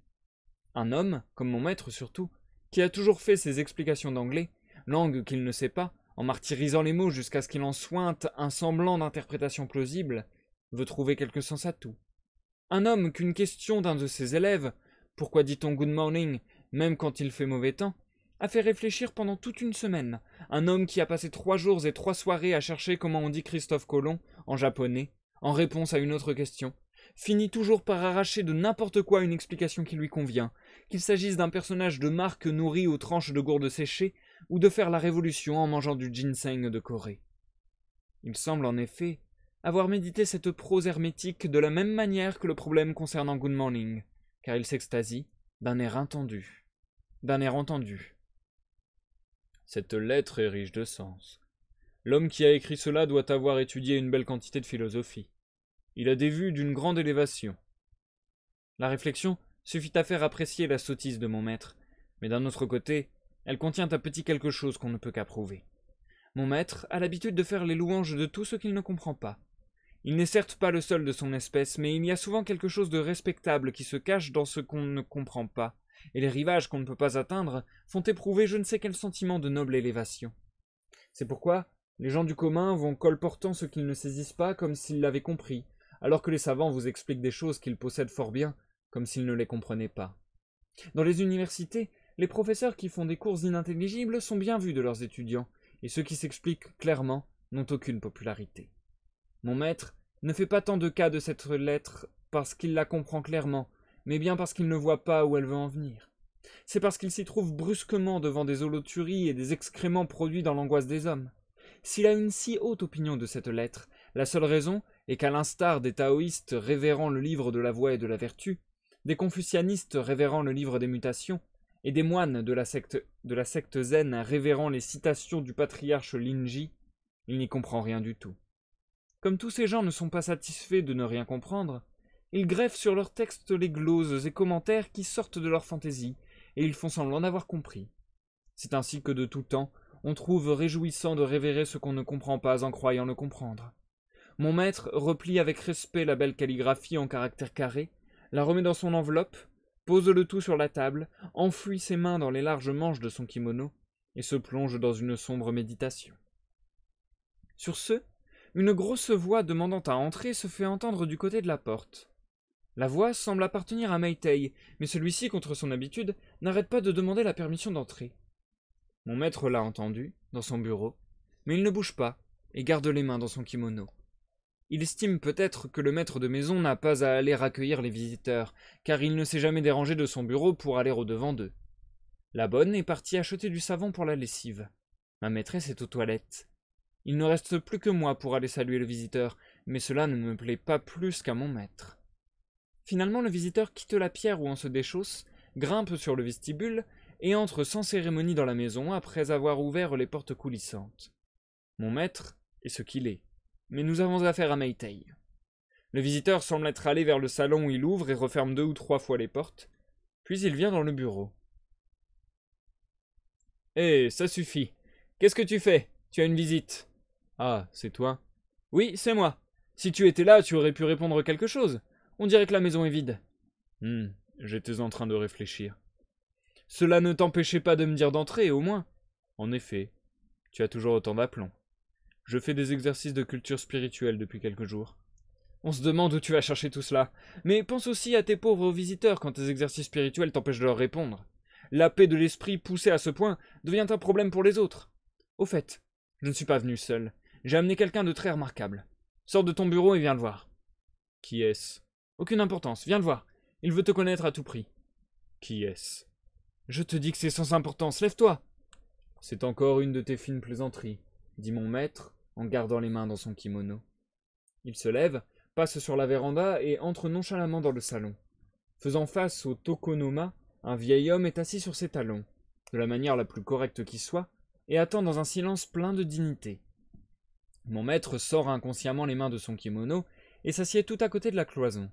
Un homme, comme mon maître surtout, qui a toujours fait ses explications d'anglais, langue qu'il ne sait pas, en martyrisant les mots jusqu'à ce qu'il en sointe un semblant d'interprétation plausible, veut trouver quelque sens à tout. Un homme qu'une question d'un de ses élèves, pourquoi dit-on good morning, même quand il fait mauvais temps, a fait réfléchir pendant toute une semaine. Un homme qui a passé trois jours et trois soirées à chercher comment on dit Christophe Colomb en japonais, en réponse à une autre question, finit toujours par arracher de n'importe quoi une explication qui lui convient, qu'il s'agisse d'un personnage de marque nourri aux tranches de gourde séchées, ou de faire la révolution en mangeant du ginseng de Corée. Il semble en effet avoir médité cette prose hermétique de la même manière que le problème concernant Good Morning, car il s'extasie d'un air entendu, d'un air entendu. Cette lettre est riche de sens. L'homme qui a écrit cela doit avoir étudié une belle quantité de philosophie. Il a des vues d'une grande élévation. La réflexion suffit à faire apprécier la sottise de mon maître, mais d'un autre côté, elle contient un petit quelque chose qu'on ne peut qu'approuver. Mon maître a l'habitude de faire les louanges de tout ce qu'il ne comprend pas. Il n'est certes pas le seul de son espèce, mais il y a souvent quelque chose de respectable qui se cache dans ce qu'on ne comprend pas, et les rivages qu'on ne peut pas atteindre font éprouver je ne sais quel sentiment de noble élévation. C'est pourquoi les gens du commun vont colportant ce qu'ils ne saisissent pas comme s'ils l'avaient compris, alors que les savants vous expliquent des choses qu'ils possèdent fort bien, comme s'ils ne les comprenaient pas. Dans les universités, les professeurs qui font des cours inintelligibles sont bien vus de leurs étudiants, et ceux qui s'expliquent clairement n'ont aucune popularité. Mon maître ne fait pas tant de cas de cette lettre parce qu'il la comprend clairement, mais bien parce qu'il ne voit pas où elle veut en venir. C'est parce qu'il s'y trouve brusquement devant des holoturies et des excréments produits dans l'angoisse des hommes. S'il a une si haute opinion de cette lettre, la seule raison est qu'à l'instar des taoïstes révérant le livre de la voie et de la vertu, des confucianistes révérant le livre des mutations, et des moines de la secte, de la secte zen révérant les citations du patriarche Linji, il n'y comprend rien du tout. Comme tous ces gens ne sont pas satisfaits de ne rien comprendre, ils greffent sur leurs textes les gloses et commentaires qui sortent de leur fantaisie, et ils font semblant avoir compris. C'est ainsi que de tout temps, on trouve réjouissant de révérer ce qu'on ne comprend pas en croyant le comprendre. Mon maître replie avec respect la belle calligraphie en caractères carrés, la remet dans son enveloppe, pose le tout sur la table, enfouit ses mains dans les larges manches de son kimono, et se plonge dans une sombre méditation. Sur ce, une grosse voix demandant à entrer se fait entendre du côté de la porte. La voix semble appartenir à Meitei, mais celui-ci, contre son habitude, n'arrête pas de demander la permission d'entrer. Mon maître l'a entendu, dans son bureau, mais il ne bouge pas, et garde les mains dans son kimono. Il estime peut-être que le maître de maison n'a pas à aller accueillir les visiteurs, car il ne s'est jamais dérangé de son bureau pour aller au-devant d'eux. La bonne est partie acheter du savon pour la lessive. Ma maîtresse est aux toilettes. Il ne reste plus que moi pour aller saluer le visiteur, mais cela ne me plaît pas plus qu'à mon maître. Finalement, le visiteur quitte la pierre où on se déchausse, grimpe sur le vestibule et entre sans cérémonie dans la maison après avoir ouvert les portes coulissantes. Mon maître est ce qu'il est, mais nous avons affaire à Meitei. Le visiteur semble être allé vers le salon où il ouvre et referme deux ou trois fois les portes, puis il vient dans le bureau. Hé, eh, ça suffit. Qu'est-ce que tu fais Tu as une visite. Ah, c'est toi Oui, c'est moi. Si tu étais là, tu aurais pu répondre quelque chose. On dirait que la maison est vide. Hum, j'étais en train de réfléchir. Cela ne t'empêchait pas de me dire d'entrer, au moins. En effet, tu as toujours autant d'aplomb. Je fais des exercices de culture spirituelle depuis quelques jours. On se demande où tu vas chercher tout cela. Mais pense aussi à tes pauvres visiteurs quand tes exercices spirituels t'empêchent de leur répondre. La paix de l'esprit poussée à ce point devient un problème pour les autres. Au fait, je ne suis pas venu seul. J'ai amené quelqu'un de très remarquable. Sors de ton bureau et viens le voir. Qui est-ce Aucune importance, viens le voir. Il veut te connaître à tout prix. Qui est-ce Je te dis que c'est sans importance, lève-toi. C'est encore une de tes fines plaisanteries, dit mon maître en gardant les mains dans son kimono. Il se lève, passe sur la véranda et entre nonchalamment dans le salon. Faisant face au tokonoma, un vieil homme est assis sur ses talons, de la manière la plus correcte qui soit, et attend dans un silence plein de dignité. Mon maître sort inconsciemment les mains de son kimono et s'assied tout à côté de la cloison.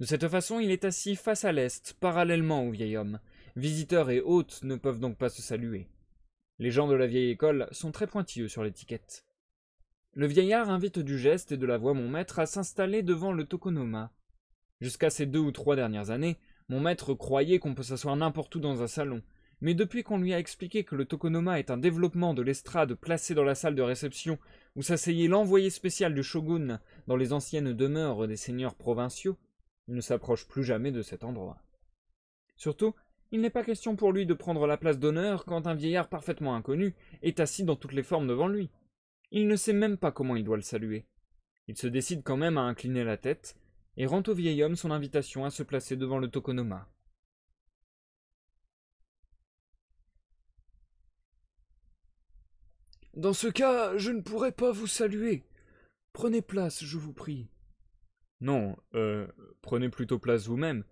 De cette façon, il est assis face à l'est, parallèlement au vieil homme. Visiteurs et hôtes ne peuvent donc pas se saluer. Les gens de la vieille école sont très pointilleux sur l'étiquette. Le vieillard invite du geste et de la voix mon maître à s'installer devant le tokonoma. Jusqu'à ces deux ou trois dernières années, mon maître croyait qu'on peut s'asseoir n'importe où dans un salon, mais depuis qu'on lui a expliqué que le tokonoma est un développement de l'estrade placée dans la salle de réception où s'asseyait l'envoyé spécial du shogun dans les anciennes demeures des seigneurs provinciaux, il ne s'approche plus jamais de cet endroit. Surtout, il n'est pas question pour lui de prendre la place d'honneur quand un vieillard parfaitement inconnu est assis dans toutes les formes devant lui. Il ne sait même pas comment il doit le saluer. Il se décide quand même à incliner la tête, et rend au vieil homme son invitation à se placer devant le tokonoma. Dans ce cas, je ne pourrai pas vous saluer. Prenez place, je vous prie. Non, euh, prenez plutôt place vous-même.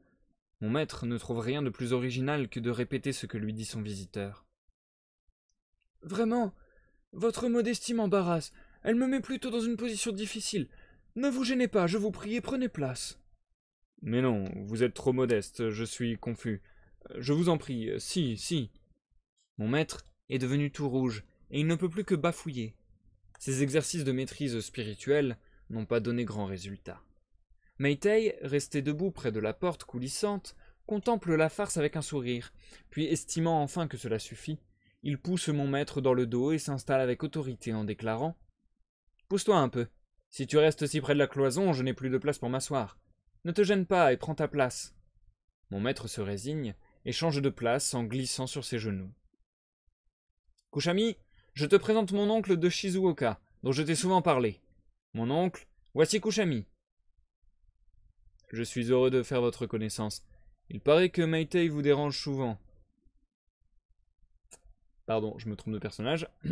Mon maître ne trouve rien de plus original que de répéter ce que lui dit son visiteur. Vraiment, votre modestie m'embarrasse. Elle me met plutôt dans une position difficile. Ne vous gênez pas, je vous prie, et prenez place. Mais non, vous êtes trop modeste, je suis confus. Je vous en prie, si, si. Mon maître est devenu tout rouge, et il ne peut plus que bafouiller. Ses exercices de maîtrise spirituelle n'ont pas donné grand résultat. Meitei, resté debout près de la porte coulissante, contemple la farce avec un sourire, puis estimant enfin que cela suffit, il pousse mon maître dans le dos et s'installe avec autorité en déclarant Pousse-toi un peu. Si tu restes si près de la cloison, je n'ai plus de place pour m'asseoir. Ne te gêne pas et prends ta place. Mon maître se résigne et change de place en glissant sur ses genoux. Kouchami, je te présente mon oncle de Shizuoka, dont je t'ai souvent parlé. Mon oncle, voici Kouchami. »« Je suis heureux de faire votre connaissance. Il paraît que Meitei vous dérange souvent. Pardon, je me trompe de personnage. *clears throat*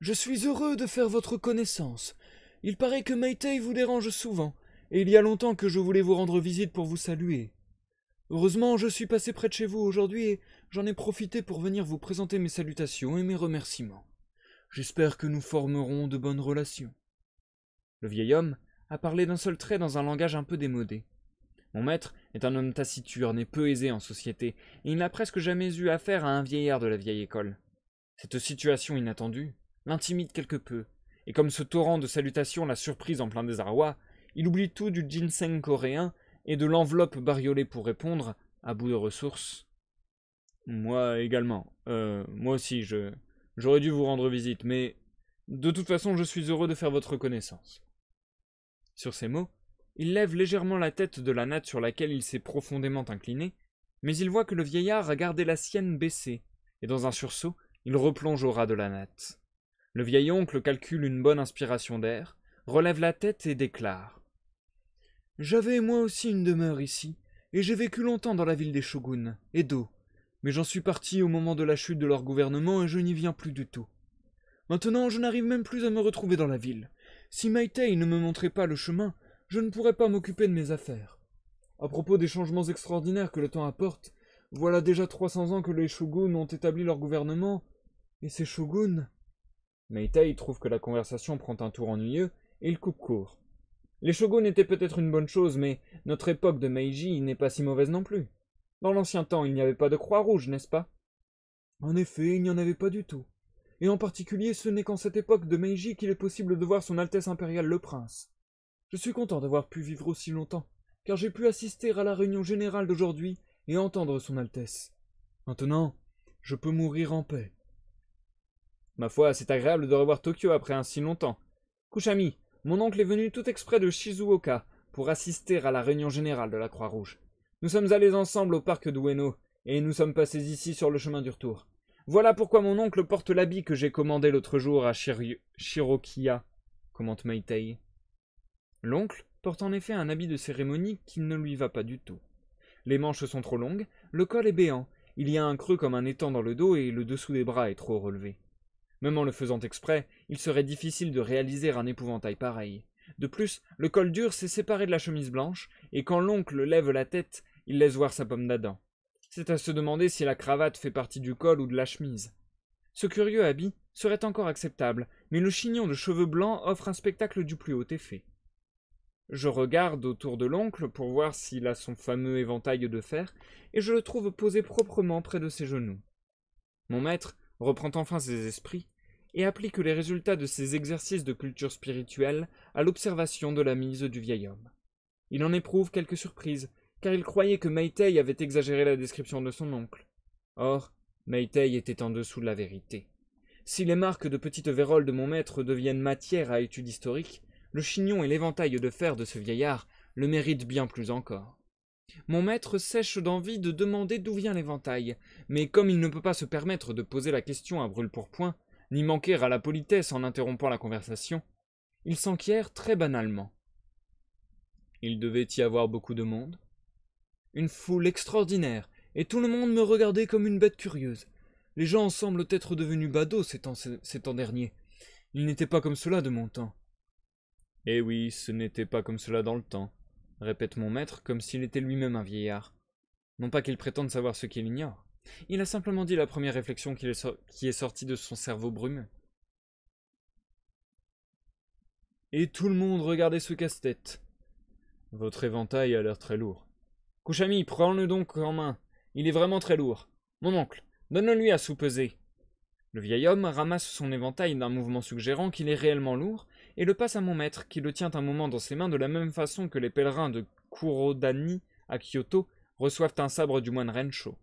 je suis heureux de faire votre connaissance. Il paraît que Meitei vous dérange souvent, et il y a longtemps que je voulais vous rendre visite pour vous saluer. Heureusement, je suis passé près de chez vous aujourd'hui et j'en ai profité pour venir vous présenter mes salutations et mes remerciements. J'espère que nous formerons de bonnes relations. Le vieil homme a parlé d'un seul trait dans un langage un peu démodé. Mon maître est un homme taciturne et peu aisé en société, et il n'a presque jamais eu affaire à un vieillard de la vieille école. Cette situation inattendue l'intimide quelque peu, et comme ce torrent de salutations l'a surprise en plein désarroi, il oublie tout du ginseng coréen et de l'enveloppe bariolée pour répondre, à bout de ressources. Moi également. Euh, moi aussi, je j'aurais dû vous rendre visite, mais de toute façon, je suis heureux de faire votre connaissance. Sur ces mots, il lève légèrement la tête de la natte sur laquelle il s'est profondément incliné, mais il voit que le vieillard a gardé la sienne baissée, et dans un sursaut, il replonge au ras de la natte. Le vieil oncle calcule une bonne inspiration d'air, relève la tête et déclare J'avais moi aussi une demeure ici, et j'ai vécu longtemps dans la ville des shoguns, Edo, mais j'en suis parti au moment de la chute de leur gouvernement et je n'y viens plus du tout. Maintenant, je n'arrive même plus à me retrouver dans la ville. Si Maitei ne me montrait pas le chemin, je ne pourrais pas m'occuper de mes affaires. À propos des changements extraordinaires que le temps apporte, voilà déjà trois cents ans que les shoguns ont établi leur gouvernement, et ces shoguns. Meitai trouve que la conversation prend un tour ennuyeux et il coupe court. Les shoguns étaient peut-être une bonne chose, mais notre époque de Meiji n'est pas si mauvaise non plus. Dans l'ancien temps, il n'y avait pas de croix rouge, n'est-ce pas En effet, il n'y en avait pas du tout. Et en particulier, ce n'est qu'en cette époque de Meiji qu'il est possible de voir son Altesse impériale le prince. Je suis content d'avoir pu vivre aussi longtemps, car j'ai pu assister à la réunion générale d'aujourd'hui et entendre Son Altesse. Maintenant, je peux mourir en paix. Ma foi, c'est agréable de revoir Tokyo après un si longtemps. Kushami, mon oncle est venu tout exprès de Shizuoka pour assister à la réunion générale de la Croix-Rouge. Nous sommes allés ensemble au parc d'Ueno, et nous sommes passés ici sur le chemin du retour. Voilà pourquoi mon oncle porte l'habit que j'ai commandé l'autre jour à Shirokia, » Shirokiya, commente Meitei. L'oncle porte en effet un habit de cérémonie qui ne lui va pas du tout. Les manches sont trop longues, le col est béant, il y a un creux comme un étang dans le dos et le dessous des bras est trop relevé. Même en le faisant exprès, il serait difficile de réaliser un épouvantail pareil. De plus, le col dur s'est séparé de la chemise blanche, et quand l'oncle lève la tête, il laisse voir sa pomme d'Adam. C'est à se demander si la cravate fait partie du col ou de la chemise. Ce curieux habit serait encore acceptable, mais le chignon de cheveux blancs offre un spectacle du plus haut effet. Je regarde autour de l'oncle pour voir s'il a son fameux éventail de fer, et je le trouve posé proprement près de ses genoux. Mon maître reprend enfin ses esprits, et applique les résultats de ses exercices de culture spirituelle à l'observation de la mise du vieil homme. Il en éprouve quelque surprise, car il croyait que Meitei avait exagéré la description de son oncle. Or, Meitei était en dessous de la vérité. Si les marques de petite vérole de mon maître deviennent matière à étude historique, le chignon et l'éventail de fer de ce vieillard le méritent bien plus encore. Mon maître sèche d'envie de demander d'où vient l'éventail, mais comme il ne peut pas se permettre de poser la question à brûle-pourpoint, ni manquer à la politesse en interrompant la conversation, il s'enquiert très banalement. Il devait y avoir beaucoup de monde. Une foule extraordinaire, et tout le monde me regardait comme une bête curieuse. Les gens semblent être devenus badauds ces temps, ces derniers. Ils n'étaient pas comme cela de mon temps. Eh oui, ce n'était pas comme cela dans le temps, répète mon maître comme s'il était lui-même un vieillard. Non pas qu'il prétende savoir ce qu'il ignore. Il a simplement dit la première réflexion qui est, sortie de son cerveau brumeux. Et tout le monde regardait ce casse-tête. Votre éventail a l'air très lourd. Kouchami, prends-le donc en main. Il est vraiment très lourd. Mon oncle, donne-le-lui à soupeser. Le vieil homme ramasse son éventail d'un mouvement suggérant qu'il est réellement lourd et le passe à mon maître, qui le tient un moment dans ses mains de la même façon que les pèlerins de Kurodani à Kyoto reçoivent un sabre du moine Rencho.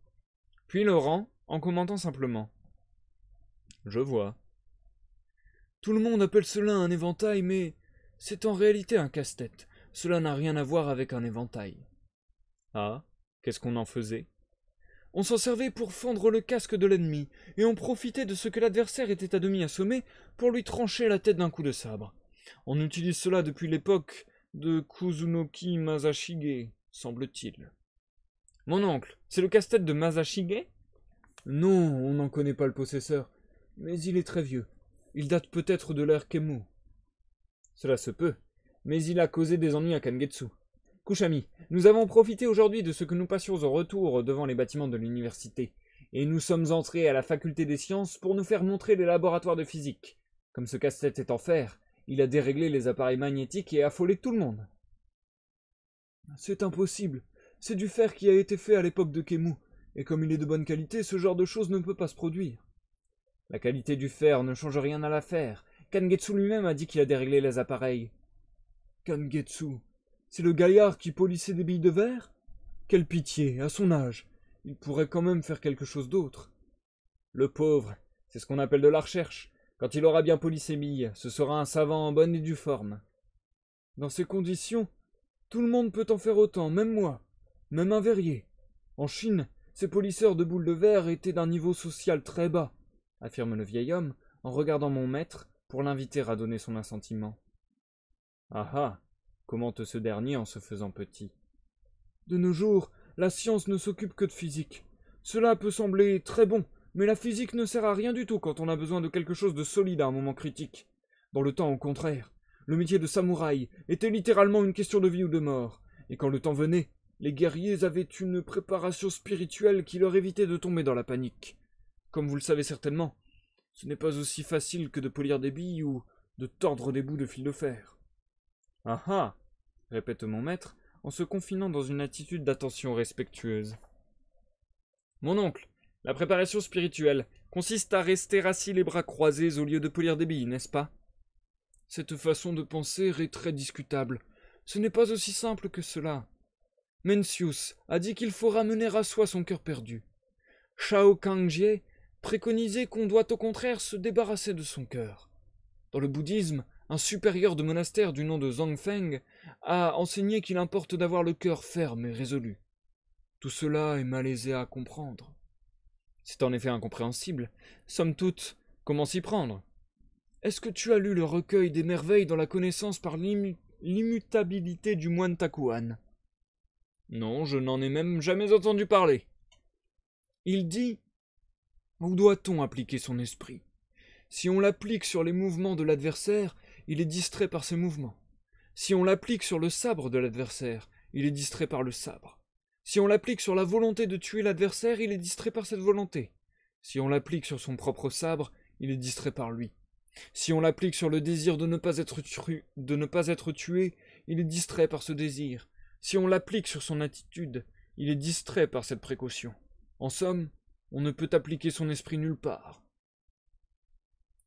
Puis le rend, en commentant simplement. Je vois. Tout le monde appelle cela un éventail, mais c'est en réalité un casse-tête. Cela n'a rien à voir avec un éventail. Ah, qu'est-ce qu'on en faisait on s'en servait pour fendre le casque de l'ennemi, et on profitait de ce que l'adversaire était à demi assommé pour lui trancher la tête d'un coup de sabre. On utilise cela depuis l'époque de Kuzunoki Masashige, semble-t-il. Mon oncle, c'est le casse-tête de Masashige Non, on n'en connaît pas le possesseur, mais il est très vieux. Il date peut-être de l'ère Kemu. Cela se peut, mais il a causé des ennuis à Kangetsu. Kushami, nous avons profité aujourd'hui de ce que nous passions au retour devant les bâtiments de l'université, et nous sommes entrés à la faculté des sciences pour nous faire montrer les laboratoires de physique. Comme ce casse-tête est en fer, il a déréglé les appareils magnétiques et affolé tout le monde. C'est impossible. C'est du fer qui a été fait à l'époque de Kemu, et comme il est de bonne qualité, ce genre de choses ne peut pas se produire. La qualité du fer ne change rien à l'affaire. Kangetsu lui-même a dit qu'il a déréglé les appareils. Kangetsu, c'est le gaillard qui polissait des billes de verre Quelle pitié, à son âge. Il pourrait quand même faire quelque chose d'autre. Le pauvre, c'est ce qu'on appelle de la recherche. Quand il aura bien polysémie, mille, ce sera un savant en bonne et due forme. Dans ces conditions, tout le monde peut en faire autant, même moi, même un verrier. En Chine, ces polisseurs de boules de verre étaient d'un niveau social très bas, affirme le vieil homme en regardant mon maître pour l'inviter à donner son assentiment. Ah ah commente ce dernier en se faisant petit. De nos jours, la science ne s'occupe que de physique. Cela peut sembler très bon, mais la physique ne sert à rien du tout quand on a besoin de quelque chose de solide à un moment critique. Dans le temps, au contraire, le métier de samouraï était littéralement une question de vie ou de mort, et quand le temps venait, les guerriers avaient une préparation spirituelle qui leur évitait de tomber dans la panique. Comme vous le savez certainement, ce n'est pas aussi facile que de polir des billes ou de tordre des bouts de fil de fer. Ah ah répète mon maître en se confinant dans une attitude d'attention respectueuse. Mon oncle, la préparation spirituelle consiste à rester assis les bras croisés au lieu de polir des billes, n'est-ce pas Cette façon de penser est très discutable. Ce n'est pas aussi simple que cela. Mencius a dit qu'il faut ramener à soi son cœur perdu. Shao Kangjie préconisait qu'on doit au contraire se débarrasser de son cœur. Dans le bouddhisme, un supérieur de monastère du nom de Zhang Feng a enseigné qu'il importe d'avoir le cœur ferme et résolu. Tout cela est malaisé à comprendre. C'est en effet incompréhensible. Somme toute, comment s'y prendre Est-ce que tu as lu le recueil des merveilles dans la connaissance par l'immutabilité du moine Takuan Non, je n'en ai même jamais entendu parler. Il dit Où doit-on appliquer son esprit Si on l'applique sur les mouvements de l'adversaire, il est distrait par ses mouvements. Si on l'applique sur le sabre de l'adversaire, il est distrait par le sabre. Si on l'applique sur la volonté de tuer l'adversaire, il est distrait par cette volonté. Si on l'applique sur son propre sabre, il est distrait par lui. Si on l'applique sur le désir de ne, pas être tué, de ne pas être tué, il est distrait par ce désir. Si on l'applique sur son attitude, il est distrait par cette précaution. En somme, on ne peut appliquer son esprit nulle part.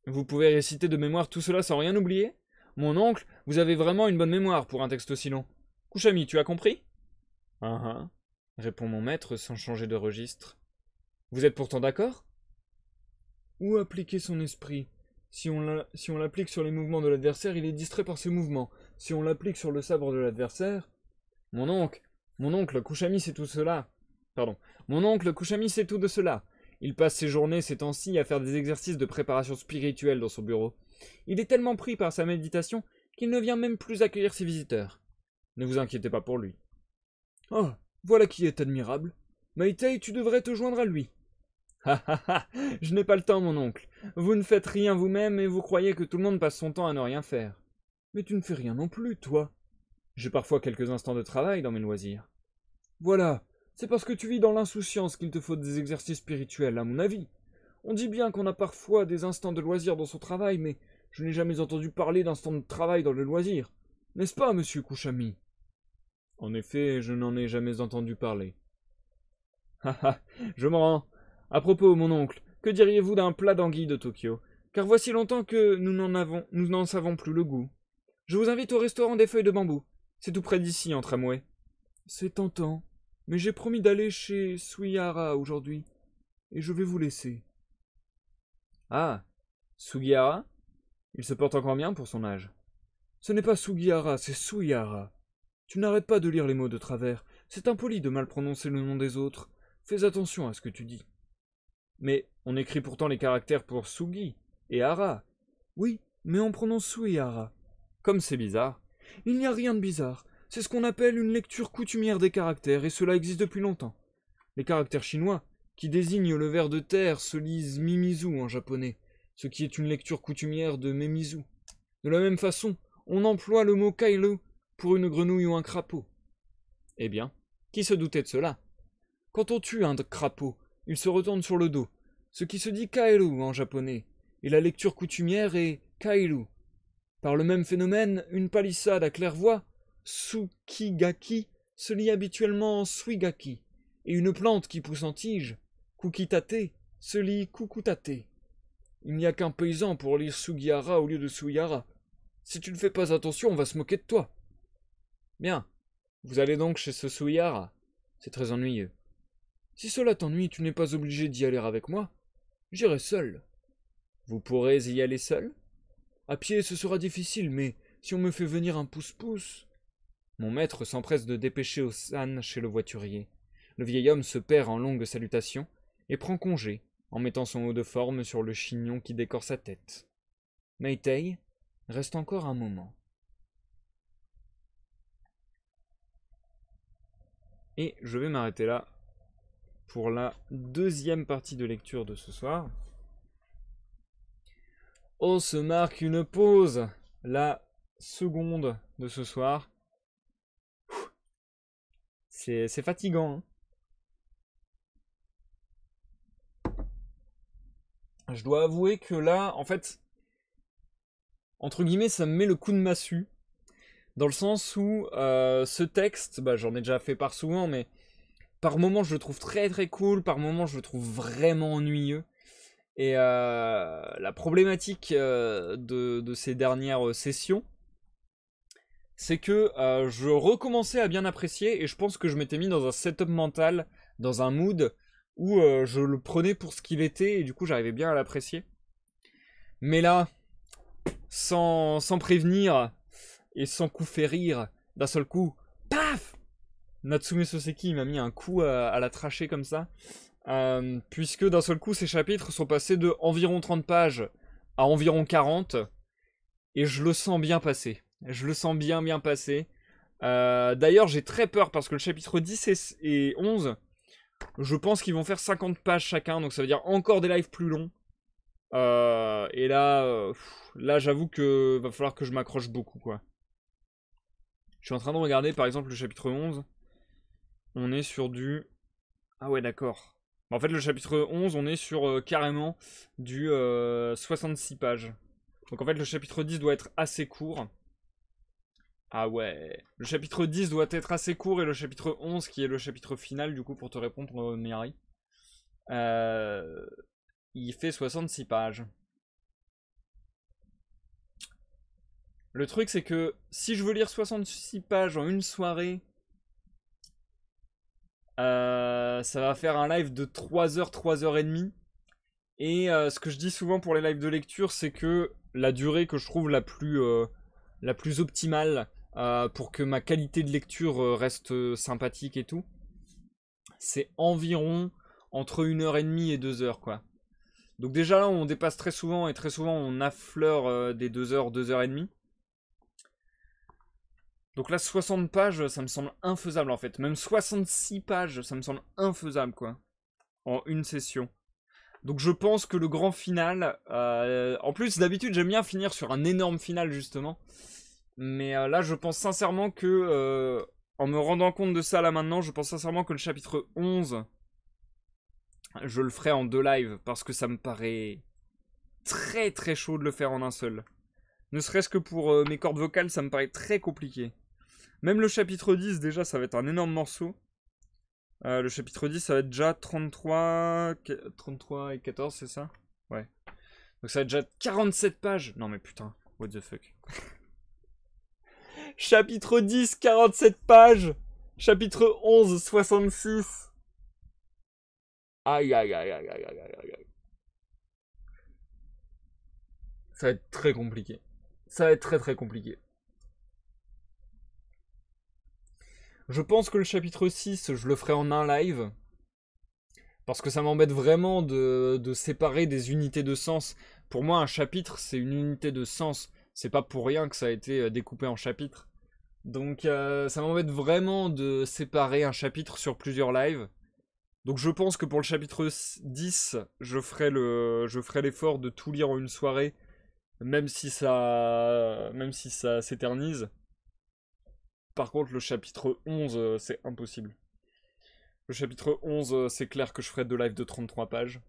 Vous pouvez réciter de mémoire tout cela sans rien oublier Mon oncle, vous avez vraiment une bonne mémoire pour un texte aussi long. Kouchami, tu as compris uh répond mon maître sans changer de registre. Vous êtes pourtant d'accord Où appliquer son esprit Si on l'applique sur les mouvements de l'adversaire, il est distrait par ses mouvements. Si on l'applique sur le sabre de l'adversaire. Mon oncle Mon oncle, Kouchami, c'est tout cela. Pardon. Mon oncle, Kouchami, c'est tout de cela. Il passe ses journées ces temps-ci à faire des exercices de préparation spirituelle dans son bureau. Il est tellement pris par sa méditation qu'il ne vient même plus accueillir ses visiteurs. Ne vous inquiétez pas pour lui. Oh voilà qui est admirable. Maitei, tu devrais te joindre à lui. Ha ha ha, Je n'ai pas le temps, mon oncle. Vous ne faites rien vous-même et vous croyez que tout le monde passe son temps à ne rien faire. Mais tu ne fais rien non plus, toi. J'ai parfois quelques instants de travail dans mes loisirs. Voilà, c'est parce que tu vis dans l'insouciance qu'il te faut des exercices spirituels, à mon avis. On dit bien qu'on a parfois des instants de loisir dans son travail, mais je n'ai jamais entendu parler d'instants de travail dans le loisir. N'est-ce pas, monsieur Kouchami en effet, je n'en ai jamais entendu parler. *laughs* Ah ah, je m'en rends. À propos, mon oncle, que diriez-vous d'un plat d'anguille de Tokyo Car voici longtemps que nous n'en avons, nous n'en savons plus le goût. Je vous invite au restaurant des feuilles de bambou. C'est tout près d'ici, en tramway. C'est tentant, mais j'ai promis d'aller chez Sugiara aujourd'hui, et je vais vous laisser. Ah, Sugiara Il se porte encore bien pour son âge. Ce n'est pas Sugiara, c'est Suyara. Tu n'arrêtes pas de lire les mots de travers. C'est impoli de mal prononcer le nom des autres. Fais attention à ce que tu dis. Mais on écrit pourtant les caractères pour Sugi et Ara. Oui, mais on prononce Sui Ara. Comme c'est bizarre. Il n'y a rien de bizarre. C'est ce qu'on appelle une lecture coutumière des caractères, et cela existe depuis longtemps. Les caractères chinois, qui désignent le ver de terre, se lisent mimizu en japonais, ce qui est une lecture coutumière de memizu. De la même façon, on emploie le mot kailu pour une grenouille ou un crapaud Eh bien, qui se doutait de cela Quand on tue un crapaud, il se retourne sur le dos, ce qui se dit kaeru en japonais, et la lecture coutumière est kaeru. »« Par le même phénomène, une palissade à claire-voie, sukigaki, se lit habituellement suigaki, et une plante qui pousse en tige, kukitate, se lit kukutate. Il n'y a qu'un paysan pour lire sugiara au lieu de Suyara. Si tu ne fais pas attention, on va se moquer de toi. Bien. Vous allez donc chez ce souillard C'est très ennuyeux. Si cela t'ennuie, tu n'es pas obligé d'y aller avec moi. J'irai seul. Vous pourrez y aller seul À pied, ce sera difficile, mais si on me fait venir un pouce-pouce. Mon maître s'empresse de dépêcher Osan chez le voiturier. Le vieil homme se perd en longues salutations et prend congé en mettant son haut de forme sur le chignon qui décore sa tête. Meitei reste encore un moment. Et je vais m'arrêter là pour la deuxième partie de lecture de ce soir. On se marque une pause, la seconde de ce soir. C'est fatigant. Hein. je dois avouer que là, en fait, entre guillemets, ça me met le coup de massue dans le sens où euh, ce texte, bah, j'en ai déjà fait part souvent, mais par moments je le trouve très très cool, par moments je le trouve vraiment ennuyeux. Et euh, la problématique euh, de, ces dernières sessions, c'est que je recommençais à bien apprécier et je pense que je m'étais mis dans un setup mental, dans un mood où je le prenais pour ce qu'il était et du coup j'arrivais bien à l'apprécier. Mais là, sans prévenir, et sans coup fait rire, d'un seul coup, paf Natsume Soseki m'a mis un coup à, la tracher comme ça, euh, puisque d'un seul coup, ces chapitres sont passés de environ 30 pages à environ 40, et je le sens bien passer. Je le sens bien bien passer. Euh, d'ailleurs, j'ai très peur parce que le chapitre 10 et, 11, je pense qu'ils vont faire 50 pages chacun, donc ça veut dire encore des lives plus longs. Euh, et là, là j'avoue que va falloir que je m'accroche beaucoup, quoi. Je suis en train de regarder par exemple le chapitre 11. On est sur du... Ah ouais d'accord. Bah, en fait le chapitre 11 on est sur euh, carrément du 66 euh, pages. Donc en fait le chapitre 10 doit être assez court. Ah ouais. Le chapitre 10 doit être assez court et le chapitre 11 qui est le chapitre final du coup pour te répondre euh, Mary. il fait 66 pages. Le truc, c'est que si je veux lire 66 pages en une soirée, euh, ça va faire un live de 3h, 3h30. Et euh, ce que je dis souvent pour les lives de lecture, c'est que la durée que je trouve la plus, euh, la plus optimale pour que ma qualité de lecture reste sympathique et tout, c'est environ entre 1h30 et 2h quoi. Donc déjà là on dépasse très souvent et très souvent on affleure des 2h, 2h30. Donc là, 60 pages, ça me semble infaisable en fait. Même 66 pages, ça me semble infaisable quoi. En une session. Donc je pense que le grand final... Euh, en plus, d'habitude, j'aime bien finir sur un énorme final justement. Mais euh, là, je pense sincèrement que... Euh, en me rendant compte de ça là maintenant, je pense sincèrement que le chapitre 11... Je le ferai en deux lives parce que ça me paraît très très chaud de le faire en un seul. Ne serait-ce que pour mes cordes vocales, ça me paraît très compliqué. Même le chapitre 10, déjà, ça va être un énorme morceau. Euh, le chapitre 10, ça va être déjà 33, 33 et 14, c'est ça Ouais. Donc ça va être déjà 47 pages. Non mais putain, what the fuck. *laughs* chapitre 10, 47 pages. Chapitre 11, 66. Aïe, aïe, aïe, aïe, aïe, aïe, aïe, aïe. Ça va être très compliqué. Ça va être très très compliqué. Je pense que le chapitre 6, je le ferai en un live. Parce que ça m'embête vraiment de, séparer des unités de sens. Pour moi, un chapitre, c'est une unité de sens. C'est pas pour rien que ça a été euh, découpé en chapitres. Donc euh, ça m'embête vraiment de séparer un chapitre sur plusieurs lives. Donc je pense que pour le chapitre 10, je ferai le je ferai l'effort de tout lire en une soirée même si ça même si ça s'éternise. Par contre, le chapitre 11, euh, c'est impossible. Le chapitre 11, euh, c'est clair que je ferai de live de 33 pages.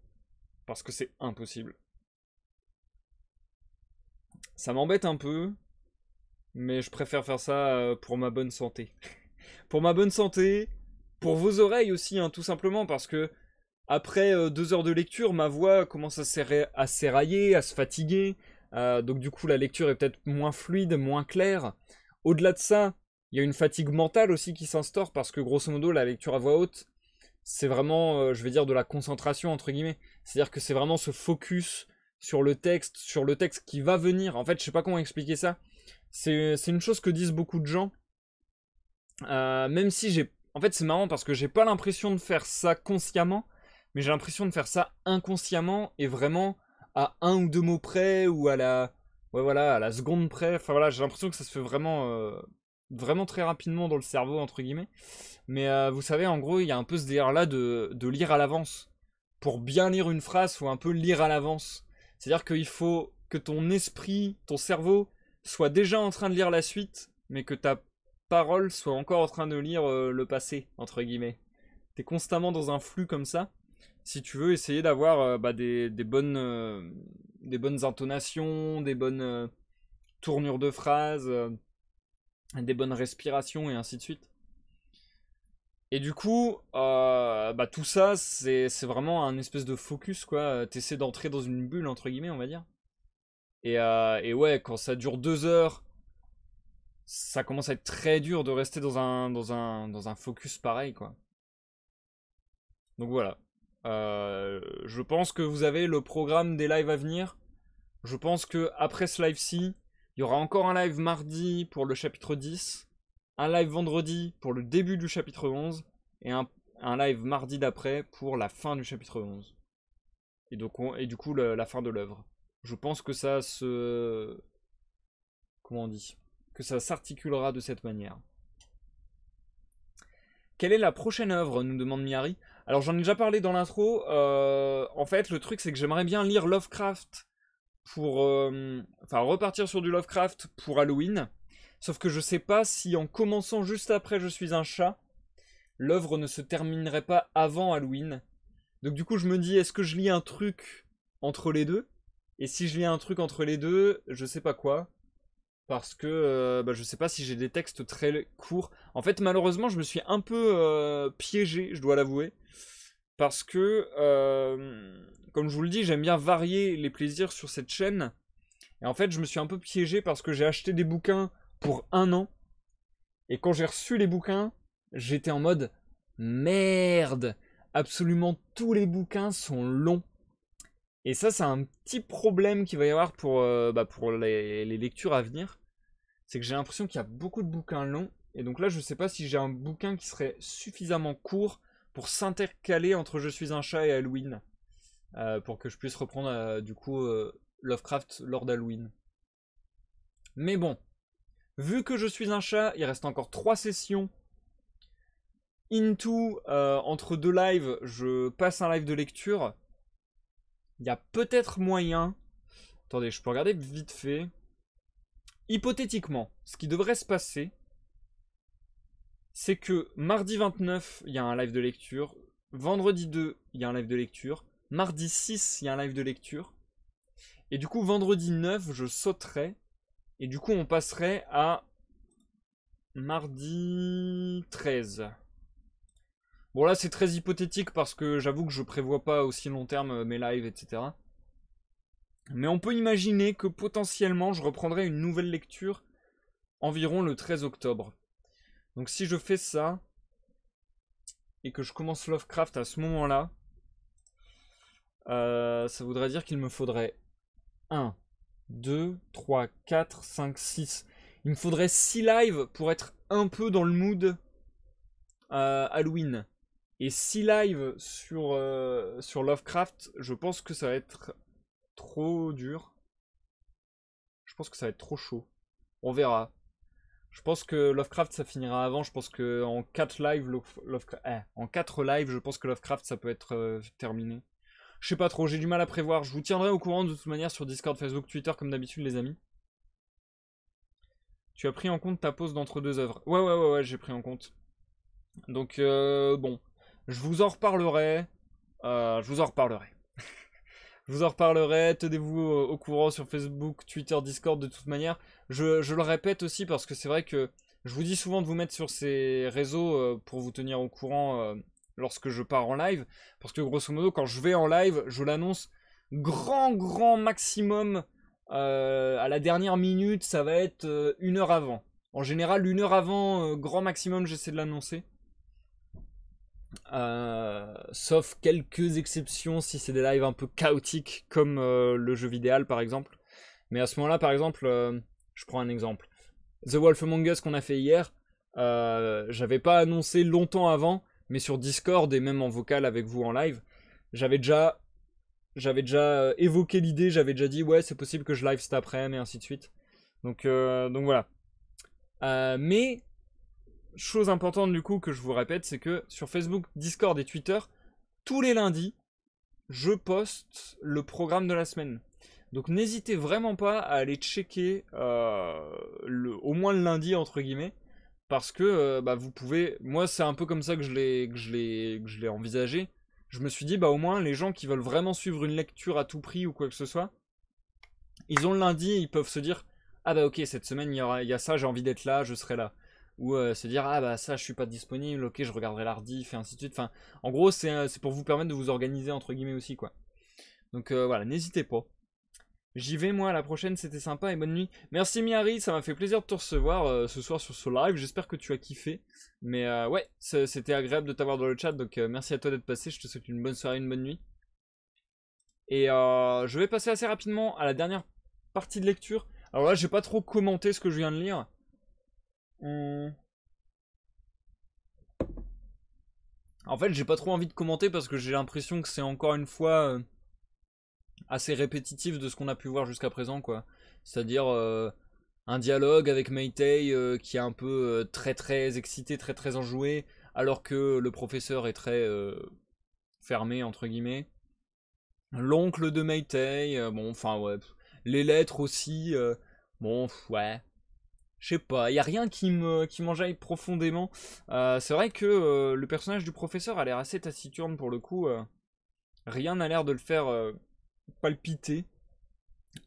Parce que c'est impossible. Ça m'embête un peu, mais je préfère faire ça euh, pour ma bonne santé. *laughs* pour ma bonne santé, pour vos oreilles aussi, hein, tout simplement, parce que après deux heures de lecture, ma voix commence à, à s'érailler, à se fatiguer. donc du coup, la lecture est peut-être moins fluide, moins claire. Au-delà de ça, il y a une fatigue mentale aussi qui s'instaure parce que grosso modo la lecture à voix haute, c'est vraiment, euh, je vais dire, de la concentration entre guillemets. C'est-à-dire que c'est vraiment ce focus sur le texte, sur le texte qui va venir. En fait, je sais pas comment expliquer ça. C'est une chose que disent beaucoup de gens. Euh, même si j'ai... En fait, c'est marrant parce que j'ai pas l'impression de faire ça consciemment, mais j'ai l'impression de faire ça inconsciemment et vraiment à un ou deux mots près ou à la ouais voilà, à la seconde près. Enfin voilà, j'ai l'impression que ça se fait vraiment euh, vraiment très rapidement dans le cerveau, entre guillemets. Mais euh, vous savez, en gros, il y a un peu ce délire-là de, de, lire à l'avance. Pour bien lire une phrase, faut un peu lire à l'avance. C'est-à-dire qu'il faut que ton esprit, ton cerveau, soit déjà en train de lire la suite, mais que ta parole soit encore en train de lire euh, le passé, entre guillemets. T'es constamment dans un flux comme ça. Si tu veux essayer d'avoir euh, bah, des, bonnes, des bonnes intonations, des bonnes tournures de phrases des bonnes respirations et ainsi de suite. Et du coup, euh, bah, tout ça, c'est vraiment un espèce de focus, quoi. T'essaies d'entrer dans une bulle, entre guillemets, on va dire. Et, euh, et, ouais, quand ça dure deux heures, ça commence à être très dur de rester dans un, dans un, dans un focus pareil, quoi. Donc voilà. Euh, je pense que vous avez le programme des lives à venir. Je pense que après ce live-ci, il y aura encore un live mardi pour le chapitre 10, un live vendredi pour le début du chapitre 11 et un, live mardi d'après pour la fin du chapitre 11. Et, donc on, du coup la fin de l'œuvre. Je pense que ça se... Comment dit Que ça s'articulera de cette manière. Quelle est la prochaine œuvre nous demande Miari. Alors j'en ai déjà parlé dans l'intro. Euh, en fait, le truc c'est que j'aimerais bien lire Lovecraft pour... Euh, enfin, repartir sur du Lovecraft pour Halloween. Sauf que je sais pas si en commençant juste après Je suis un chat, l'œuvre ne se terminerait pas avant Halloween. Donc du coup, je me dis, est-ce que je lis un truc entre les deux Et si je lis un truc entre les deux, je sais pas quoi. Parce que euh, bah, je sais pas si j'ai des textes très courts. En fait, malheureusement, je me suis un peu euh, piégé, je dois l'avouer. Parce que comme je vous le dis, j'aime bien varier les plaisirs sur cette chaîne. Et en fait, je me suis un peu piégé parce que j'ai acheté des bouquins pour un an. Et quand j'ai reçu les bouquins, j'étais en mode merde. Absolument tous les bouquins sont longs. Et ça, c'est un petit problème qu'il va y avoir pour, euh, bah, pour les, les, lectures à venir. C'est que j'ai l'impression qu'il y a beaucoup de bouquins longs. Et donc là, je ne sais pas si j'ai un bouquin qui serait suffisamment court pour s'intercaler entre Je suis un chat et Halloween. Euh, pour que je puisse reprendre euh, du coup euh, Lovecraft lors d'Halloween. Mais bon, vu que je suis un chat, il reste encore 3 sessions. Into, entre deux lives, je passe un live de lecture. Il y a peut-être moyen. Attendez, je peux regarder vite fait. Hypothétiquement, ce qui devrait se passer, c'est que mardi 29, il y a un live de lecture. Vendredi 2, il y a un live de lecture. Mardi 6, il y a un live de lecture. Et du coup, vendredi 9, je sauterai. Et du coup, on passerait à mardi 13. Bon là, c'est très hypothétique parce que j'avoue que je prévois pas aussi long terme euh, mes lives, etc. Mais on peut imaginer que potentiellement, je reprendrai une nouvelle lecture environ le 13 octobre. Donc si je fais ça, et que je commence Lovecraft à ce moment-là, euh, ça voudrait dire qu'il me faudrait 1, 2, 3, 4, 5, 6. Il me faudrait 6 lives pour être un peu dans le mood euh, Halloween. Et 6 lives sur, euh, sur Lovecraft, je pense que ça va être trop dur. Je pense que ça va être trop chaud. On verra. Je pense que Lovecraft ça finira avant. Je pense que en 4 lives, Lovecraft... Eh, en je pense que Lovecraft ça peut être terminé. Je sais pas trop, j'ai du mal à prévoir. Je vous tiendrai au courant de toute manière sur Discord, Facebook, Twitter, comme d'habitude, les amis. Tu as pris en compte ta pause d'entre deux œuvres. Ouais, ouais, ouais, ouais, j'ai pris en compte. Donc, euh, bon. Je vous en reparlerai. Euh, je vous en reparlerai. *laughs* je vous en reparlerai. Tenez-vous au, courant sur Facebook, Twitter, Discord, de toute manière. je le répète aussi parce que c'est vrai que je vous dis souvent de vous mettre sur ces réseaux euh, pour vous tenir au courant lorsque je pars en live. Parce que grosso modo, quand je vais en live, je l'annonce grand, grand maximum euh, à la dernière minute, ça va être euh, une heure avant. En général, une heure avant, euh, grand maximum, j'essaie de l'annoncer. sauf quelques exceptions si c'est des lives un peu chaotiques comme le jeu vidéo par exemple. Mais à ce moment-là, par exemple, je prends un exemple. The Wolf Among Us qu'on a fait hier, j'avais pas annoncé longtemps avant mais sur Discord et même en vocal avec vous en live, j'avais déjà, j'avais déjà euh, évoqué l'idée, j'avais déjà dit ouais c'est possible que je live cet après-midi et ainsi de suite. Donc, euh, donc voilà. Euh, mais chose importante du coup que je vous répète, c'est que sur Facebook, Discord et Twitter, tous les lundis, je poste le programme de la semaine. Donc n'hésitez vraiment pas à aller checker le, au moins le lundi entre guillemets parce que euh, bah, vous pouvez. Moi, c'est un peu comme ça que je l'ai, que je l'ai, que je envisagé. Je me suis dit, bah au moins, les gens qui veulent vraiment suivre une lecture à tout prix ou quoi que ce soit, ils ont le lundi, ils peuvent se dire, ah bah ok, cette semaine il y aura, il a ça, j'ai envie d'être là, je serai là. Ou euh, se dire, ah bah ça, je suis pas disponible, ok, je regarderai l'ardi et ainsi de suite. Enfin, en gros, euh, c'est, pour vous permettre de vous organiser entre guillemets aussi, quoi. Donc voilà, n'hésitez pas. J'y vais moi, la prochaine, c'était sympa et bonne nuit. Merci Miari, ça m'a fait plaisir de te recevoir euh, ce soir sur ce live, j'espère que tu as kiffé. Mais euh, ouais, c'était agréable de t'avoir dans le chat, donc euh, merci à toi d'être passé, je te souhaite une bonne soirée, une bonne nuit. Et je vais passer assez rapidement à la dernière partie de lecture. Alors là, j'ai pas trop commenté ce que je viens de lire. Hmm. En fait, j'ai pas trop envie de commenter parce que j'ai l'impression que c'est encore une fois assez répétitif de ce qu'on a pu voir jusqu'à présent, quoi. C'est-à-dire euh, un dialogue avec Meitei euh, qui est un peu euh, très très excité, très très enjoué, alors que le professeur est très fermé, entre guillemets. L'oncle de Meitei, bon, enfin, ouais. Les lettres aussi, bon, ouais. Je sais pas, il y a rien qui me qui m'enjaille profondément. c'est vrai que le personnage du professeur a l'air assez taciturne pour le coup. rien n'a l'air de le faire palpiter.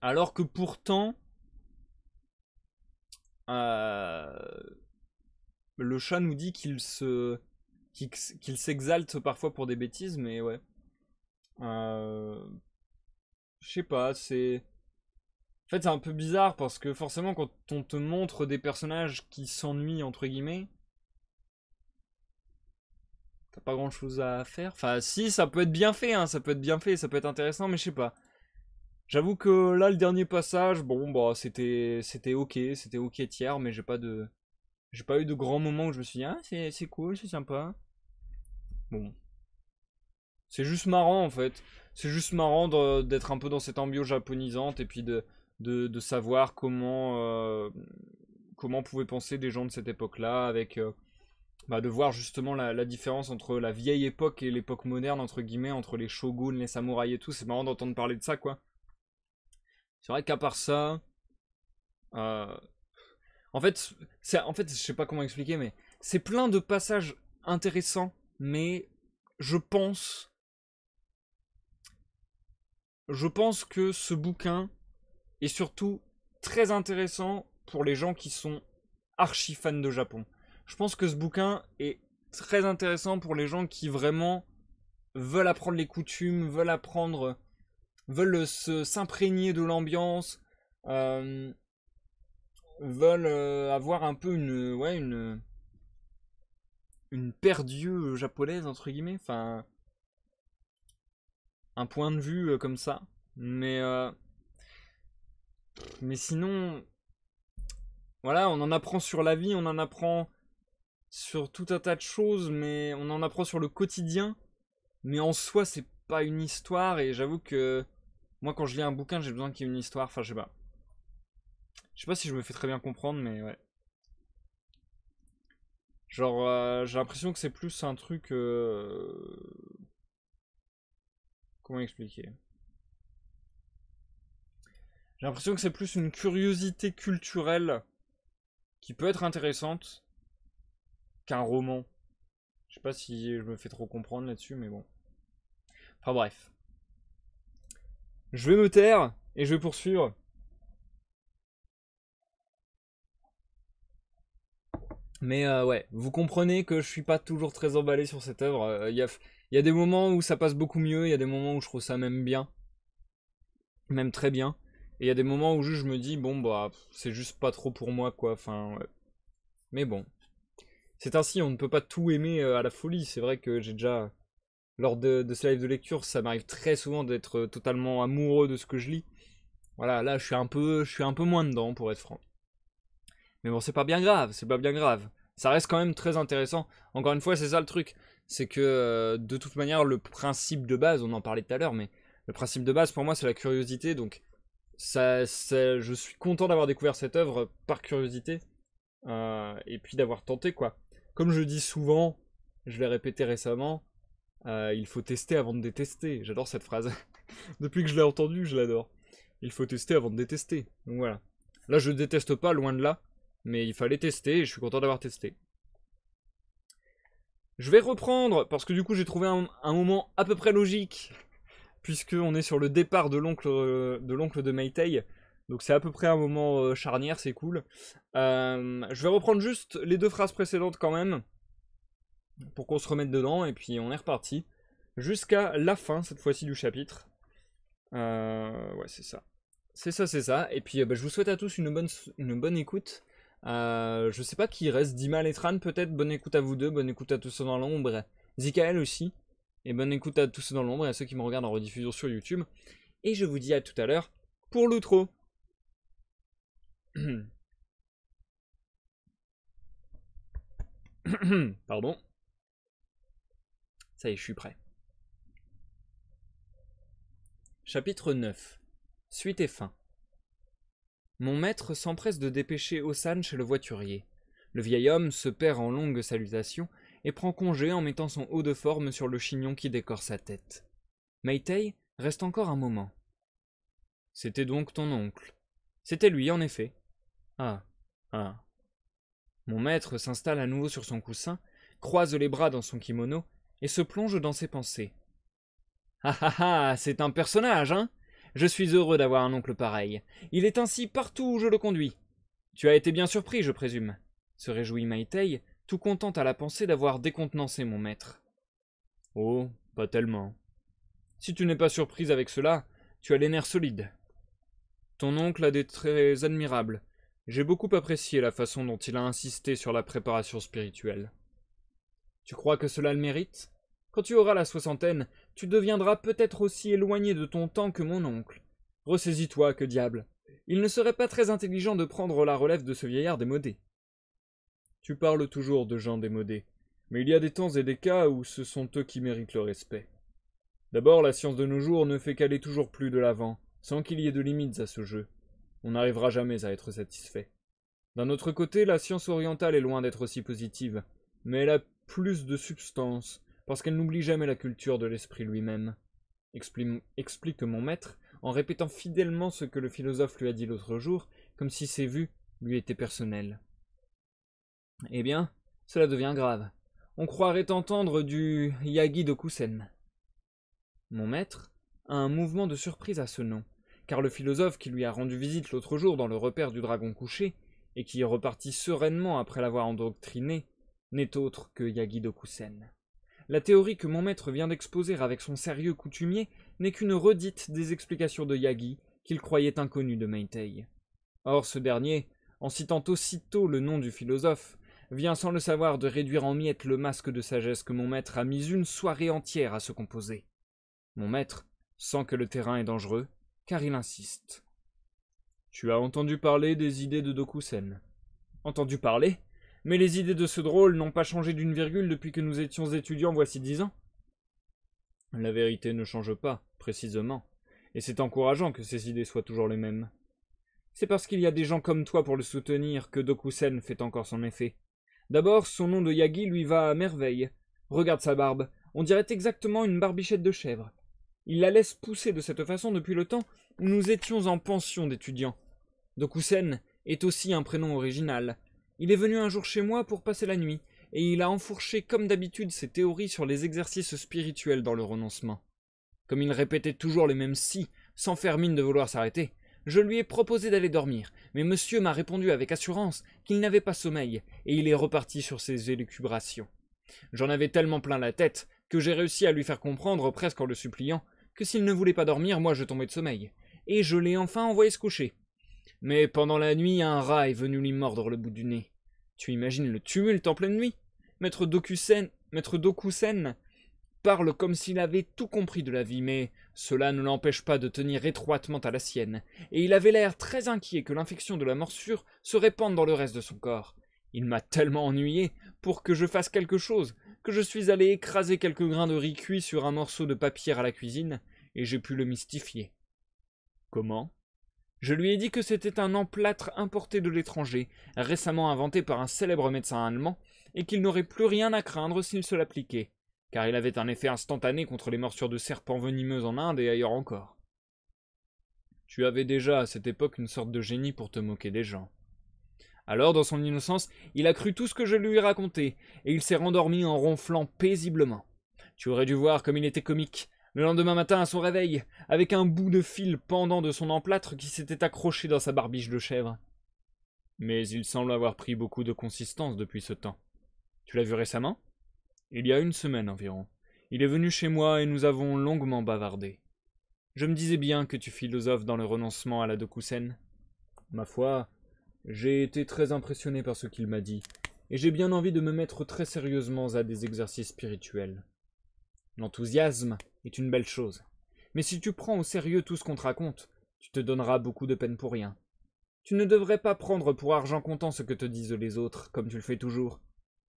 Alors que pourtant, euh, le chat nous dit qu'il se qu'il s'exalte parfois pour des bêtises, mais ouais. Euh, je sais pas, c'est. En fait, c'est un peu bizarre parce que forcément, quand on te montre des personnages qui s'ennuient, entre guillemets, T'as pas grand chose à faire. Enfin, si, ça peut être bien fait, hein, ça peut être bien fait, ça peut être intéressant, mais je sais pas. J'avoue que là, le dernier passage, bon, bah, c'était, c'était ok, c'était ok tiers, mais j'ai pas de, j'ai pas eu de grands moments où je me suis dit, ah, c'est, c'est cool, c'est sympa. Bon. C'est juste marrant, en fait. C'est juste marrant d'être un peu dans cette ambiance japonisante et puis de, de, de savoir comment, euh, comment pouvaient penser des gens de cette époque-là avec. Euh, bah, de voir justement la, différence entre la vieille époque et l'époque moderne, entre guillemets, entre les shoguns, les samouraïs et tout. C'est marrant d'entendre parler de ça, quoi. C'est vrai qu'à part ça. Euh, en fait, c'est en fait, je sais pas comment expliquer, mais c'est plein de passages intéressants, mais je pense. Je pense que ce bouquin est surtout très intéressant pour les gens qui sont archi fans de Japon je pense que ce bouquin est très intéressant pour les gens qui vraiment veulent apprendre les coutumes, veulent apprendre, veulent s'imprégner de l'ambiance, euh, veulent euh, avoir un peu une, ouais, une, une paire japonaise entre guillemets, enfin, un point de vue euh, comme ça. Mais, mais sinon, voilà, on en apprend sur la vie, on en apprend sur tout un tas de choses, mais on en apprend sur le quotidien. Mais en soi, c'est pas une histoire, et j'avoue que moi, quand je lis un bouquin, j'ai besoin qu'il y ait une histoire. Enfin, je sais pas. Je sais pas si je me fais très bien comprendre, mais ouais. Genre, euh, j'ai l'impression que c'est plus un truc. Euh, comment expliquer J'ai l'impression que c'est plus une curiosité culturelle qui peut être intéressante, qu'un roman. Je sais pas si je me fais trop comprendre là-dessus, mais bon. Enfin bref. Je vais me taire et je vais poursuivre. Mais euh, ouais, vous comprenez que je suis pas toujours très emballé sur cette œuvre. Euh, il y, a, des moments où ça passe beaucoup mieux, il y a des moments où je trouve ça même bien. Même très bien. Et il y a des moments où juste je me dis, bon bah, c'est juste pas trop pour moi quoi. Enfin, Mais bon, c'est ainsi, on ne peut pas tout aimer euh, à la folie. C'est vrai que j'ai déjà, lors de, ce live de lecture, ça m'arrive très souvent d'être euh, totalement amoureux de ce que je lis. Voilà, là, je suis un peu, je suis un peu moins dedans, pour être franc. Mais bon, c'est pas bien grave, c'est pas bien grave. Ça reste quand même très intéressant. Encore une fois, c'est ça le truc. C'est que, euh, de toute manière, le principe de base, on en parlait tout à l'heure, mais le principe de base, pour moi, c'est la curiosité. Donc, ça, je suis content d'avoir découvert cette œuvre par curiosité. et puis d'avoir tenté, quoi. Comme je dis souvent, je l'ai répété récemment, euh, il faut tester avant de détester. J'adore cette phrase. *laughs* Depuis que je l'ai entendue, je l'adore. Il faut tester avant de détester. Donc voilà. Là, je ne déteste pas, loin de là. Mais il fallait tester et je suis content d'avoir testé. Je vais reprendre, parce que du coup j'ai trouvé un, moment à peu près logique, puisqu'on est sur le départ de l'oncle euh, de, de donc c'est à peu près un moment euh, charnière, c'est cool. Euh, je vais reprendre juste les deux phrases précédentes quand même, pour qu'on se remette dedans, et puis on est reparti. Jusqu'à la fin, cette fois-ci, du chapitre. Euh, ouais, c'est ça. C'est ça, c'est ça. Et puis bah, je vous souhaite à tous une bonne, une bonne écoute. je sais pas qui reste, Dima Letran peut-être, bonne écoute à vous deux, bonne écoute à tous ceux dans l'ombre, Zikael aussi, et bonne écoute à tous ceux dans l'ombre et à ceux qui me regardent en rediffusion sur YouTube. Et je vous dis à tout à l'heure pour l'outro. *clears throat* Pardon. Ça y est, je suis prêt. Chapitre 9. Suite et fin. Mon maître s'empresse de dépêcher Hosan chez le voiturier. Le vieil homme se perd en longues salutations et prend congé en mettant son haut de forme sur le chignon qui décore sa tête. Meitei reste encore un moment. C'était donc ton oncle. C'était lui, en effet. Ah, ah. Mon maître s'installe à nouveau sur son coussin, croise les bras dans son kimono et se plonge dans ses pensées. Ah ah ah, c'est un personnage, hein Je suis heureux d'avoir un oncle pareil. Il est ainsi partout où je le conduis. Tu as été bien surpris, je présume, se réjouit Maitei, tout content à la pensée d'avoir décontenancé mon maître. Oh, pas tellement. Si tu n'es pas surprise avec cela, tu as les nerfs solides. Ton oncle a des traits admirables, j'ai beaucoup apprécié la façon dont il a insisté sur la préparation spirituelle. Tu crois que cela le mérite Quand tu auras la soixantaine, tu deviendras peut-être aussi éloigné de ton temps que mon oncle. Ressaisis-toi, que diable Il ne serait pas très intelligent de prendre la relève de ce vieillard démodé. Tu parles toujours de gens démodés, mais il y a des temps et des cas où ce sont eux qui méritent le respect. D'abord, la science de nos jours ne fait qu'aller toujours plus de l'avant, sans qu'il y ait de limites à ce jeu. On n'arrivera jamais à être satisfait. D'un autre côté, la science orientale est loin d'être aussi positive, mais elle a plus de substance, parce qu'elle n'oublie jamais la culture de l'esprit lui-même. Explique, mon maître, en répétant fidèlement ce que le philosophe lui a dit l'autre jour, comme si ses vues lui étaient personnelles. Eh bien, cela devient grave. On croirait entendre du Yagi de Dokusen. Mon maître a un mouvement de surprise à ce nom car le philosophe qui lui a rendu visite l'autre jour dans le repère du dragon couché, et qui est reparti sereinement après l'avoir endoctriné, n'est autre que Yagi Dokusen. La théorie que mon maître vient d'exposer avec son sérieux coutumier n'est qu'une redite des explications de Yagi, qu'il croyait inconnues de Meitei. Or, ce dernier, en citant aussitôt le nom du philosophe, vient sans le savoir de réduire en miettes le masque de sagesse que mon maître a mis une soirée entière à se composer. Mon maître, sans que le terrain est dangereux, car il insiste. Tu as entendu parler des idées de Dokusen. Entendu parler Mais les idées de ce drôle n'ont pas changé d'une virgule depuis que nous étions étudiants voici dix ans. La vérité ne change pas, précisément, et c'est encourageant que ces idées soient toujours les mêmes. C'est parce qu'il y a des gens comme toi pour le soutenir que Dokusen fait encore son effet. D'abord, son nom de Yagi lui va à merveille. Regarde sa barbe, on dirait exactement une barbichette de chèvre. Il la laisse pousser de cette façon depuis le temps nous étions en pension d'étudiants. Dokusen est aussi un prénom original. Il est venu un jour chez moi pour passer la nuit, et il a enfourché comme d'habitude ses théories sur les exercices spirituels dans le renoncement. Comme il répétait toujours les mêmes si, sans faire mine de vouloir s'arrêter, je lui ai proposé d'aller dormir, mais monsieur m'a répondu avec assurance qu'il n'avait pas sommeil, et il est reparti sur ses élucubrations. J'en avais tellement plein la tête que j'ai réussi à lui faire comprendre, presque en le suppliant, que s'il ne voulait pas dormir, moi je tombais de sommeil, et je l'ai enfin envoyé se coucher. Mais pendant la nuit, un rat est venu lui mordre le bout du nez. Tu imagines le tumulte en pleine nuit Maître Dokusen, Maître Dokusen parle comme s'il avait tout compris de la vie, mais cela ne l'empêche pas de tenir étroitement à la sienne, et il avait l'air très inquiet que l'infection de la morsure se répande dans le reste de son corps. Il m'a tellement ennuyé pour que je fasse quelque chose, que je suis allé écraser quelques grains de riz cuit sur un morceau de papier à la cuisine, et j'ai pu le mystifier. Comment Je lui ai dit que c'était un emplâtre importé de l'étranger, récemment inventé par un célèbre médecin allemand, et qu'il n'aurait plus rien à craindre s'il se l'appliquait, car il avait un effet instantané contre les morsures de serpents venimeux en Inde et ailleurs encore. Tu avais déjà à cette époque une sorte de génie pour te moquer des gens. Alors, dans son innocence, il a cru tout ce que je lui ai raconté, et il s'est rendormi en ronflant paisiblement. Tu aurais dû voir comme il était comique. Le lendemain matin, à son réveil, avec un bout de fil pendant de son emplâtre qui s'était accroché dans sa barbiche de chèvre. Mais il semble avoir pris beaucoup de consistance depuis ce temps. Tu l'as vu récemment Il y a une semaine environ. Il est venu chez moi et nous avons longuement bavardé. Je me disais bien que tu philosophes dans le renoncement à la Dokusen. Ma foi, j'ai été très impressionné par ce qu'il m'a dit, et j'ai bien envie de me mettre très sérieusement à des exercices spirituels. L'enthousiasme est une belle chose, mais si tu prends au sérieux tout ce qu'on te raconte, tu te donneras beaucoup de peine pour rien. Tu ne devrais pas prendre pour argent comptant ce que te disent les autres, comme tu le fais toujours.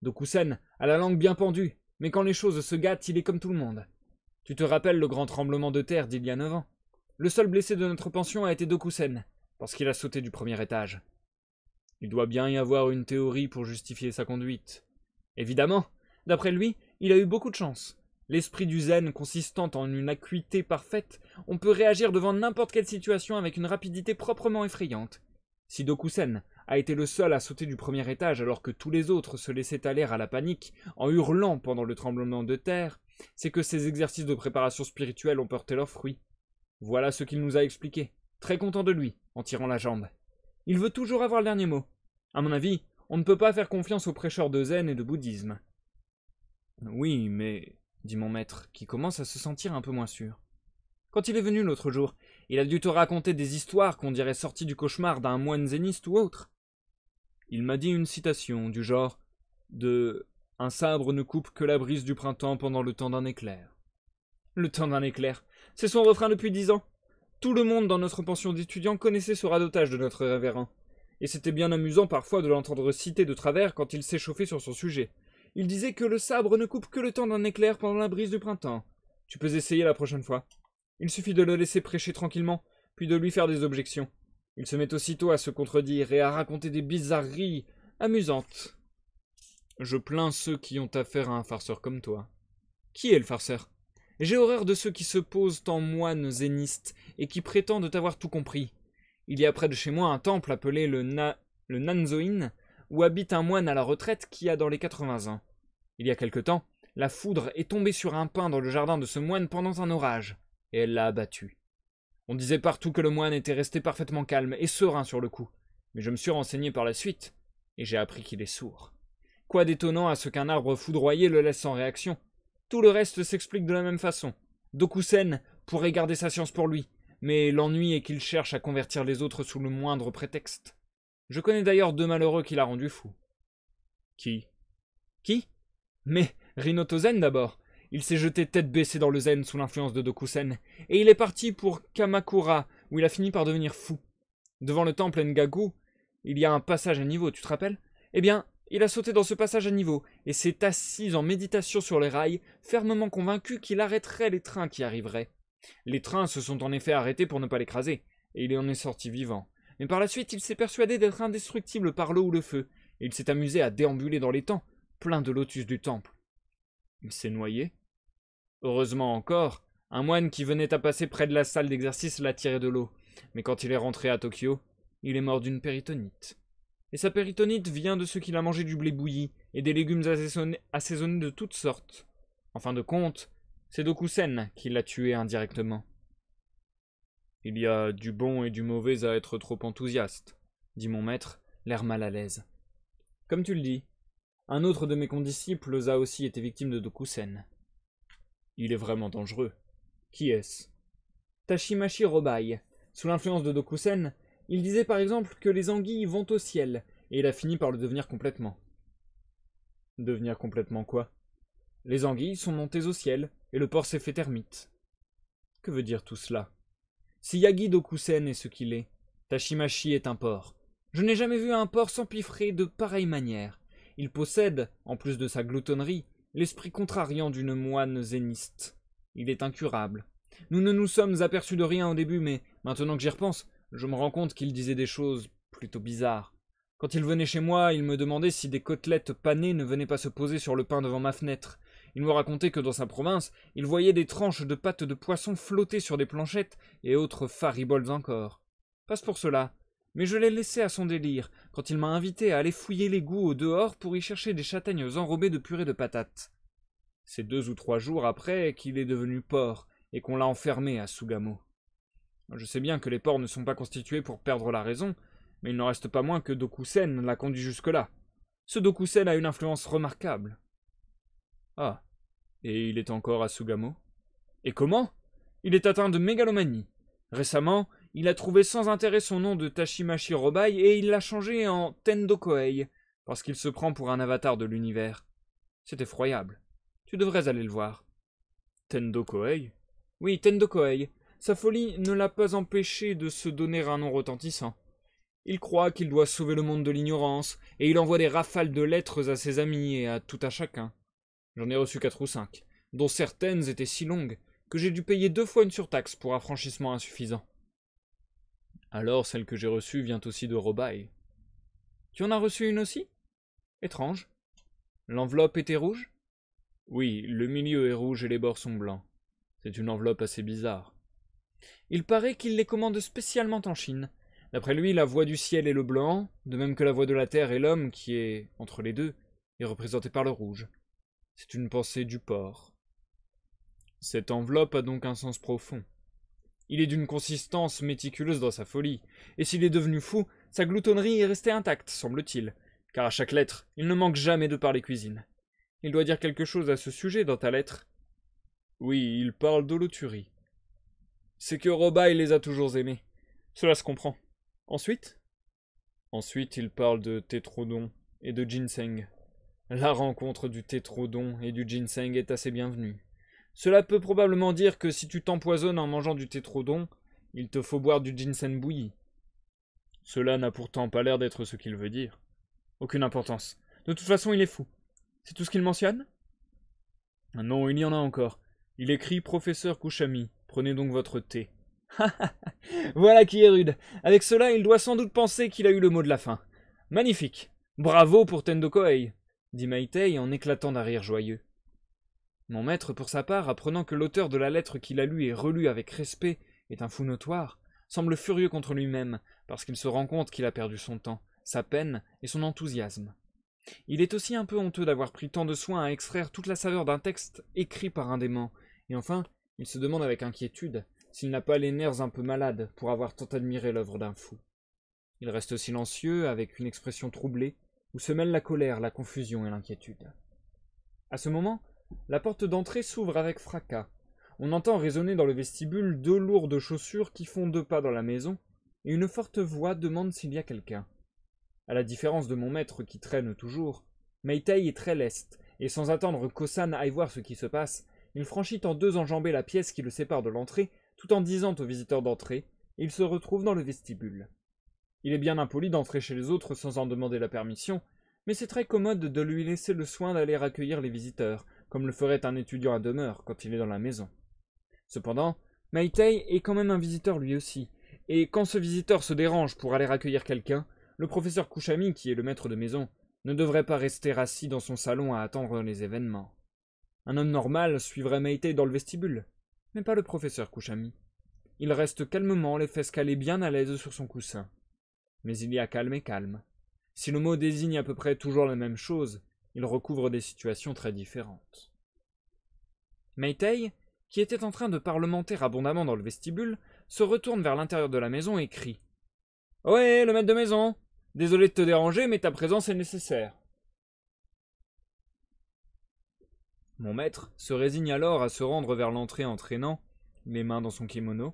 Dokusen a la langue bien pendue, mais quand les choses se gâtent, il est comme tout le monde. Tu te rappelles le grand tremblement de terre d'il y a neuf ans Le seul blessé de notre pension a été Dokusen, parce qu'il a sauté du premier étage. Il doit bien y avoir une théorie pour justifier sa conduite. Évidemment, d'après lui, il a eu beaucoup de chance. L'esprit du zen consistant en une acuité parfaite, on peut réagir devant n'importe quelle situation avec une rapidité proprement effrayante. Si Dokusen a été le seul à sauter du premier étage alors que tous les autres se laissaient aller à la panique en hurlant pendant le tremblement de terre, c'est que ses exercices de préparation spirituelle ont porté leurs fruits. Voilà ce qu'il nous a expliqué, très content de lui, en tirant la jambe. Il veut toujours avoir le dernier mot. À mon avis, on ne peut pas faire confiance aux prêcheurs de zen et de bouddhisme. Oui, mais, dit mon maître, qui commence à se sentir un peu moins sûr. Quand il est venu l'autre jour, il a dû te raconter des histoires qu'on dirait sorties du cauchemar d'un moine zéniste ou autre. Il m'a dit une citation du genre de Un sabre ne coupe que la brise du printemps pendant le temps d'un éclair. Le temps d'un éclair, c'est son refrain depuis dix ans. Tout le monde dans notre pension d'étudiants connaissait ce radotage de notre révérend. Et c'était bien amusant parfois de l'entendre citer de travers quand il s'échauffait sur son sujet. Il disait que le sabre ne coupe que le temps d'un éclair pendant la brise du printemps. Tu peux essayer la prochaine fois. Il suffit de le laisser prêcher tranquillement, puis de lui faire des objections. Il se met aussitôt à se contredire et à raconter des bizarreries amusantes. Je plains ceux qui ont affaire à un farceur comme toi. Qui est le farceur j'ai horreur de ceux qui se posent en moines zénistes et qui prétendent avoir tout compris. Il y a près de chez moi un temple appelé le, Na... Nanzoin, où habite un moine à la retraite qui a dans les 80 ans. Il y a quelque temps, la foudre est tombée sur un pin dans le jardin de ce moine pendant un orage, et elle l'a abattu. On disait partout que le moine était resté parfaitement calme et serein sur le coup, mais je me suis renseigné par la suite, et j'ai appris qu'il est sourd. Quoi d'étonnant à ce qu'un arbre foudroyé le laisse sans réaction tout le reste s'explique de la même façon. Dokusen pourrait garder sa science pour lui, mais l'ennui est qu'il cherche à convertir les autres sous le moindre prétexte. Je connais d'ailleurs deux malheureux qu'il a rendus fou. Qui Qui Mais Rinotozen d'abord. Il s'est jeté tête baissée dans le zen sous l'influence de Dokusen, et il est parti pour Kamakura, où il a fini par devenir fou. Devant le temple Ngagu, il y a un passage à niveau, tu te rappelles Eh bien, il a sauté dans ce passage à niveau et s'est assis en méditation sur les rails, fermement convaincu qu'il arrêterait les trains qui arriveraient. Les trains se sont en effet arrêtés pour ne pas l'écraser, et il en est sorti vivant. Mais par la suite, il s'est persuadé d'être indestructible par l'eau ou le feu, et il s'est amusé à déambuler dans les temps, plein de lotus du temple. Il s'est noyé. Heureusement encore, un moine qui venait à passer près de la salle d'exercice l'a tiré de l'eau, mais quand il est rentré à Tokyo, il est mort d'une péritonite. Et sa péritonite vient de ce qu'il a mangé du blé bouilli et des légumes assaisonnés, de toutes sortes. En fin de compte, c'est Dokusen qui l'a tué indirectement. Il y a du bon et du mauvais à être trop enthousiaste, dit mon maître, l'air mal à l'aise. Comme tu le dis, un autre de mes condisciples a aussi été victime de Dokusen. Il est vraiment dangereux. Qui est-ce Tashimashi Robai. Sous l'influence de Dokusen, il disait par exemple que les anguilles vont au ciel, et il a fini par le devenir complètement. Devenir complètement quoi Les anguilles sont montées au ciel, et le porc s'est fait ermite. Que veut dire tout cela Si Yagi Dokusen est ce qu'il est, Tashimashi est un porc. Je n'ai jamais vu un porc s'empiffrer de pareille manière. Il possède, en plus de sa gloutonnerie, l'esprit contrariant d'une moine zéniste. Il est incurable. Nous ne nous sommes aperçus de rien au début, mais maintenant que j'y repense, je me rends compte qu'il disait des choses plutôt bizarres. Quand il venait chez moi, il me demandait si des côtelettes panées ne venaient pas se poser sur le pain devant ma fenêtre. Il me racontait que dans sa province, il voyait des tranches de pâtes de poisson flotter sur des planchettes et autres fariboles encore. Pas pour cela. Mais je l'ai laissé à son délire, quand il m'a invité à aller fouiller les goûts au dehors pour y chercher des châtaignes enrobées de purée de patates. C'est deux ou trois jours après qu'il est devenu porc et qu'on l'a enfermé à Sugamo. Je sais bien que les ports ne sont pas constitués pour perdre la raison, mais il n'en reste pas moins que Dokusen l'a conduit jusque-là. Ce Dokusen a une influence remarquable. Ah, et il est encore à Sugamo Et comment Il est atteint de mégalomanie. Récemment, il a trouvé sans intérêt son nom de Tashimashi Robai et il l'a changé en Tendokoei, parce qu'il se prend pour un avatar de l'univers. C'est effroyable. Tu devrais aller le voir. Tendokoei Oui, Tendokoei. Sa folie ne l'a pas empêché de se donner un nom retentissant. Il croit qu'il doit sauver le monde de l'ignorance, et il envoie des rafales de lettres à ses amis et à tout à chacun. J'en ai reçu quatre ou cinq, dont certaines étaient si longues que j'ai dû payer deux fois une surtaxe pour affranchissement insuffisant. Alors celle que j'ai reçue vient aussi de Robaille. Tu en as reçu une aussi Étrange. L'enveloppe était rouge Oui, le milieu est rouge et les bords sont blancs. C'est une enveloppe assez bizarre. Il paraît qu'il les commande spécialement en Chine. D'après lui, la voix du ciel est le blanc, de même que la voix de la terre est l'homme qui est entre les deux est représentée par le rouge. C'est une pensée du porc. Cette enveloppe a donc un sens profond. Il est d'une consistance méticuleuse dans sa folie, et s'il est devenu fou, sa gloutonnerie est restée intacte, semble-t-il, car à chaque lettre, il ne manque jamais de parler cuisine. Il doit dire quelque chose à ce sujet dans ta lettre. Oui, il parle d'holoturie c'est que Roba, il les a toujours aimés. Cela se comprend. Ensuite Ensuite, il parle de tétrodon et de ginseng. La rencontre du tétrodon et du ginseng est assez bienvenue. Cela peut probablement dire que si tu t'empoisonnes en mangeant du tétrodon, il te faut boire du ginseng bouilli. Cela n'a pourtant pas l'air d'être ce qu'il veut dire. Aucune importance. De toute façon, il est fou. C'est tout ce qu'il mentionne Non, il y en a encore. Il écrit Professeur Kouchami, Prenez donc votre thé. *laughs* voilà qui est rude. Avec cela, il doit sans doute penser qu'il a eu le mot de la fin. Magnifique. Bravo pour Tendo dit Maitei en éclatant d'un rire joyeux. Mon maître, pour sa part, apprenant que l'auteur de la lettre qu'il a lue et relue avec respect est un fou notoire, semble furieux contre lui-même, parce qu'il se rend compte qu'il a perdu son temps, sa peine et son enthousiasme. Il est aussi un peu honteux d'avoir pris tant de soin à extraire toute la saveur d'un texte écrit par un démon, et enfin, il se demande avec inquiétude s'il n'a pas les nerfs un peu malades pour avoir tant admiré l'œuvre d'un fou. Il reste silencieux, avec une expression troublée, où se mêlent la colère, la confusion et l'inquiétude. À ce moment, la porte d'entrée s'ouvre avec fracas. On entend résonner dans le vestibule deux lourdes chaussures qui font deux pas dans la maison, et une forte voix demande s'il y a quelqu'un. À la différence de mon maître qui traîne toujours, Meitei est très leste, et sans attendre qu'Osan aille voir ce qui se passe, il franchit en deux enjambées la pièce qui le sépare de l'entrée, tout en disant aux visiteurs d'entrer, il se retrouve dans le vestibule. Il est bien impoli d'entrer chez les autres sans en demander la permission, mais c'est très commode de lui laisser le soin d'aller accueillir les visiteurs, comme le ferait un étudiant à demeure quand il est dans la maison. Cependant, Maitei est quand même un visiteur lui aussi, et quand ce visiteur se dérange pour aller accueillir quelqu'un, le professeur Kouchami, qui est le maître de maison, ne devrait pas rester assis dans son salon à attendre les événements. Un homme normal suivrait Meitei dans le vestibule, mais pas le professeur Kouchami. Il reste calmement, les fesses calées bien à l'aise sur son coussin. Mais il y a calme et calme. Si le mot désigne à peu près toujours la même chose, il recouvre des situations très différentes. Meitei, qui était en train de parlementer abondamment dans le vestibule, se retourne vers l'intérieur de la maison et crie Ouais, le maître de maison Désolé de te déranger, mais ta présence est nécessaire. Mon maître se résigne alors à se rendre vers l'entrée en traînant, les mains dans son kimono.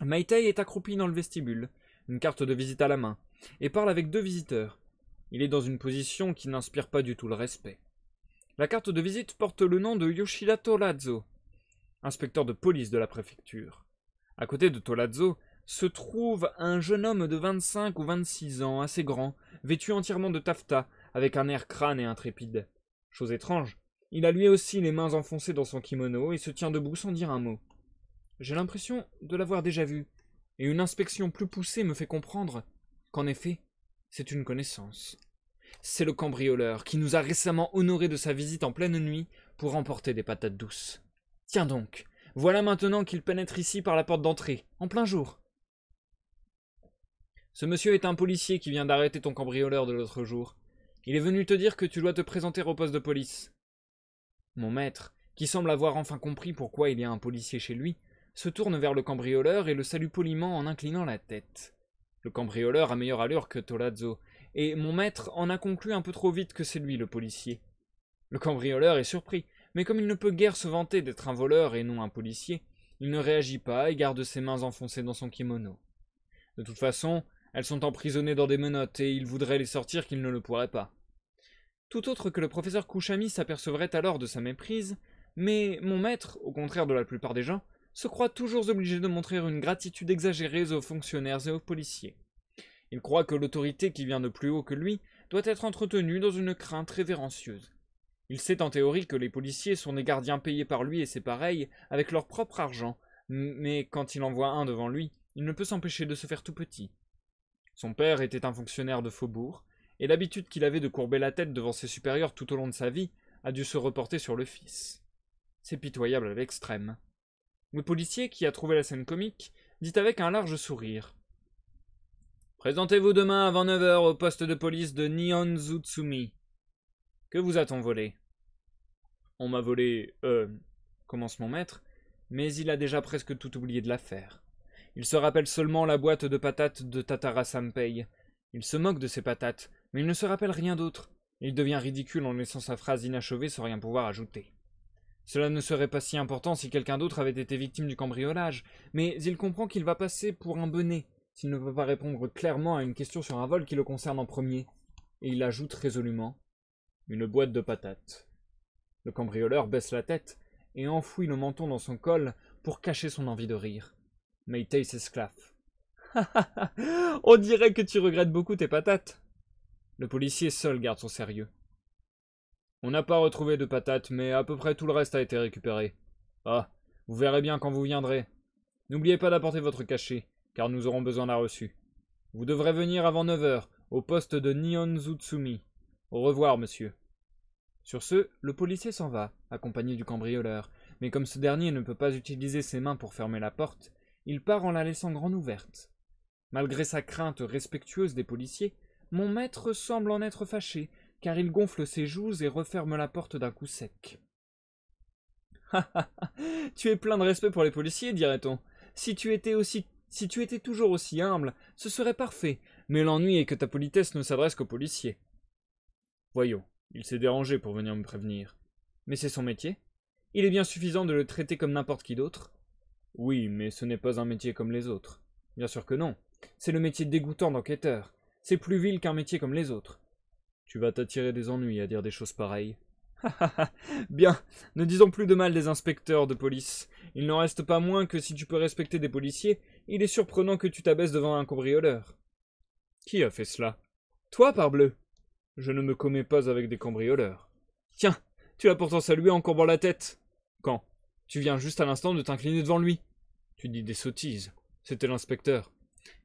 Maitei est accroupi dans le vestibule, une carte de visite à la main, et parle avec deux visiteurs. Il est dans une position qui n'inspire pas du tout le respect. La carte de visite porte le nom de Yoshida Tolazo, inspecteur de police de la préfecture. À côté de Tolazo se trouve un jeune homme de 25 ou 26 ans, assez grand, vêtu entièrement de taffetas, avec un air crâne et intrépide. Chose étrange, il a lui aussi les mains enfoncées dans son kimono et se tient debout sans dire un mot. J'ai l'impression de l'avoir déjà vu, et une inspection plus poussée me fait comprendre qu'en effet, c'est une connaissance. C'est le cambrioleur qui nous a récemment honoré de sa visite en pleine nuit pour emporter des patates douces. Tiens donc, voilà maintenant qu'il pénètre ici par la porte d'entrée, en plein jour. Ce monsieur est un policier qui vient d'arrêter ton cambrioleur de l'autre jour. Il est venu te dire que tu dois te présenter au poste de police. Mon maître, qui semble avoir enfin compris pourquoi il y a un policier chez lui, se tourne vers le cambrioleur et le salue poliment en inclinant la tête. Le cambrioleur a meilleure allure que Tolazzo, et mon maître en a conclu un peu trop vite que c'est lui le policier. Le cambrioleur est surpris, mais comme il ne peut guère se vanter d'être un voleur et non un policier, il ne réagit pas et garde ses mains enfoncées dans son kimono. De toute façon, elles sont emprisonnées dans des menottes et il voudrait les sortir qu'il ne le pourrait pas. Tout autre que le professeur Kouchami s'apercevrait alors de sa méprise, mais mon maître, au contraire de la plupart des gens, se croit toujours obligé de montrer une gratitude exagérée aux fonctionnaires et aux policiers. Il croit que l'autorité qui vient de plus haut que lui doit être entretenue dans une crainte révérencieuse. Il sait en théorie que les policiers sont des gardiens payés par lui et ses pareils avec leur propre argent, mais quand il en voit un devant lui, il ne peut s'empêcher de se faire tout petit. Son père était un fonctionnaire de faubourg, et l'habitude qu'il avait de courber la tête devant ses supérieurs tout au long de sa vie a dû se reporter sur le fils. C'est pitoyable à l'extrême. Le policier, qui a trouvé la scène comique, dit avec un large sourire. Présentez-vous demain avant 9h au poste de police de Nihonzutsumi. Que vous a-t-on volé On m'a volé, euh, commence mon maître, mais il a déjà presque tout oublié de l'affaire. Il se rappelle seulement la boîte de patates de Tatara Sampei. Il se moque de ses patates, mais il ne se rappelle rien d'autre. Il devient ridicule en laissant sa phrase inachevée sans rien pouvoir ajouter. Cela ne serait pas si important si quelqu'un d'autre avait été victime du cambriolage, mais il comprend qu'il va passer pour un bonnet s'il ne peut pas répondre clairement à une question sur un vol qui le concerne en premier. Et il ajoute résolument Une boîte de patates. Le cambrioleur baisse la tête et enfouit le menton dans son col pour cacher son envie de rire. ha s'esclaffe. *laughs* On dirait que tu regrettes beaucoup tes patates. Le policier seul garde son sérieux. On n'a pas retrouvé de patates, mais à peu près tout le reste a été récupéré. Ah, vous verrez bien quand vous viendrez. N'oubliez pas d'apporter votre cachet, car nous aurons besoin d'un reçu. Vous devrez venir avant 9 heures, au poste de Nihonzutsumi. Au revoir, monsieur. Sur ce, le policier s'en va, accompagné du cambrioleur, mais comme ce dernier ne peut pas utiliser ses mains pour fermer la porte, il part en la laissant grande ouverte. Malgré sa crainte respectueuse des policiers, mon maître semble en être fâché, car il gonfle ses joues et referme la porte d'un coup sec. tu es plein de respect pour les policiers, dirait-on. Si tu étais aussi si tu étais toujours aussi humble, ce serait parfait, mais l'ennui est que ta politesse ne s'adresse qu'aux policiers. Voyons, il s'est dérangé pour venir me prévenir. Mais c'est son métier. Il est bien suffisant de le traiter comme n'importe qui d'autre. Oui, mais ce n'est pas un métier comme les autres. Bien sûr que non. C'est le métier dégoûtant d'enquêteur. C'est plus vil qu'un métier comme les autres. Tu vas t'attirer des ennuis à dire des choses pareilles. Bien, ne disons plus de mal des inspecteurs de police. Il n'en reste pas moins que si tu peux respecter des policiers, il est surprenant que tu t'abaisses devant un cambrioleur. Qui a fait cela Toi, parbleu Je ne me commets pas avec des cambrioleurs. Tiens, tu as pourtant salué en courbant la tête. Quand Tu viens juste à l'instant de t'incliner devant lui. Tu dis des sottises. C'était l'inspecteur.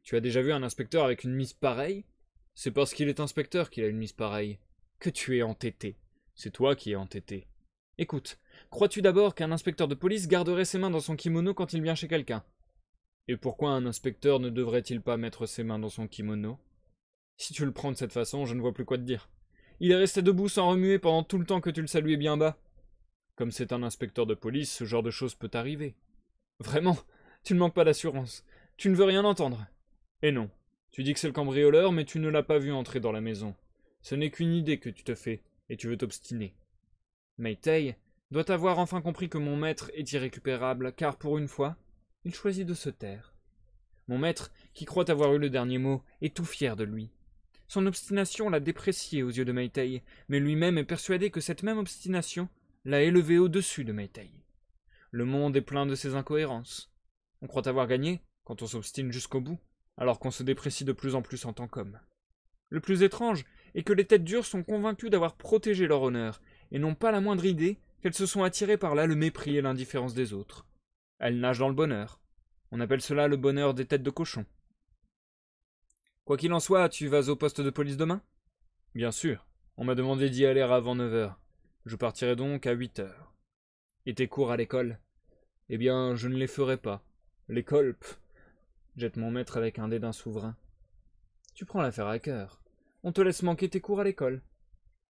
Tu as déjà vu un inspecteur avec une mise pareille C'est parce qu'il est inspecteur qu'il a une mise pareille. Que tu es entêté. C'est toi qui es entêté. Écoute, crois-tu d'abord qu'un inspecteur de police garderait ses mains dans son kimono quand il vient chez quelqu'un Et pourquoi un inspecteur ne devrait-il pas mettre ses mains dans son kimono Si tu le prends de cette façon, je ne vois plus quoi te dire. Il est resté debout sans remuer pendant tout le temps que tu le saluais bien bas. Comme c'est un inspecteur de police, ce genre de choses peut arriver. Vraiment, tu ne manques pas d'assurance. Tu ne veux rien entendre. Et eh non. Tu dis que c'est le cambrioleur, mais tu ne l'as pas vu entrer dans la maison. Ce n'est qu'une idée que tu te fais, et tu veux t'obstiner. Meitei doit avoir enfin compris que mon maître est irrécupérable, car pour une fois, il choisit de se taire. Mon maître, qui croit avoir eu le dernier mot, est tout fier de lui. Son obstination l'a déprécié aux yeux de Meitei, mais lui-même est persuadé que cette même obstination l'a élevé au-dessus de Meitei. Le monde est plein de ces incohérences. On croit avoir gagné quand on s'obstine jusqu'au bout, alors qu'on se déprécie de plus en plus en tant qu'homme. Le plus étrange est que les têtes dures sont convaincues d'avoir protégé leur honneur, et n'ont pas la moindre idée qu'elles se sont attirées par là le mépris et l'indifférence des autres. Elles nagent dans le bonheur. On appelle cela le bonheur des têtes de cochon. Quoi qu'il en soit, tu vas au poste de police demain Bien sûr. On m'a demandé d'y aller avant 9 heures. Je partirai donc à 8 heures. Et tes cours à l'école Eh bien, je ne les ferai pas. L'école, jette mon maître avec un dédain souverain. Tu prends l'affaire à cœur. On te laisse manquer tes cours à l'école.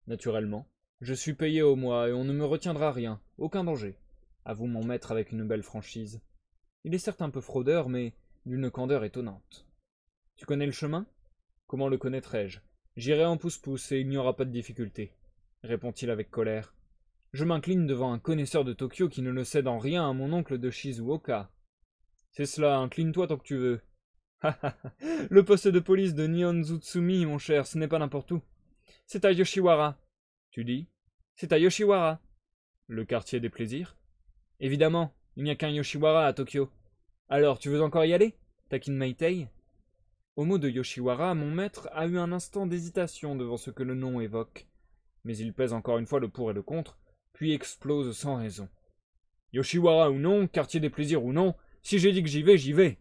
Naturellement. Je suis payé au mois et on ne me retiendra rien, aucun danger. Avoue mon maître avec une belle franchise. Il est certes un peu fraudeur, mais d'une candeur étonnante. Tu connais le chemin Comment le connaîtrais-je J'irai en pouce-pouce et il n'y aura pas de difficulté, répond-il avec colère. Je m'incline devant un connaisseur de Tokyo qui ne le cède en rien à mon oncle de Shizuoka, c'est cela, incline-toi tant que tu veux. *laughs* le poste de police de Zutsumi, mon cher, ce n'est pas n'importe où. C'est à Yoshiwara. Tu dis C'est à Yoshiwara. Le quartier des plaisirs Évidemment, il n'y a qu'un Yoshiwara à Tokyo. Alors, tu veux encore y aller Takin Maitei. Au mot de Yoshiwara, mon maître a eu un instant d'hésitation devant ce que le nom évoque. Mais il pèse encore une fois le pour et le contre, puis explose sans raison. Yoshiwara ou non, quartier des plaisirs ou non, si j'ai dit que j'y vais, j'y vais.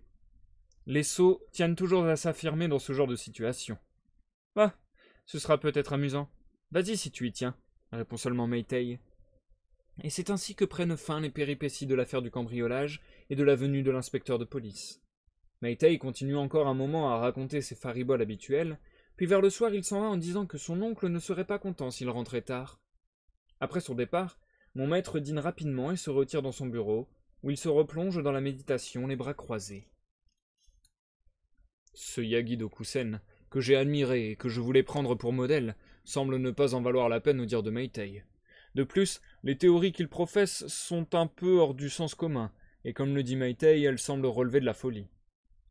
Les sots tiennent toujours à s'affirmer dans ce genre de situation. Bah, ce sera peut-être amusant. Vas-y si tu y tiens, répond seulement Meitei. Et c'est ainsi que prennent fin les péripéties de l'affaire du cambriolage et de la venue de l'inspecteur de police. Meitei continue encore un moment à raconter ses fariboles habituelles, puis vers le soir il s'en va en disant que son oncle ne serait pas content s'il rentrait tard. Après son départ, mon maître dîne rapidement et se retire dans son bureau, où il se replonge dans la méditation, les bras croisés. Ce Yagi Dokusen, que j'ai admiré et que je voulais prendre pour modèle, semble ne pas en valoir la peine au dire de Meitei. De plus, les théories qu'il professe sont un peu hors du sens commun, et comme le dit Meitei, elles semblent relever de la folie.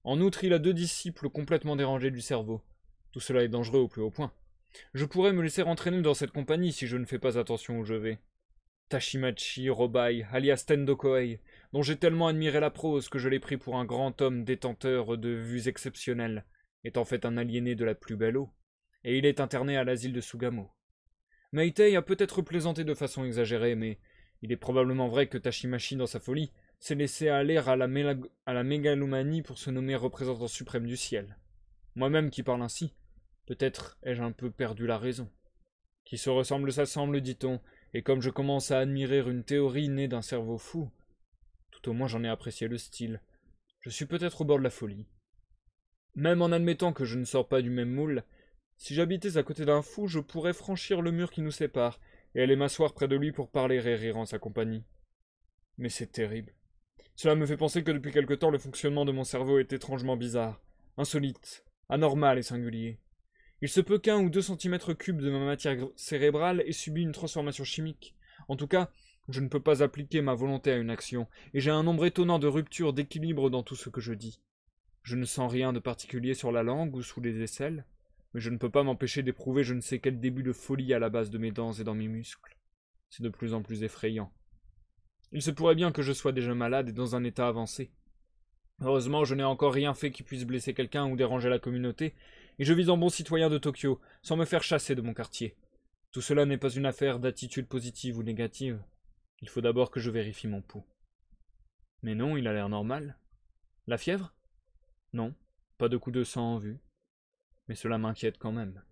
En outre, il a deux disciples complètement dérangés du cerveau. Tout cela est dangereux au plus haut point. Je pourrais me laisser entraîner dans cette compagnie si je ne fais pas attention où je vais. Tashimachi, Robai, alias Tendokoei, dont j'ai tellement admiré la prose que je l'ai pris pour un grand homme détenteur de vues exceptionnelles, est en fait un aliéné de la plus belle eau, et il est interné à l'asile de Sugamo. Meitei a peut-être plaisanté de façon exagérée, mais il est probablement vrai que Tashimashi, dans sa folie, s'est laissé aller à la, à la mégalomanie pour se nommer représentant suprême du ciel. Moi-même qui parle ainsi, peut-être ai-je un peu perdu la raison. Qui se ressemble s'assemble, dit-on, et comme je commence à admirer une théorie née d'un cerveau fou, au moins j'en ai apprécié le style. Je suis peut-être au bord de la folie. Même en admettant que je ne sors pas du même moule, si j'habitais à côté d'un fou, je pourrais franchir le mur qui nous sépare, et aller m'asseoir près de lui pour parler et rire en sa compagnie. Mais c'est terrible. Cela me fait penser que depuis quelque temps le fonctionnement de mon cerveau est étrangement bizarre, insolite, anormal et singulier. Il se peut qu'un ou deux centimètres cubes de ma matière cérébrale ait subi une transformation chimique. En tout cas, je ne peux pas appliquer ma volonté à une action, et j'ai un nombre étonnant de ruptures d'équilibre dans tout ce que je dis. Je ne sens rien de particulier sur la langue ou sous les aisselles, mais je ne peux pas m'empêcher d'éprouver je ne sais quel début de folie à la base de mes dents et dans mes muscles. C'est de plus en plus effrayant. Il se pourrait bien que je sois déjà malade et dans un état avancé. Heureusement, je n'ai encore rien fait qui puisse blesser quelqu'un ou déranger la communauté, et je vis en bon citoyen de Tokyo, sans me faire chasser de mon quartier. Tout cela n'est pas une affaire d'attitude positive ou négative. Il faut d'abord que je vérifie mon pouls. Mais non, il a l'air normal. La fièvre Non, pas de coup de sang en vue. Mais cela m'inquiète quand même.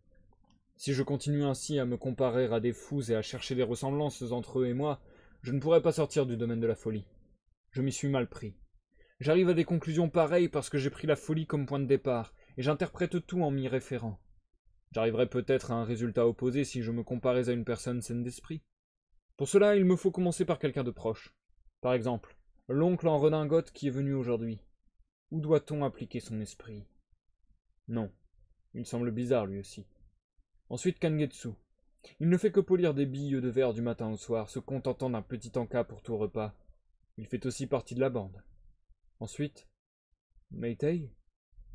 Si je continue ainsi à me comparer à des fous et à chercher des ressemblances entre eux et moi, je ne pourrai pas sortir du domaine de la folie. Je m'y suis mal pris. J'arrive à des conclusions pareilles parce que j'ai pris la folie comme point de départ, et j'interprète tout en m'y référant. J'arriverai peut-être à un résultat opposé si je me comparais à une personne saine d'esprit. Pour cela, il me faut commencer par quelqu'un de proche. Par exemple, l'oncle en redingote qui est venu aujourd'hui. Où doit-on appliquer son esprit Non, il semble bizarre lui aussi. Ensuite Kangetsu. Il ne fait que polir des billes de verre du matin au soir, se contentant d'un petit encas pour tout repas. Il fait aussi partie de la bande. Ensuite, Meitei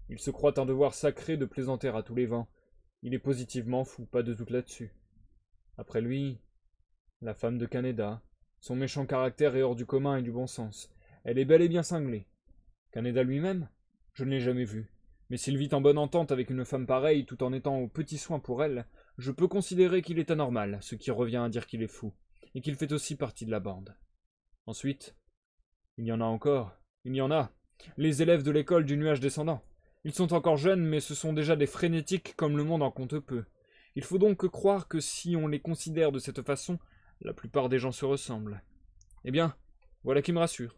Il se croit un devoir sacré de plaisanter à tous les vents. Il est positivement fou, pas de doute là-dessus. Après lui, la femme de Caneda. Son méchant caractère est hors du commun et du bon sens. Elle est bel et bien cinglée. Caneda lui-même Je ne l'ai jamais vu. Mais s'il vit en bonne entente avec une femme pareille tout en étant aux petits soins pour elle, je peux considérer qu'il est anormal, ce qui revient à dire qu'il est fou, et qu'il fait aussi partie de la bande. Ensuite, il y en a encore, il y en a, les élèves de l'école du nuage descendant. Ils sont encore jeunes, mais ce sont déjà des frénétiques comme le monde en compte peu. Il faut donc croire que si on les considère de cette façon, la plupart des gens se ressemblent. Eh bien, voilà qui me rassure.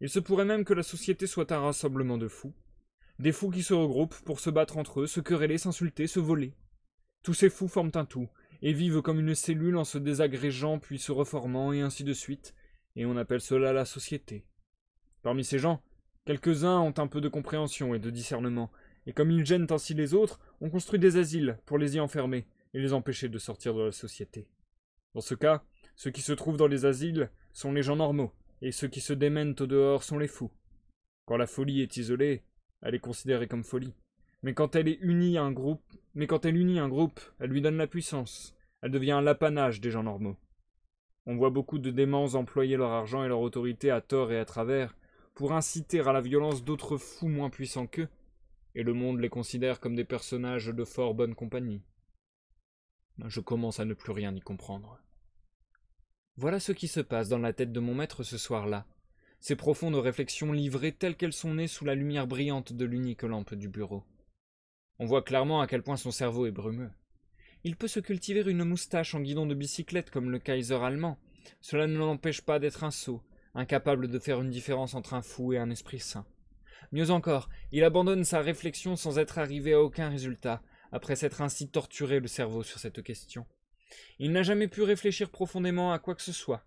Il se pourrait même que la société soit un rassemblement de fous. Des fous qui se regroupent pour se battre entre eux, se quereller, s'insulter, se voler. Tous ces fous forment un tout, et vivent comme une cellule en se désagrégeant puis se reformant, et ainsi de suite, et on appelle cela la société. Parmi ces gens, quelques-uns ont un peu de compréhension et de discernement, et comme ils gênent ainsi les autres, on construit des asiles pour les y enfermer et les empêcher de sortir de la société. Dans ce cas, ceux qui se trouvent dans les asiles sont les gens normaux, et ceux qui se démènent au dehors sont les fous. Quand la folie est isolée, elle est considérée comme folie. Mais quand elle est unie à un groupe, mais quand elle unit un groupe, elle lui donne la puissance. Elle devient l'apanage des gens normaux. On voit beaucoup de démons employer leur argent et leur autorité à tort et à travers pour inciter à la violence d'autres fous moins puissants qu'eux, et le monde les considère comme des personnages de fort bonne compagnie. Je commence à ne plus rien y comprendre. Voilà ce qui se passe dans la tête de mon maître ce soir-là. Ses profondes réflexions livrées telles qu'elles sont nées sous la lumière brillante de l'unique lampe du bureau. On voit clairement à quel point son cerveau est brumeux. Il peut se cultiver une moustache en guidon de bicyclette comme le Kaiser allemand. Cela ne l'empêche pas d'être un sot, incapable de faire une différence entre un fou et un esprit sain. Mieux encore, il abandonne sa réflexion sans être arrivé à aucun résultat, après s'être ainsi torturé le cerveau sur cette question. Il n'a jamais pu réfléchir profondément à quoi que ce soit.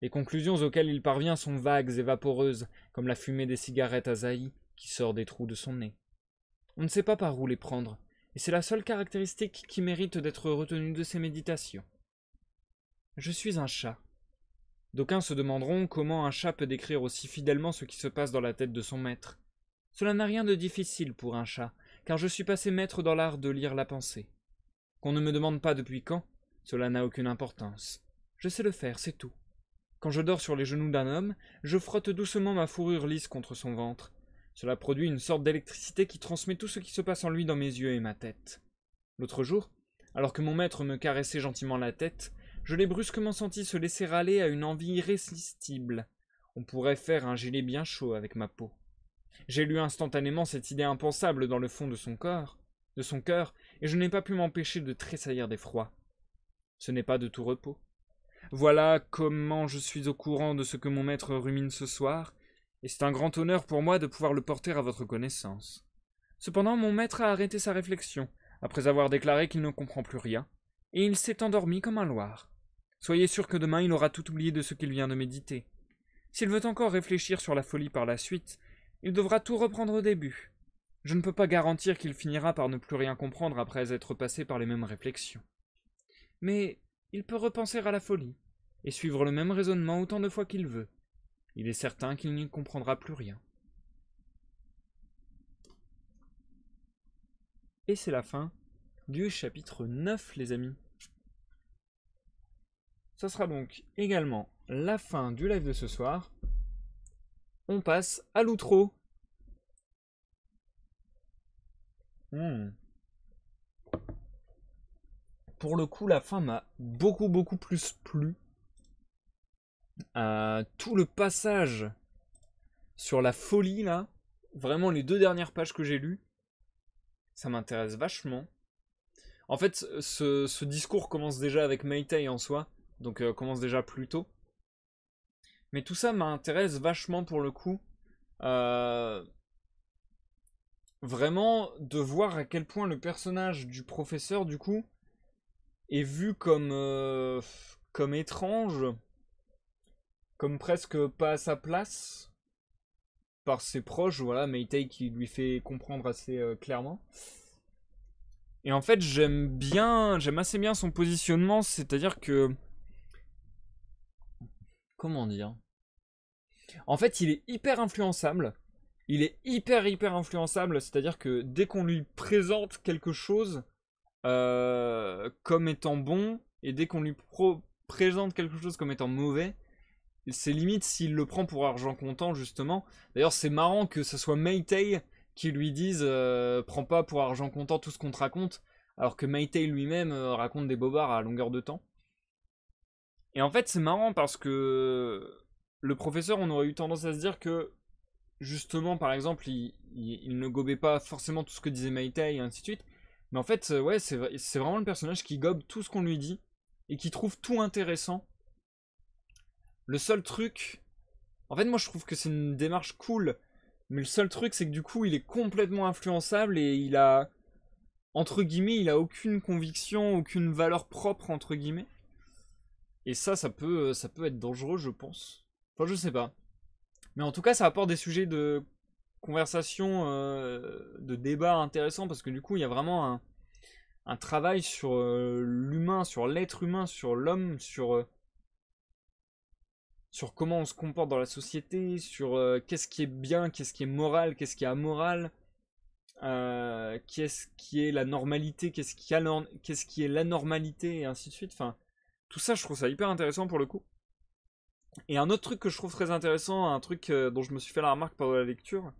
Les conclusions auxquelles il parvient sont vagues et vaporeuses, comme la fumée des cigarettes à zaï qui sort des trous de son nez. On ne sait pas par où les prendre, et c'est la seule caractéristique qui mérite d'être retenue de ses méditations. Je suis un chat. D'aucuns se demanderont comment un chat peut décrire aussi fidèlement ce qui se passe dans la tête de son maître. Cela n'a rien de difficile pour un chat, car je suis passé maître dans l'art de lire la pensée. Qu'on ne me demande pas depuis quand, cela n'a aucune importance. Je sais le faire, c'est tout. Quand je dors sur les genoux d'un homme, je frotte doucement ma fourrure lisse contre son ventre. Cela produit une sorte d'électricité qui transmet tout ce qui se passe en lui dans mes yeux et ma tête. L'autre jour, alors que mon maître me caressait gentiment la tête, je l'ai brusquement senti se laisser aller à une envie irrésistible. On pourrait faire un gilet bien chaud avec ma peau. J'ai lu instantanément cette idée impensable dans le fond de son corps, de son cœur, et je n'ai pas pu m'empêcher de tressaillir d'effroi. Ce n'est pas de tout repos. Voilà comment je suis au courant de ce que mon maître rumine ce soir, et c'est un grand honneur pour moi de pouvoir le porter à votre connaissance. Cependant, mon maître a arrêté sa réflexion, après avoir déclaré qu'il ne comprend plus rien, et il s'est endormi comme un loir. Soyez sûr que demain il aura tout oublié de ce qu'il vient de méditer. S'il veut encore réfléchir sur la folie par la suite, il devra tout reprendre au début. Je ne peux pas garantir qu'il finira par ne plus rien comprendre après être passé par les mêmes réflexions mais il peut repenser à la folie, et suivre le même raisonnement autant de fois qu'il veut. Il est certain qu'il n'y comprendra plus rien. Et c'est la fin du chapitre 9, les amis. Ça sera donc également la fin du live de ce soir. On passe à l'outro. Hmm pour le coup, la fin m'a beaucoup, beaucoup plus plu. Euh, tout le passage sur la folie, là, vraiment les deux dernières pages que j'ai lues, ça m'intéresse vachement. En fait, ce, discours commence déjà avec Meitei en soi, donc euh, commence déjà plus tôt. Mais tout ça m'intéresse vachement pour le coup. Euh, vraiment de voir à quel point le personnage du professeur, du coup, est vu comme, euh, comme étrange, comme presque pas à sa place par ses proches, voilà, Meitei qui lui fait comprendre assez euh, clairement. Et en fait, j'aime bien, j'aime assez bien son positionnement, c'est-à-dire que comment dire En fait, il est hyper influençable. Il est hyper hyper influençable, c'est-à-dire que dès qu'on lui présente quelque chose, euh, comme étant bon, et dès qu'on lui présente quelque chose comme étant mauvais, c'est limite s'il le prend pour argent comptant, justement. D'ailleurs, c'est marrant que ce soit Meitei qui lui dise euh, Prends pas pour argent comptant tout ce qu'on te raconte », alors que Meitei lui-même euh, raconte des bobards à longueur de temps. Et en fait, c'est marrant parce que le professeur, on aurait eu tendance à se dire que, justement, par exemple, il, ne gobait pas forcément tout ce que disait Meitei, et ainsi de suite. Mais en fait, euh, ouais, c'est vraiment le personnage qui gobe tout ce qu'on lui dit et qui trouve tout intéressant. Le seul truc. En fait, moi, je trouve que c'est une démarche cool. Mais le seul truc, c'est que du coup, il est complètement influençable et il a. Entre guillemets, il a aucune conviction, aucune valeur propre, entre guillemets. Et ça, ça peut, euh, ça peut être dangereux, je pense. Enfin, je sais pas. Mais en tout cas, ça apporte des sujets de conversation, euh, de débat intéressant parce que du coup, il y a vraiment un, travail sur euh, l'humain, sur l'être humain, sur l'homme, sur, euh, sur comment on se comporte dans la société, sur qu'est-ce qui est bien, qu'est-ce qui est moral, qu'est-ce qui est amoral, qu'est-ce qui est la normalité, qu'est-ce qui, qu'est-ce qui est l'anormalité, et ainsi de suite. Enfin, tout ça, je trouve ça hyper intéressant pour le coup. Et un autre truc que je trouve très intéressant, un truc dont je me suis fait la remarque pendant la lecture,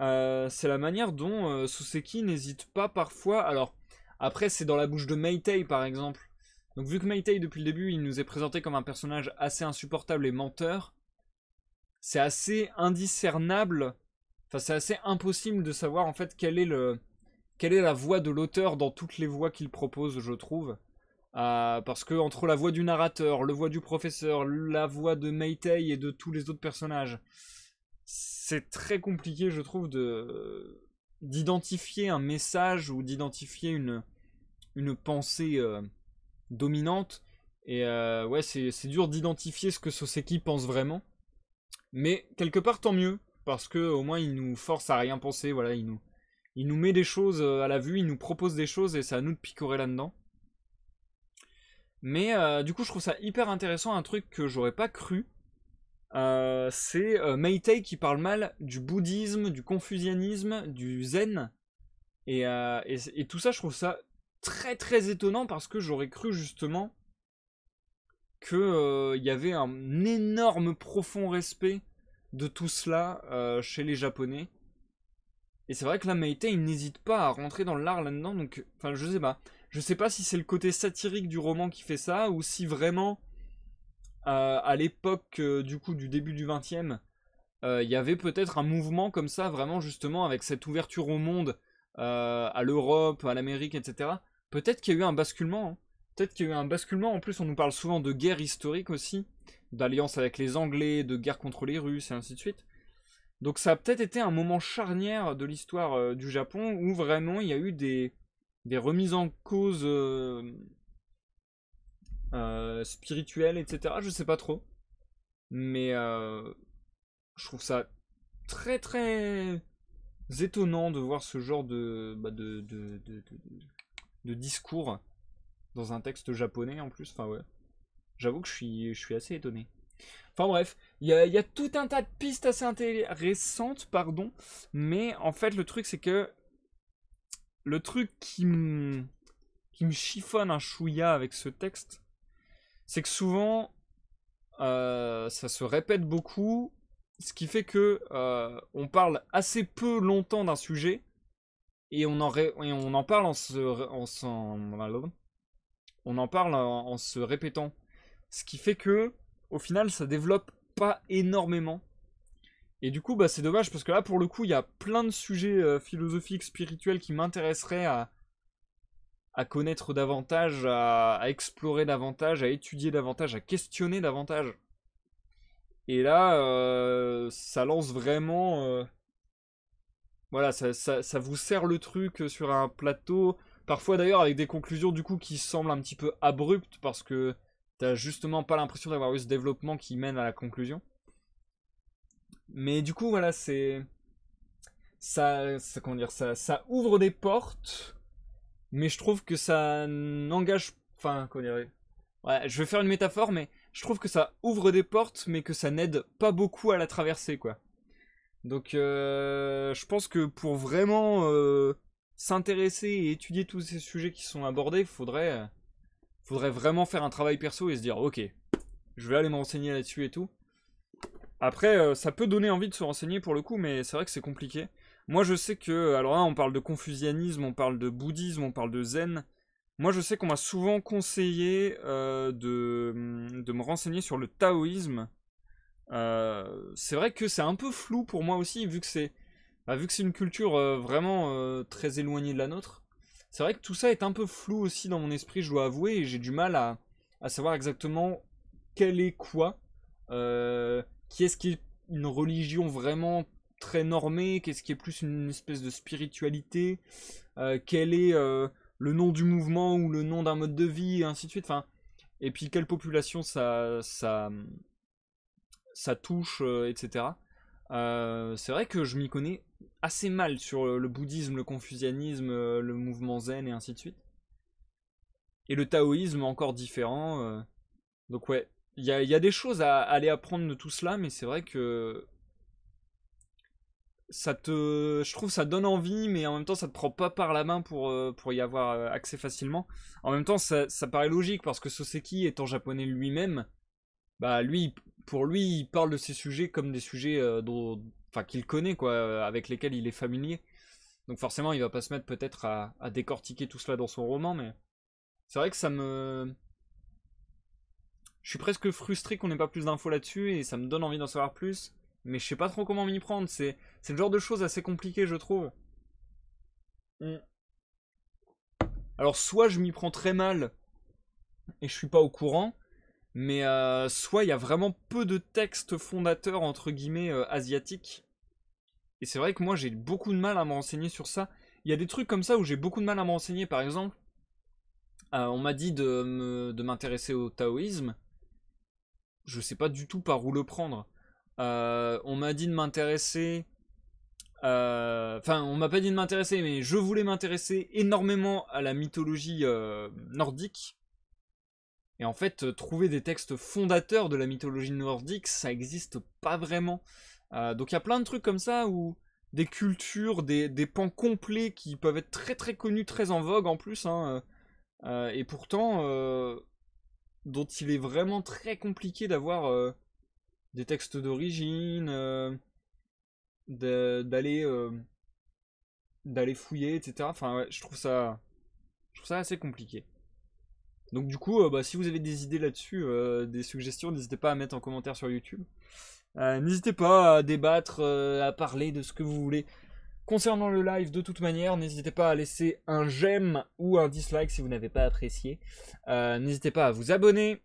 euh, c'est la manière dont euh, n'hésite pas parfois. Alors, après, c'est dans la bouche de Meitei par exemple. Donc, vu que Meitei, depuis le début, il nous est présenté comme un personnage assez insupportable et menteur, c'est assez indiscernable. Enfin, c'est assez impossible de savoir en fait est le quelle est la voix de l'auteur dans toutes les voix qu'il propose, je trouve. Euh, parce que entre la voix du narrateur, la voix du professeur, la voix de Meitei et de tous les autres personnages, c'est très compliqué, je trouve, de d'identifier un message ou d'identifier une, une pensée euh, dominante. Et euh, ouais, c'est, dur d'identifier ce que Soseki pense vraiment. Mais quelque part, tant mieux, parce que au moins il nous force à rien penser. Voilà, il nous, nous met des choses euh, à la vue, il nous propose des choses et c'est à nous de picorer là-dedans. Mais du coup, je trouve ça hyper intéressant, un truc que j'aurais pas cru euh, c'est euh, Meitei qui parle mal du bouddhisme, du confucianisme, du zen. Euh, et, tout ça, je trouve ça très très étonnant parce que j'aurais cru justement Qu'il y avait un énorme profond respect de tout cela chez les Japonais. Et c'est vrai que la Meitei n'hésite pas à rentrer dans l'art là-dedans, donc enfin je sais pas. Je sais pas si c'est le côté satirique du roman qui fait ça ou si vraiment à l'époque euh, du coup du début du 20 euh, il y avait peut-être un mouvement comme ça, vraiment justement avec cette ouverture au monde, euh, à l'Europe, à l'Amérique, etc. Peut-être qu'il y a eu un basculement. Hein. Peut-être qu'il y a eu un basculement. En plus, on nous parle souvent de guerre historique aussi, d'alliance avec les Anglais, de guerre contre les Russes, et ainsi de suite. Donc ça a peut-être été un moment charnière de l'histoire du Japon où vraiment il y a eu des, remises en cause euh, spirituel, etc. Je sais pas trop. Mais euh, je trouve ça très très étonnant de voir ce genre de, bah de, de, de, discours dans un texte japonais en plus. Enfin ouais. J'avoue que je suis, je suis assez étonné. Enfin bref, il y, a, tout un tas de pistes assez intéressantes, pardon. Mais en fait le truc c'est que le truc qui me qui me chiffonne un chouïa avec ce texte, c'est que souvent, euh, ça se répète beaucoup, ce qui fait que euh, on parle assez peu longtemps d'un sujet et on en, on en parle en se, en, on en parle en, se répétant, ce qui fait que au final, ça développe pas énormément. Et du coup, bah, c'est dommage parce que là, pour le coup, il y a plein de sujets euh, philosophiques, spirituels qui m'intéresseraient à, à connaître davantage, à, explorer davantage, à étudier davantage, à questionner davantage. Et là, euh, ça lance vraiment... Euh, voilà, ça, vous sert le truc sur un plateau, parfois d'ailleurs avec des conclusions du coup qui semblent un petit peu abruptes parce que t'as justement pas l'impression d'avoir eu ce développement qui mène à la conclusion. Mais du coup, voilà, c'est... Ça, dire, ça, ça ouvre des portes mais je trouve que ça n'engage. Enfin, qu'on dirait. Ouais, je vais faire une métaphore, mais je trouve que ça ouvre des portes, mais que ça n'aide pas beaucoup à la traverser. quoi. Donc, euh, je pense que pour vraiment euh, s'intéresser et étudier tous ces sujets qui sont abordés, faudrait, euh, faudrait vraiment faire un travail perso et se dire, ok, je vais aller me renseigner là-dessus et tout. Après, ça peut donner envie de se renseigner pour le coup, mais c'est vrai que c'est compliqué. Moi, je sais que, alors là, on parle de confucianisme, on parle de bouddhisme, on parle de zen. Moi, je sais qu'on m'a souvent conseillé euh, hum, de, me renseigner sur le taoïsme. Euh, c'est vrai que c'est un peu flou pour moi aussi, vu que c'est bah, vu que c'est une culture euh, vraiment très éloignée de la nôtre. C'est vrai que tout ça est un peu flou aussi dans mon esprit, je dois avouer, et j'ai du mal à, à, savoir exactement quel est quoi, qui est-ce qui est une religion vraiment très normé, qu'est-ce qui est plus une espèce de spiritualité, euh, quel est euh, le nom du mouvement ou le nom d'un mode de vie, et ainsi de suite. Enfin, et puis quelle population ça, ça, ça touche, euh, etc. c'est vrai que je m'y connais assez mal sur le, bouddhisme, le confucianisme, le mouvement zen et ainsi de suite. Et le taoïsme encore différent. donc ouais, il y a des choses à aller apprendre de tout cela, mais c'est vrai que ça te je trouve ça donne envie mais en même temps ça te prend pas par la main pour euh, pour y avoir euh, accès facilement en même temps ça, ça paraît logique parce que Soseki étant japonais lui-même bah lui pour lui il parle de ces sujets comme des sujets euh, dont enfin qu'il connaît quoi avec lesquels il est familier donc forcément il va pas se mettre peut-être à, à décortiquer tout cela dans son roman mais c'est vrai que ça me je suis presque frustré qu'on n'ait pas plus d'infos là-dessus et ça me donne envie d'en savoir plus mais je sais pas trop comment m'y prendre. C'est le genre de choses assez compliquées, je trouve. Mm. Alors, soit je m'y prends très mal et je suis pas au courant, mais euh, soit il y a vraiment peu de textes fondateurs, entre guillemets, euh, asiatiques. Et c'est vrai que moi, j'ai beaucoup de mal à me renseigner sur ça. Il y a des trucs comme ça où j'ai beaucoup de mal à me renseigner, par exemple. Euh, on m'a dit de m'intéresser au taoïsme. Je sais pas du tout par où le prendre. Euh, on m'a dit de m'intéresser euh, enfin on m'a pas dit de m'intéresser mais je voulais m'intéresser énormément à la mythologie euh, nordique et en fait trouver des textes fondateurs de la mythologie nordique ça existe pas vraiment donc il y a plein de trucs comme ça où des cultures des, des, pans complets qui peuvent être très très connus très en vogue en plus hein, et pourtant dont il est vraiment très compliqué d'avoir des textes d'origine, euh, d'aller euh, d'aller fouiller, etc. Enfin, ouais, je trouve ça, je trouve ça assez compliqué. Donc du coup, euh, bah, si vous avez des idées là-dessus, des suggestions, n'hésitez pas à mettre en commentaire sur YouTube. n'hésitez pas à débattre, à parler de ce que vous voulez. Concernant le live, de toute manière, n'hésitez pas à laisser un j'aime ou un dislike si vous n'avez pas apprécié. n'hésitez pas à vous abonner,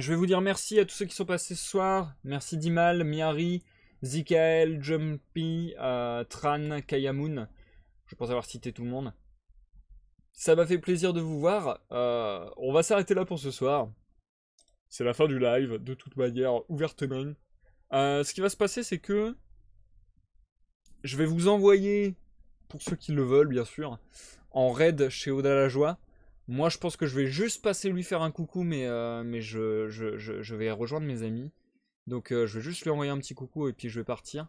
je vais vous dire merci à tous ceux qui sont passés ce soir. Merci Dimal, Miari, Zikael, Jumpy, euh, Tran, Kayamoun. Je pense avoir cité tout le monde. Ça m'a fait plaisir de vous voir. Euh, on va s'arrêter là pour ce soir. C'est la fin du live, de toute manière, ouvertement. Euh, ce qui va se passer, c'est que je vais vous envoyer, pour ceux qui le veulent, bien sûr, en raid chez Oda moi, je pense que je vais juste passer lui faire un coucou, mais, euh, mais je, je, je, vais rejoindre mes amis. Donc, euh, je vais juste lui envoyer un petit coucou et puis je vais partir.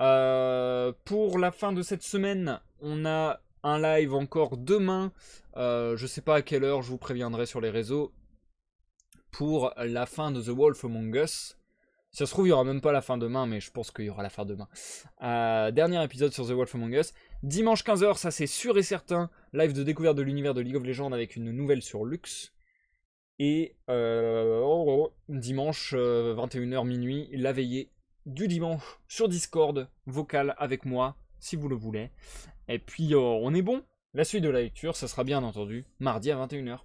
Euh, pour la fin de cette semaine, on a un live encore demain. je ne sais pas à quelle heure, je vous préviendrai sur les réseaux. Pour la fin de The Wolf Among Us ça se trouve, il n'y aura même pas la fin demain, mais je pense qu'il y aura la fin demain. Euh, dernier épisode sur The Wolf Among Us. Dimanche 15h, ça c'est sûr et certain. Live de découverte de l'univers de League of Legends avec une nouvelle sur Lux. Et euh, oh, oh, oh, dimanche 21h euh, minuit, la veillée du dimanche sur Discord, vocal avec moi, si vous le voulez. Et puis on est bon. La suite de la lecture, ça sera bien entendu mardi à 21h.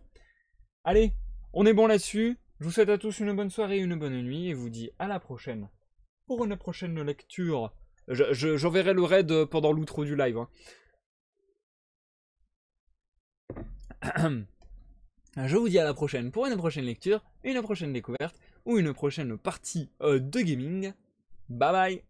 Allez, on est bon là-dessus. Je vous souhaite à tous une bonne soirée, une bonne nuit et vous dis à la prochaine pour une prochaine lecture. J'enverrai je, le raid euh, pendant l'outro du live. Hein. *clears throat* Je vous dis à la prochaine pour une prochaine lecture, une prochaine découverte ou une prochaine partie euh, de gaming. Bye bye